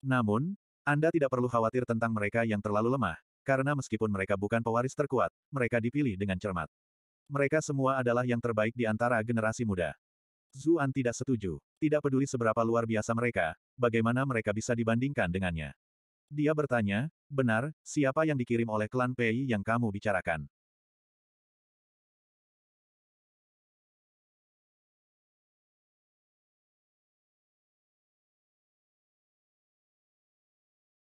Namun, Anda tidak perlu khawatir tentang mereka yang terlalu lemah, karena meskipun mereka bukan pewaris terkuat, mereka dipilih dengan cermat. Mereka semua adalah yang terbaik di antara generasi muda. Zuan tidak setuju. Tidak peduli seberapa luar biasa mereka, bagaimana mereka bisa dibandingkan dengannya. Dia bertanya, benar, siapa yang dikirim oleh klan Pei yang kamu bicarakan?